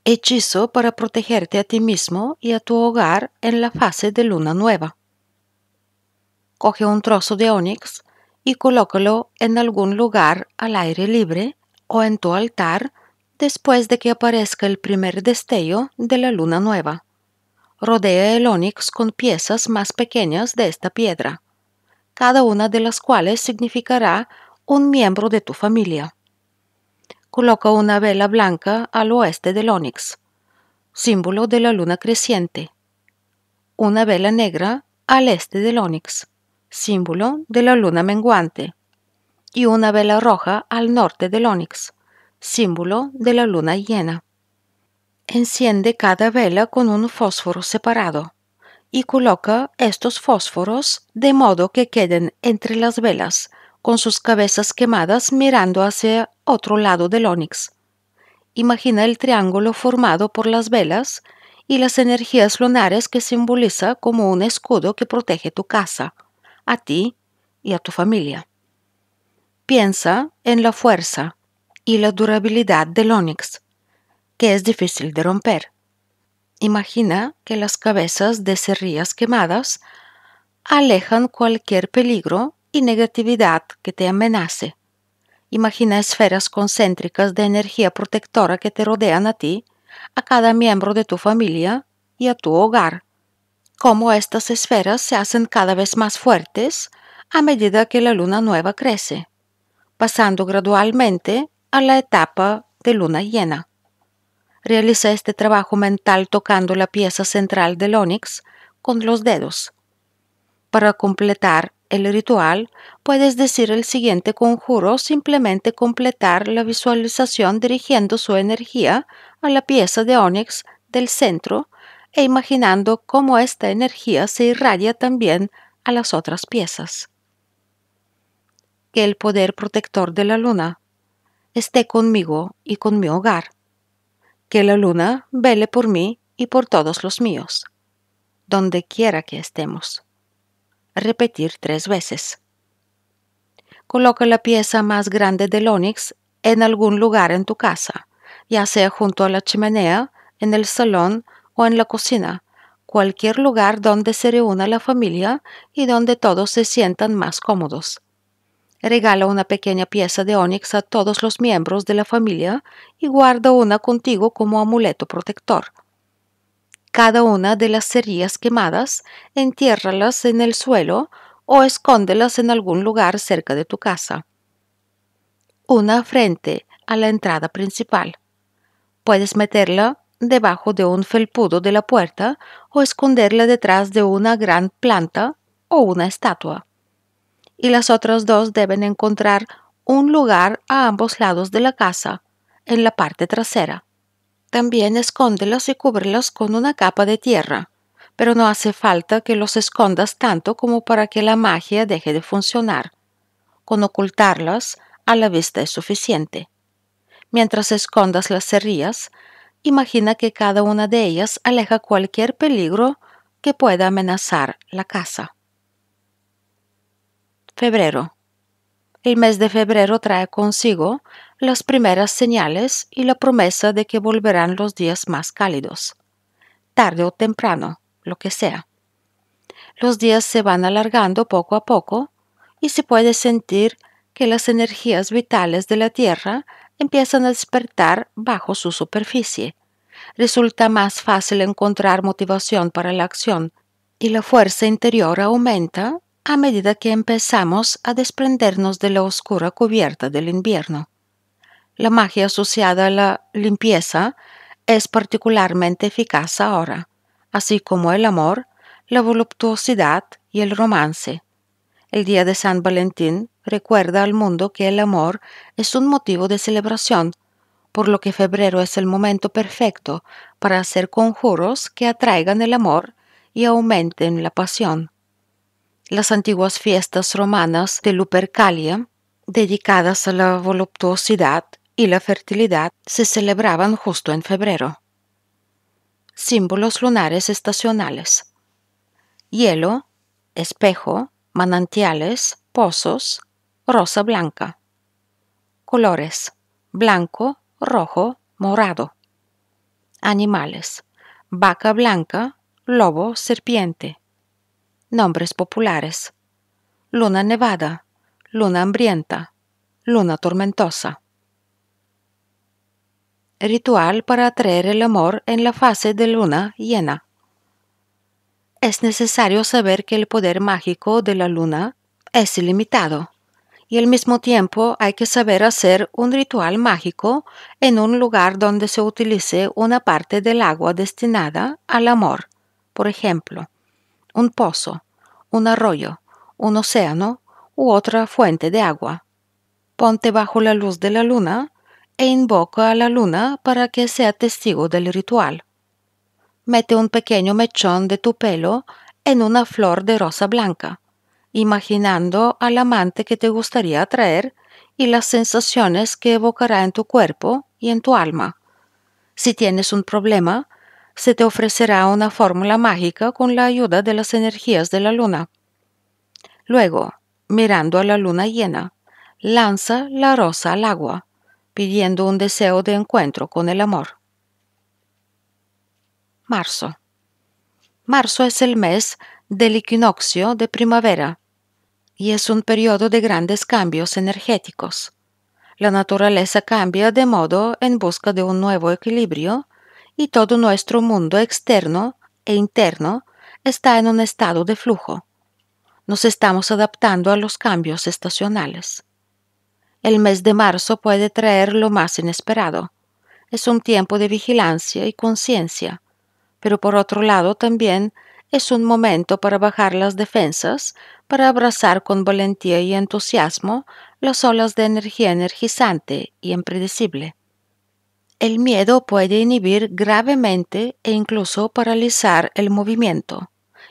Hechizo para protegerte a ti mismo y a tu hogar en la fase de luna nueva. Coge un trozo de ónix y colócalo en algún lugar al aire libre o en tu altar después de que aparezca el primer destello de la luna nueva. Rodea el ónix con piezas más pequeñas de esta piedra, cada una de las cuales significará un miembro de tu familia. Coloca una vela blanca al oeste del ónix, símbolo de la luna creciente. Una vela negra al este del ónix símbolo de la luna menguante, y una vela roja al norte del ónix, símbolo de la luna llena. Enciende cada vela con un fósforo separado y coloca estos fósforos de modo que queden entre las velas, con sus cabezas quemadas mirando hacia otro lado del ónix. Imagina el triángulo formado por las velas y las energías lunares que simboliza como un escudo que protege tu casa a ti y a tu familia. Piensa en la fuerza y la durabilidad del Onyx, que es difícil de romper. Imagina que las cabezas de serrías quemadas alejan cualquier peligro y negatividad que te amenace. Imagina esferas concéntricas de energía protectora que te rodean a ti, a cada miembro de tu familia y a tu hogar cómo estas esferas se hacen cada vez más fuertes a medida que la luna nueva crece, pasando gradualmente a la etapa de luna llena. Realiza este trabajo mental tocando la pieza central del ónix con los dedos. Para completar el ritual, puedes decir el siguiente conjuro, simplemente completar la visualización dirigiendo su energía a la pieza de ónix del centro e imaginando cómo esta energía se irradia también a las otras piezas. Que el poder protector de la luna esté conmigo y con mi hogar. Que la luna vele por mí y por todos los míos, donde quiera que estemos. Repetir tres veces. Coloca la pieza más grande del onix en algún lugar en tu casa, ya sea junto a la chimenea, en el salón, en la cocina, cualquier lugar donde se reúna la familia y donde todos se sientan más cómodos. Regala una pequeña pieza de Onyx a todos los miembros de la familia y guarda una contigo como amuleto protector. Cada una de las cerillas quemadas, entiérralas en el suelo o escóndelas en algún lugar cerca de tu casa. Una frente a la entrada principal. Puedes meterla debajo de un felpudo de la puerta o esconderla detrás de una gran planta o una estatua. Y las otras dos deben encontrar un lugar a ambos lados de la casa, en la parte trasera. También escóndelas y cúbrelos con una capa de tierra, pero no hace falta que los escondas tanto como para que la magia deje de funcionar. Con ocultarlas a la vista es suficiente. Mientras escondas las cerrillas, Imagina que cada una de ellas aleja cualquier peligro que pueda amenazar la casa. Febrero. El mes de febrero trae consigo las primeras señales y la promesa de que volverán los días más cálidos, tarde o temprano, lo que sea. Los días se van alargando poco a poco y se puede sentir que las energías vitales de la Tierra empiezan a despertar bajo su superficie. Resulta más fácil encontrar motivación para la acción y la fuerza interior aumenta a medida que empezamos a desprendernos de la oscura cubierta del invierno. La magia asociada a la limpieza es particularmente eficaz ahora, así como el amor, la voluptuosidad y el romance. El día de San Valentín recuerda al mundo que el amor es un motivo de celebración, por lo que febrero es el momento perfecto para hacer conjuros que atraigan el amor y aumenten la pasión. Las antiguas fiestas romanas de Lupercalia, dedicadas a la voluptuosidad y la fertilidad, se celebraban justo en febrero. Símbolos lunares estacionales. Hielo, espejo, manantiales, pozos, rosa blanca. Colores, blanco, rojo, morado. Animales, vaca blanca, lobo, serpiente. Nombres populares, luna nevada, luna hambrienta, luna tormentosa. Ritual para atraer el amor en la fase de luna llena es necesario saber que el poder mágico de la luna es ilimitado y al mismo tiempo hay que saber hacer un ritual mágico en un lugar donde se utilice una parte del agua destinada al amor, por ejemplo, un pozo, un arroyo, un océano u otra fuente de agua. Ponte bajo la luz de la luna e invoca a la luna para que sea testigo del ritual mete un pequeño mechón de tu pelo en una flor de rosa blanca, imaginando al amante que te gustaría atraer y las sensaciones que evocará en tu cuerpo y en tu alma. Si tienes un problema, se te ofrecerá una fórmula mágica con la ayuda de las energías de la luna. Luego, mirando a la luna llena, lanza la rosa al agua, pidiendo un deseo de encuentro con el amor marzo. Marzo es el mes del equinoccio de primavera y es un periodo de grandes cambios energéticos. La naturaleza cambia de modo en busca de un nuevo equilibrio y todo nuestro mundo externo e interno está en un estado de flujo. Nos estamos adaptando a los cambios estacionales. El mes de marzo puede traer lo más inesperado. Es un tiempo de vigilancia y conciencia pero por otro lado también es un momento para bajar las defensas, para abrazar con valentía y entusiasmo las olas de energía energizante y impredecible. El miedo puede inhibir gravemente e incluso paralizar el movimiento,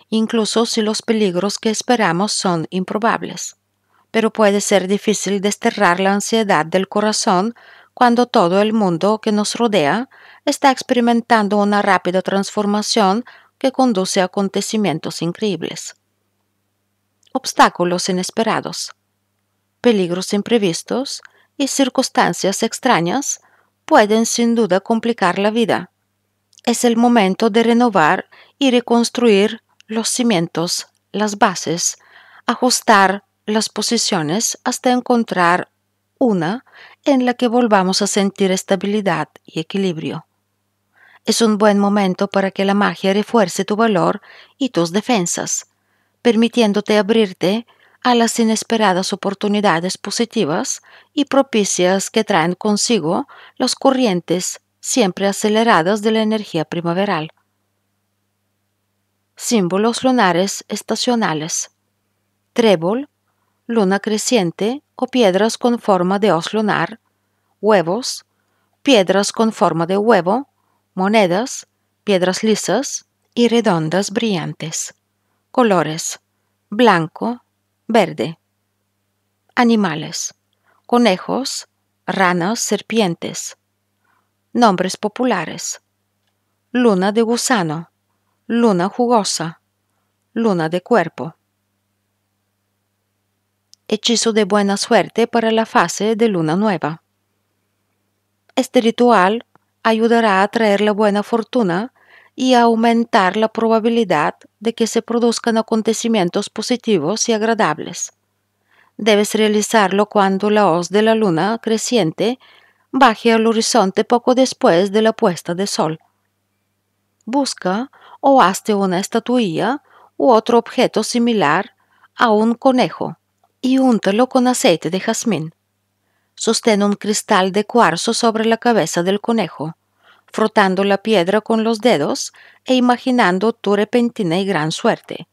incluso si los peligros que esperamos son improbables. Pero puede ser difícil desterrar la ansiedad del corazón cuando todo el mundo que nos rodea está experimentando una rápida transformación que conduce a acontecimientos increíbles. Obstáculos inesperados, peligros imprevistos y circunstancias extrañas pueden sin duda complicar la vida. Es el momento de renovar y reconstruir los cimientos, las bases, ajustar las posiciones hasta encontrar una en la que volvamos a sentir estabilidad y equilibrio. Es un buen momento para que la magia refuerce tu valor y tus defensas, permitiéndote abrirte a las inesperadas oportunidades positivas y propicias que traen consigo las corrientes siempre aceleradas de la energía primaveral. Símbolos lunares estacionales. Trébol, luna creciente o piedras con forma de os lunar, huevos, piedras con forma de huevo monedas, piedras lisas y redondas brillantes. Colores blanco, verde. Animales conejos, ranas, serpientes. Nombres populares. Luna de gusano, luna jugosa, luna de cuerpo. Hechizo de buena suerte para la fase de luna nueva. Este ritual ayudará a traer la buena fortuna y a aumentar la probabilidad de que se produzcan acontecimientos positivos y agradables. Debes realizarlo cuando la hoz de la luna creciente baje al horizonte poco después de la puesta de sol. Busca o hazte una estatuilla u otro objeto similar a un conejo y úntalo con aceite de jazmín. Sostén un cristal de cuarzo sobre la cabeza del conejo, frotando la piedra con los dedos e imaginando tu repentina y gran suerte.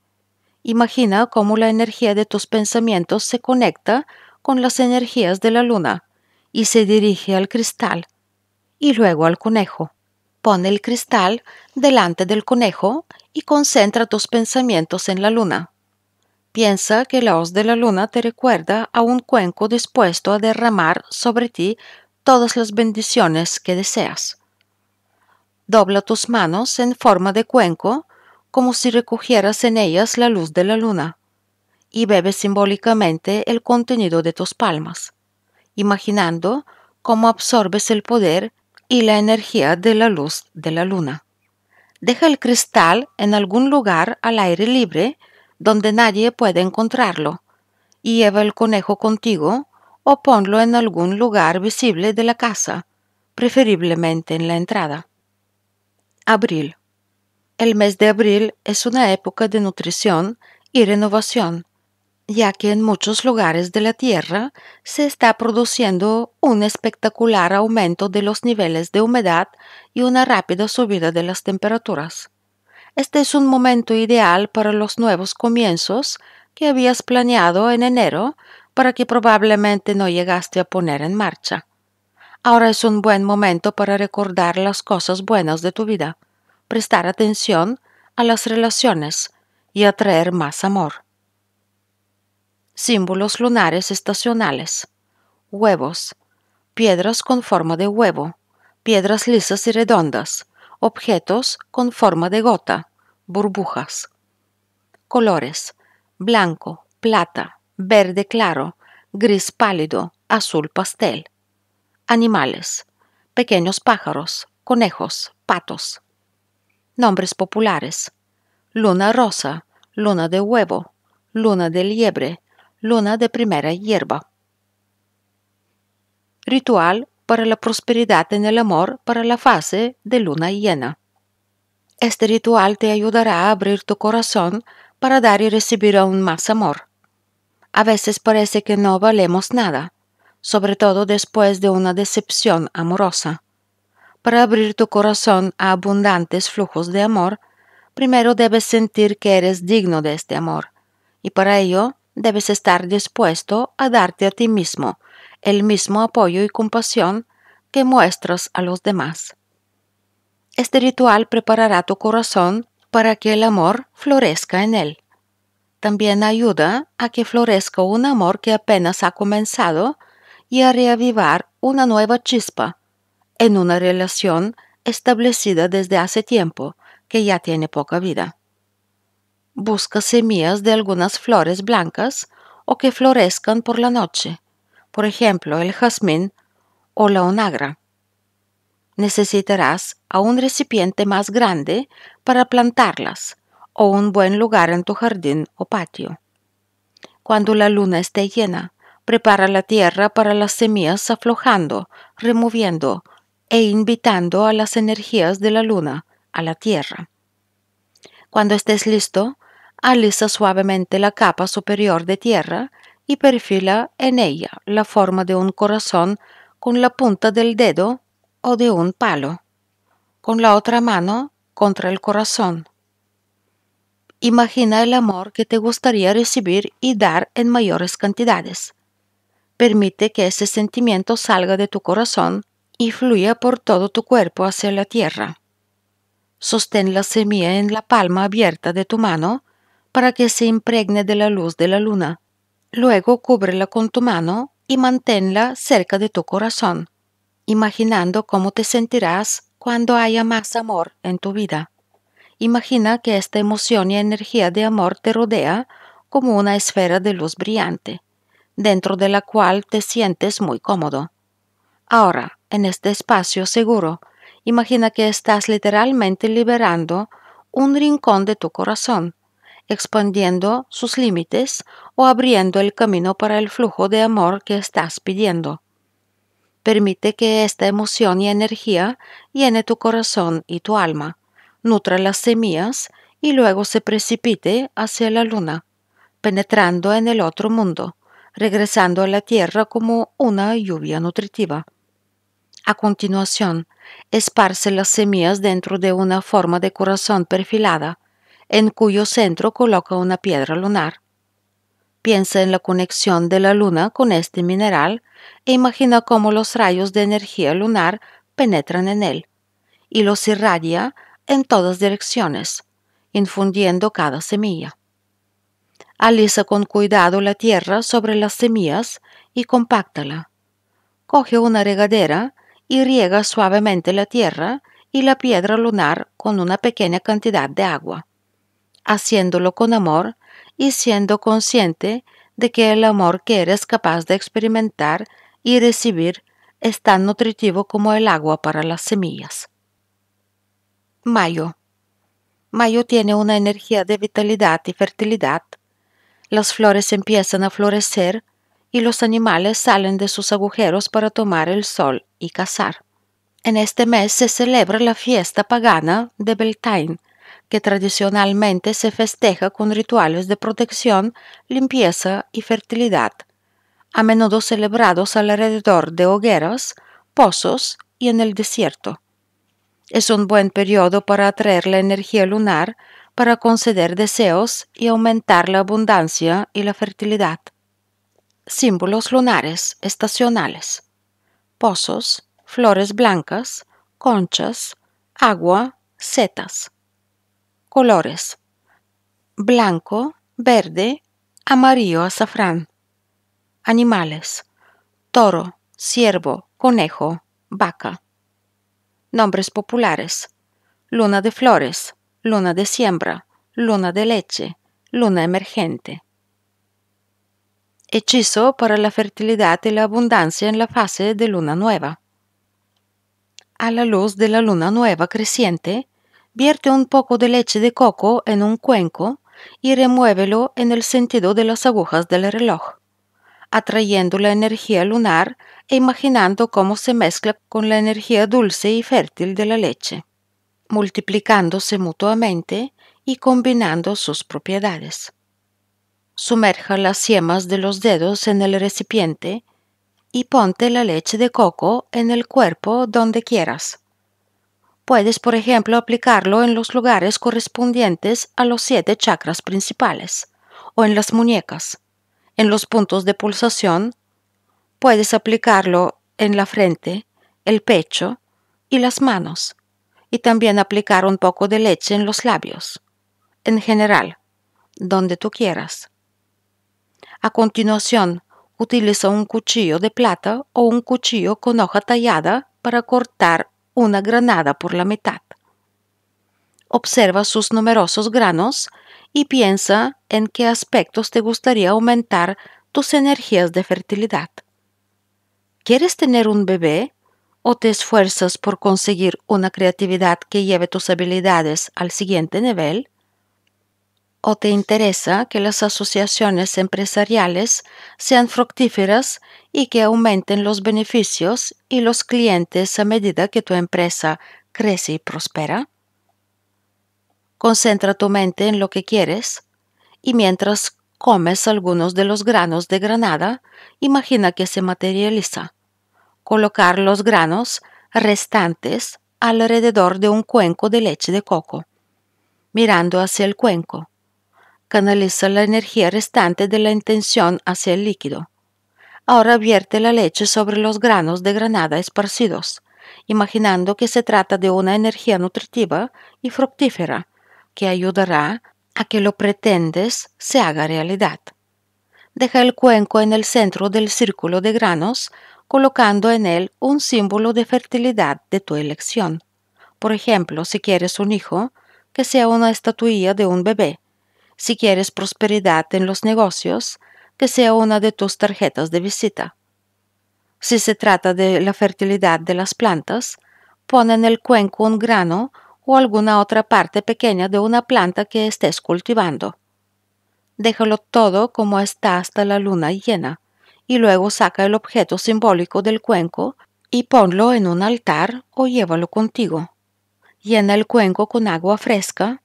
Imagina cómo la energía de tus pensamientos se conecta con las energías de la luna y se dirige al cristal y luego al conejo. Pon el cristal delante del conejo y concentra tus pensamientos en la luna. Piensa que la hoz de la luna te recuerda a un cuenco dispuesto a derramar sobre ti todas las bendiciones que deseas. Dobla tus manos en forma de cuenco, como si recogieras en ellas la luz de la luna, y bebe simbólicamente el contenido de tus palmas, imaginando cómo absorbes el poder y la energía de la luz de la luna. Deja el cristal en algún lugar al aire libre, donde nadie puede encontrarlo. y Lleva el conejo contigo o ponlo en algún lugar visible de la casa, preferiblemente en la entrada. Abril. El mes de abril es una época de nutrición y renovación, ya que en muchos lugares de la Tierra se está produciendo un espectacular aumento de los niveles de humedad y una rápida subida de las temperaturas. Este es un momento ideal para los nuevos comienzos que habías planeado en enero para que probablemente no llegaste a poner en marcha. Ahora es un buen momento para recordar las cosas buenas de tu vida, prestar atención a las relaciones y atraer más amor. Símbolos lunares estacionales. Huevos. Piedras con forma de huevo. Piedras lisas y redondas objetos con forma de gota, burbujas. Colores, blanco, plata, verde claro, gris pálido, azul pastel. Animales, pequeños pájaros, conejos, patos. Nombres populares, luna rosa, luna de huevo, luna de liebre, luna de primera hierba. Ritual para la prosperidad en el amor para la fase de luna llena. Este ritual te ayudará a abrir tu corazón para dar y recibir aún más amor. A veces parece que no valemos nada, sobre todo después de una decepción amorosa. Para abrir tu corazón a abundantes flujos de amor, primero debes sentir que eres digno de este amor, y para ello debes estar dispuesto a darte a ti mismo el mismo apoyo y compasión que muestras a los demás. Este ritual preparará tu corazón para que el amor florezca en él. También ayuda a que florezca un amor que apenas ha comenzado y a reavivar una nueva chispa en una relación establecida desde hace tiempo que ya tiene poca vida. Busca semillas de algunas flores blancas o que florezcan por la noche por ejemplo el jazmín o la onagra. Necesitarás a un recipiente más grande para plantarlas o un buen lugar en tu jardín o patio. Cuando la luna esté llena, prepara la tierra para las semillas aflojando, removiendo e invitando a las energías de la luna a la tierra. Cuando estés listo, alisa suavemente la capa superior de tierra y perfila en ella la forma de un corazón con la punta del dedo o de un palo, con la otra mano contra el corazón. Imagina el amor que te gustaría recibir y dar en mayores cantidades. Permite que ese sentimiento salga de tu corazón y fluya por todo tu cuerpo hacia la tierra. Sostén la semilla en la palma abierta de tu mano para que se impregne de la luz de la luna Luego cúbrela con tu mano y manténla cerca de tu corazón, imaginando cómo te sentirás cuando haya más amor en tu vida. Imagina que esta emoción y energía de amor te rodea como una esfera de luz brillante, dentro de la cual te sientes muy cómodo. Ahora, en este espacio seguro, imagina que estás literalmente liberando un rincón de tu corazón expandiendo sus límites o abriendo el camino para el flujo de amor que estás pidiendo. Permite que esta emoción y energía llene tu corazón y tu alma, nutra las semillas y luego se precipite hacia la luna, penetrando en el otro mundo, regresando a la tierra como una lluvia nutritiva. A continuación, esparce las semillas dentro de una forma de corazón perfilada, en cuyo centro coloca una piedra lunar. Piensa en la conexión de la luna con este mineral e imagina cómo los rayos de energía lunar penetran en él y los irradia en todas direcciones, infundiendo cada semilla. Alisa con cuidado la tierra sobre las semillas y compáctala. Coge una regadera y riega suavemente la tierra y la piedra lunar con una pequeña cantidad de agua haciéndolo con amor y siendo consciente de que el amor que eres capaz de experimentar y recibir es tan nutritivo como el agua para las semillas. Mayo. Mayo tiene una energía de vitalidad y fertilidad. Las flores empiezan a florecer y los animales salen de sus agujeros para tomar el sol y cazar. En este mes se celebra la fiesta pagana de Beltane, que tradicionalmente se festeja con rituales de protección, limpieza y fertilidad, a menudo celebrados alrededor de hogueras, pozos y en el desierto. Es un buen periodo para atraer la energía lunar, para conceder deseos y aumentar la abundancia y la fertilidad. Símbolos lunares estacionales. Pozos, flores blancas, conchas, agua, setas colores. Blanco, verde, amarillo azafrán. Animales. Toro, ciervo, conejo, vaca. Nombres populares. Luna de flores, luna de siembra, luna de leche, luna emergente. Hechizo para la fertilidad y la abundancia en la fase de luna nueva. A la luz de la luna nueva creciente, Vierte un poco de leche de coco en un cuenco y remuévelo en el sentido de las agujas del reloj, atrayendo la energía lunar e imaginando cómo se mezcla con la energía dulce y fértil de la leche, multiplicándose mutuamente y combinando sus propiedades. Sumerja las yemas de los dedos en el recipiente y ponte la leche de coco en el cuerpo donde quieras. Puedes, por ejemplo, aplicarlo en los lugares correspondientes a los siete chakras principales, o en las muñecas, en los puntos de pulsación. Puedes aplicarlo en la frente, el pecho y las manos, y también aplicar un poco de leche en los labios. En general, donde tú quieras. A continuación, utiliza un cuchillo de plata o un cuchillo con hoja tallada para cortar una granada por la mitad. Observa sus numerosos granos y piensa en qué aspectos te gustaría aumentar tus energías de fertilidad. ¿Quieres tener un bebé o te esfuerzas por conseguir una creatividad que lleve tus habilidades al siguiente nivel? o te interesa que las asociaciones empresariales sean fructíferas y que aumenten los beneficios y los clientes a medida que tu empresa crece y prospera? Concentra tu mente en lo que quieres y mientras comes algunos de los granos de granada, imagina que se materializa. Colocar los granos restantes alrededor de un cuenco de leche de coco, mirando hacia el cuenco Canaliza la energía restante de la intención hacia el líquido. Ahora vierte la leche sobre los granos de granada esparcidos, imaginando que se trata de una energía nutritiva y fructífera que ayudará a que lo pretendes se haga realidad. Deja el cuenco en el centro del círculo de granos, colocando en él un símbolo de fertilidad de tu elección. Por ejemplo, si quieres un hijo, que sea una estatuilla de un bebé, si quieres prosperidad en los negocios, que sea una de tus tarjetas de visita. Si se trata de la fertilidad de las plantas, pon en el cuenco un grano o alguna otra parte pequeña de una planta que estés cultivando. Déjalo todo como está hasta la luna llena, y luego saca el objeto simbólico del cuenco y ponlo en un altar o llévalo contigo. Llena el cuenco con agua fresca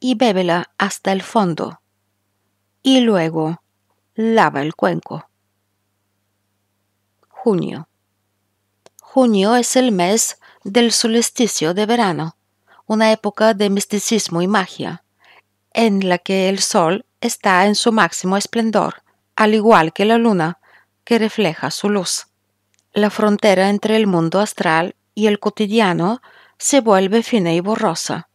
y bébela hasta el fondo, y luego lava el cuenco. Junio. Junio es el mes del solsticio de verano, una época de misticismo y magia, en la que el sol está en su máximo esplendor, al igual que la luna, que refleja su luz. La frontera entre el mundo astral y el cotidiano se vuelve fina y borrosa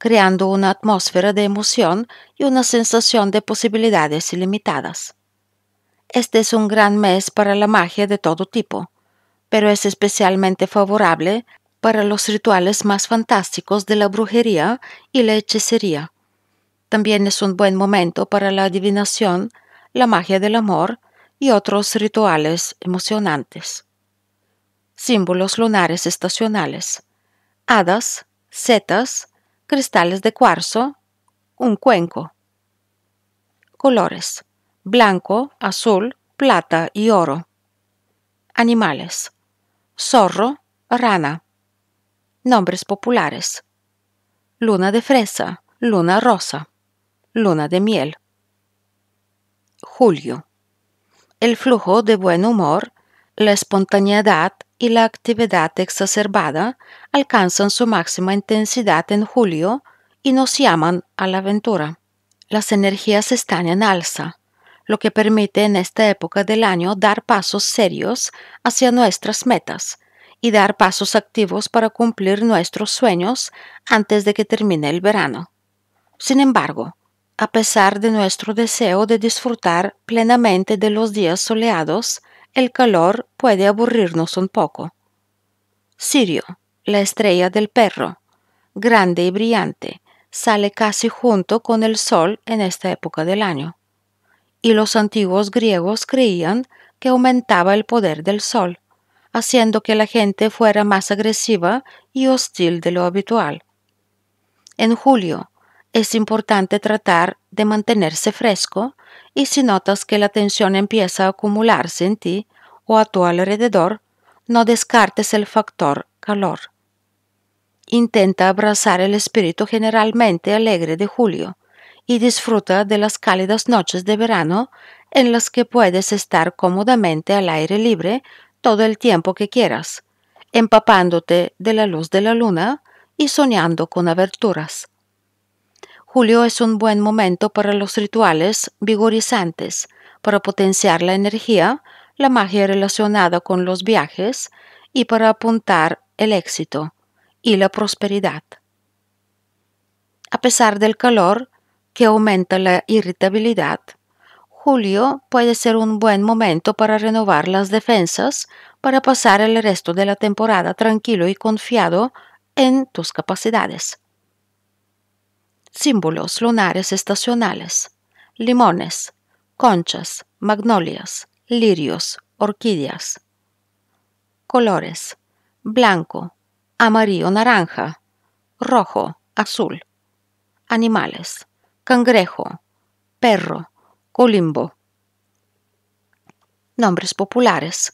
creando una atmósfera de emoción y una sensación de posibilidades ilimitadas. Este es un gran mes para la magia de todo tipo, pero es especialmente favorable para los rituales más fantásticos de la brujería y la hechicería. También es un buen momento para la adivinación, la magia del amor y otros rituales emocionantes. Símbolos lunares estacionales. Hadas, setas, cristales de cuarzo, un cuenco. Colores. Blanco, azul, plata y oro. Animales. Zorro, rana. Nombres populares. Luna de fresa, luna rosa, luna de miel. Julio. El flujo de buen humor, la espontaneidad y la actividad exacerbada alcanzan su máxima intensidad en julio y nos llaman a la aventura. Las energías están en alza, lo que permite en esta época del año dar pasos serios hacia nuestras metas y dar pasos activos para cumplir nuestros sueños antes de que termine el verano. Sin embargo, a pesar de nuestro deseo de disfrutar plenamente de los días soleados, el calor puede aburrirnos un poco. Sirio, la estrella del perro, grande y brillante, sale casi junto con el sol en esta época del año. Y los antiguos griegos creían que aumentaba el poder del sol, haciendo que la gente fuera más agresiva y hostil de lo habitual. En julio, es importante tratar de mantenerse fresco y si notas que la tensión empieza a acumularse en ti o a tu alrededor, no descartes el factor calor. Intenta abrazar el espíritu generalmente alegre de julio y disfruta de las cálidas noches de verano en las que puedes estar cómodamente al aire libre todo el tiempo que quieras, empapándote de la luz de la luna y soñando con aberturas. Julio es un buen momento para los rituales vigorizantes, para potenciar la energía, la magia relacionada con los viajes y para apuntar el éxito y la prosperidad. A pesar del calor que aumenta la irritabilidad, julio puede ser un buen momento para renovar las defensas para pasar el resto de la temporada tranquilo y confiado en tus capacidades. Símbolos lunares estacionales. Limones, conchas, magnolias, lirios, orquídeas. Colores. Blanco, amarillo, naranja, rojo, azul. Animales. Cangrejo, perro, colimbo. Nombres populares.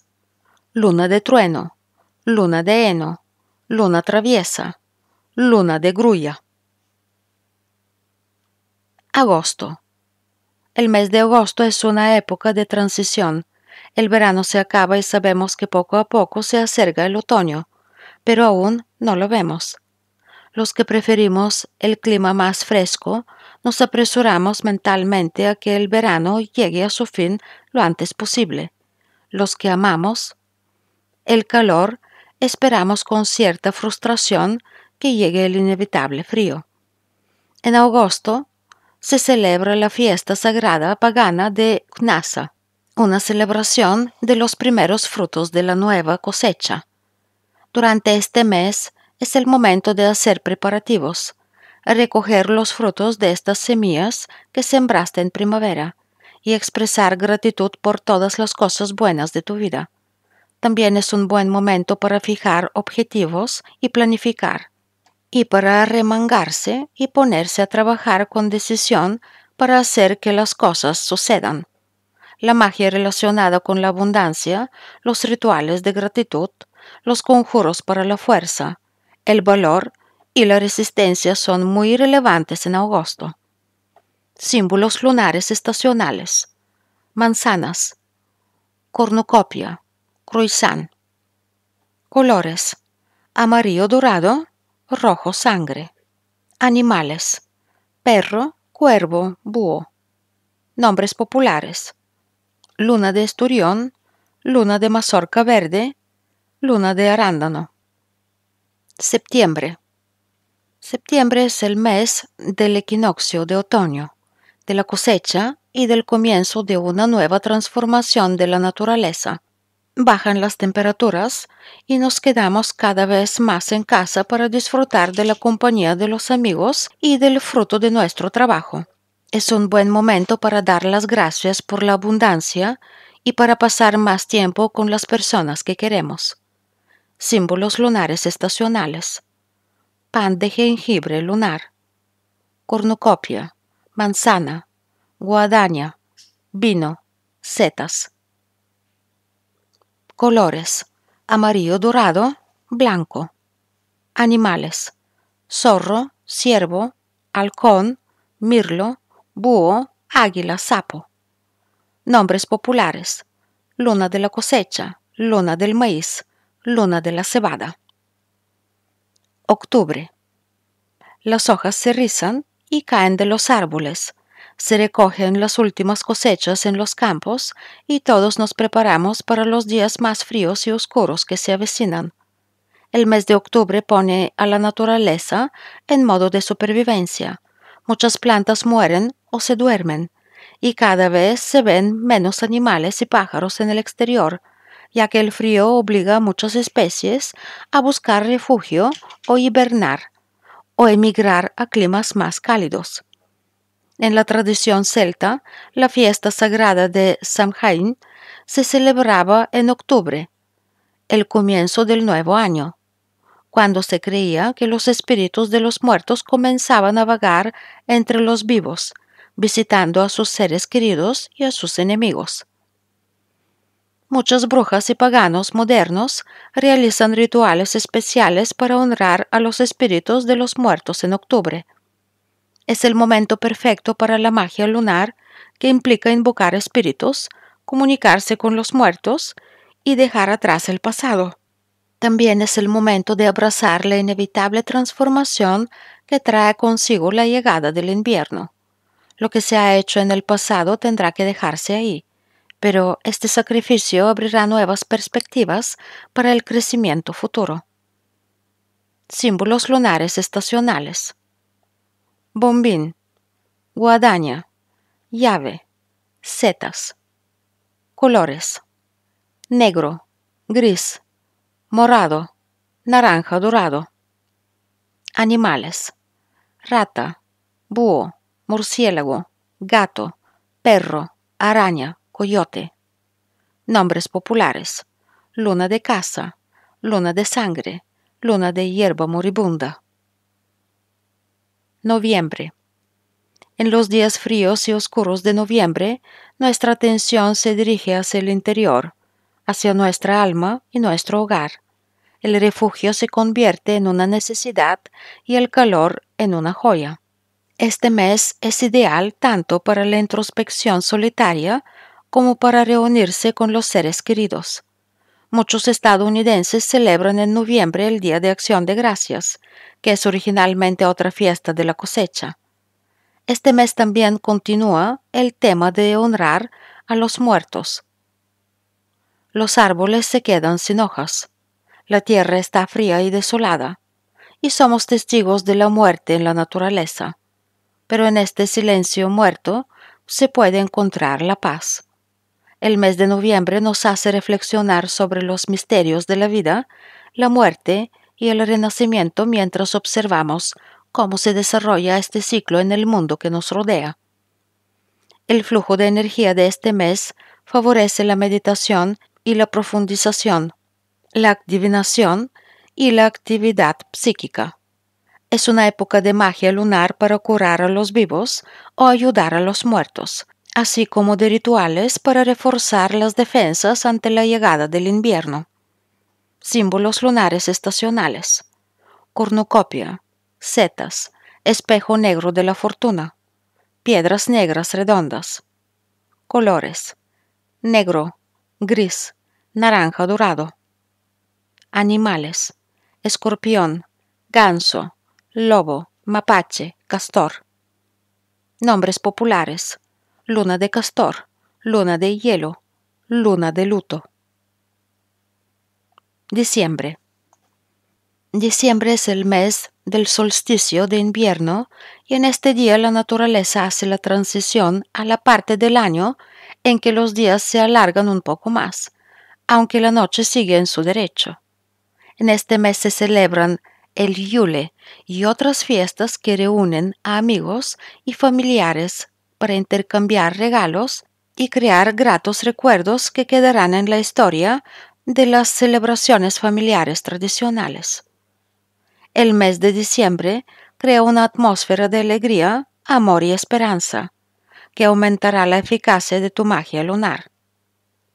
Luna de trueno, luna de heno, luna traviesa, luna de grulla. Agosto. El mes de agosto es una época de transición. El verano se acaba y sabemos que poco a poco se acerca el otoño, pero aún no lo vemos. Los que preferimos el clima más fresco, nos apresuramos mentalmente a que el verano llegue a su fin lo antes posible. Los que amamos el calor, esperamos con cierta frustración que llegue el inevitable frío. En agosto, se celebra la fiesta sagrada pagana de Knasa, una celebración de los primeros frutos de la nueva cosecha. Durante este mes es el momento de hacer preparativos, recoger los frutos de estas semillas que sembraste en primavera y expresar gratitud por todas las cosas buenas de tu vida. También es un buen momento para fijar objetivos y planificar y para arremangarse y ponerse a trabajar con decisión para hacer que las cosas sucedan. La magia relacionada con la abundancia, los rituales de gratitud, los conjuros para la fuerza, el valor y la resistencia son muy relevantes en agosto. Símbolos lunares estacionales. Manzanas. Cornucopia. Cruisán. Colores. Amarillo dorado rojo sangre. Animales. Perro, cuervo, búho. Nombres populares. Luna de esturión, luna de mazorca verde, luna de arándano. Septiembre. Septiembre es el mes del equinoccio de otoño, de la cosecha y del comienzo de una nueva transformación de la naturaleza bajan las temperaturas y nos quedamos cada vez más en casa para disfrutar de la compañía de los amigos y del fruto de nuestro trabajo. Es un buen momento para dar las gracias por la abundancia y para pasar más tiempo con las personas que queremos. Símbolos lunares estacionales. Pan de jengibre lunar. Cornucopia. Manzana. Guadaña. Vino. Setas Colores. Amarillo dorado, blanco. Animales. Zorro, ciervo, halcón, mirlo, búho, águila, sapo. Nombres populares. Luna de la cosecha, luna del maíz, luna de la cebada. Octubre. Las hojas se rizan y caen de los árboles se recogen las últimas cosechas en los campos y todos nos preparamos para los días más fríos y oscuros que se avecinan. El mes de octubre pone a la naturaleza en modo de supervivencia. Muchas plantas mueren o se duermen, y cada vez se ven menos animales y pájaros en el exterior, ya que el frío obliga a muchas especies a buscar refugio o hibernar, o emigrar a climas más cálidos. En la tradición celta, la fiesta sagrada de Samhain se celebraba en octubre, el comienzo del nuevo año, cuando se creía que los espíritus de los muertos comenzaban a vagar entre los vivos, visitando a sus seres queridos y a sus enemigos. Muchas brujas y paganos modernos realizan rituales especiales para honrar a los espíritus de los muertos en octubre es el momento perfecto para la magia lunar que implica invocar espíritus, comunicarse con los muertos y dejar atrás el pasado. También es el momento de abrazar la inevitable transformación que trae consigo la llegada del invierno. Lo que se ha hecho en el pasado tendrá que dejarse ahí, pero este sacrificio abrirá nuevas perspectivas para el crecimiento futuro. Símbolos lunares estacionales bombín, guadaña, llave, setas. Colores. Negro, gris, morado, naranja dorado. Animales. Rata, búho, murciélago, gato, perro, araña, coyote. Nombres populares. Luna de casa, luna de sangre, luna de hierba moribunda. Noviembre. En los días fríos y oscuros de noviembre, nuestra atención se dirige hacia el interior, hacia nuestra alma y nuestro hogar. El refugio se convierte en una necesidad y el calor en una joya. Este mes es ideal tanto para la introspección solitaria como para reunirse con los seres queridos. Muchos estadounidenses celebran en noviembre el Día de Acción de Gracias, que es originalmente otra fiesta de la cosecha. Este mes también continúa el tema de honrar a los muertos. Los árboles se quedan sin hojas. La tierra está fría y desolada, y somos testigos de la muerte en la naturaleza. Pero en este silencio muerto se puede encontrar la paz. El mes de noviembre nos hace reflexionar sobre los misterios de la vida, la muerte y el renacimiento mientras observamos cómo se desarrolla este ciclo en el mundo que nos rodea. El flujo de energía de este mes favorece la meditación y la profundización, la adivinación y la actividad psíquica. Es una época de magia lunar para curar a los vivos o ayudar a los muertos, así como de rituales para reforzar las defensas ante la llegada del invierno. Símbolos lunares estacionales, cornucopia, setas, espejo negro de la fortuna, piedras negras redondas, colores, negro, gris, naranja dorado, animales, escorpión, ganso, lobo, mapache, castor. Nombres populares luna de castor, luna de hielo, luna de luto. Diciembre. Diciembre es el mes del solsticio de invierno y en este día la naturaleza hace la transición a la parte del año en que los días se alargan un poco más, aunque la noche sigue en su derecho. En este mes se celebran el Yule y otras fiestas que reúnen a amigos y familiares para intercambiar regalos y crear gratos recuerdos que quedarán en la historia de las celebraciones familiares tradicionales. El mes de diciembre crea una atmósfera de alegría, amor y esperanza, que aumentará la eficacia de tu magia lunar.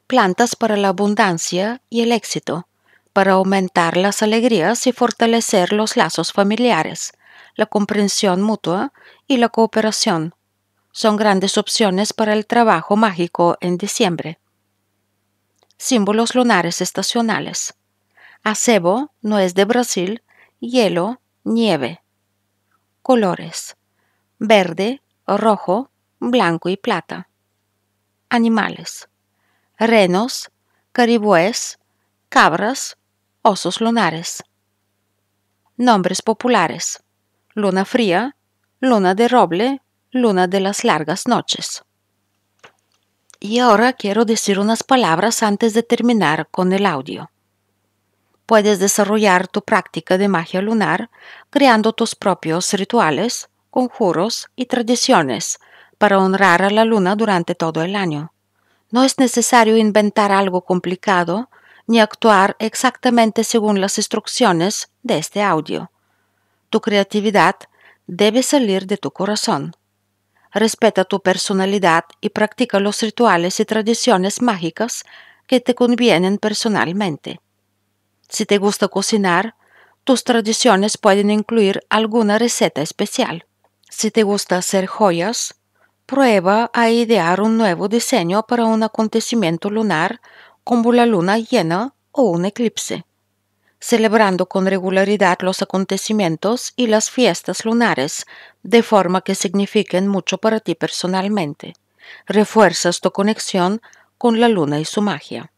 Plantas para la abundancia y el éxito, para aumentar las alegrías y fortalecer los lazos familiares, la comprensión mutua y la cooperación son grandes opciones para el trabajo mágico en diciembre. Símbolos lunares estacionales. Acebo, nuez de Brasil, hielo, nieve. Colores. Verde, rojo, blanco y plata. Animales. Renos, caribúes, cabras, osos lunares. Nombres populares. Luna fría, luna de roble, luna de las largas noches. Y ahora quiero decir unas palabras antes de terminar con el audio. Puedes desarrollar tu práctica de magia lunar creando tus propios rituales, conjuros y tradiciones para honrar a la luna durante todo el año. No es necesario inventar algo complicado ni actuar exactamente según las instrucciones de este audio. Tu creatividad debe salir de tu corazón respeta tu personalidad y practica los rituales y tradiciones mágicas que te convienen personalmente. Si te gusta cocinar, tus tradiciones pueden incluir alguna receta especial. Si te gusta hacer joyas, prueba a idear un nuevo diseño para un acontecimiento lunar como la luna llena o un eclipse celebrando con regularidad los acontecimientos y las fiestas lunares, de forma que signifiquen mucho para ti personalmente. Refuerzas tu conexión con la luna y su magia.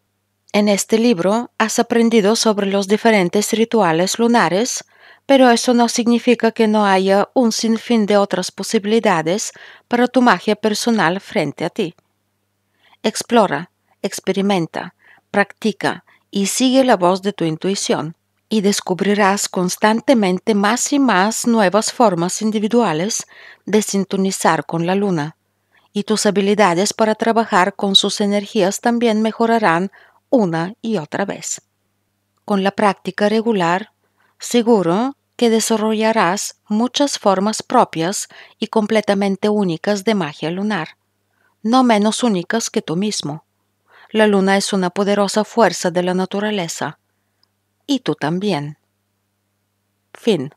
En este libro has aprendido sobre los diferentes rituales lunares, pero eso no significa que no haya un sinfín de otras posibilidades para tu magia personal frente a ti. Explora, experimenta, practica, y sigue la voz de tu intuición y descubrirás constantemente más y más nuevas formas individuales de sintonizar con la luna y tus habilidades para trabajar con sus energías también mejorarán una y otra vez. Con la práctica regular, seguro que desarrollarás muchas formas propias y completamente únicas de magia lunar, no menos únicas que tú mismo. La luna es una poderosa fuerza de la naturaleza. Y tú también. Fin.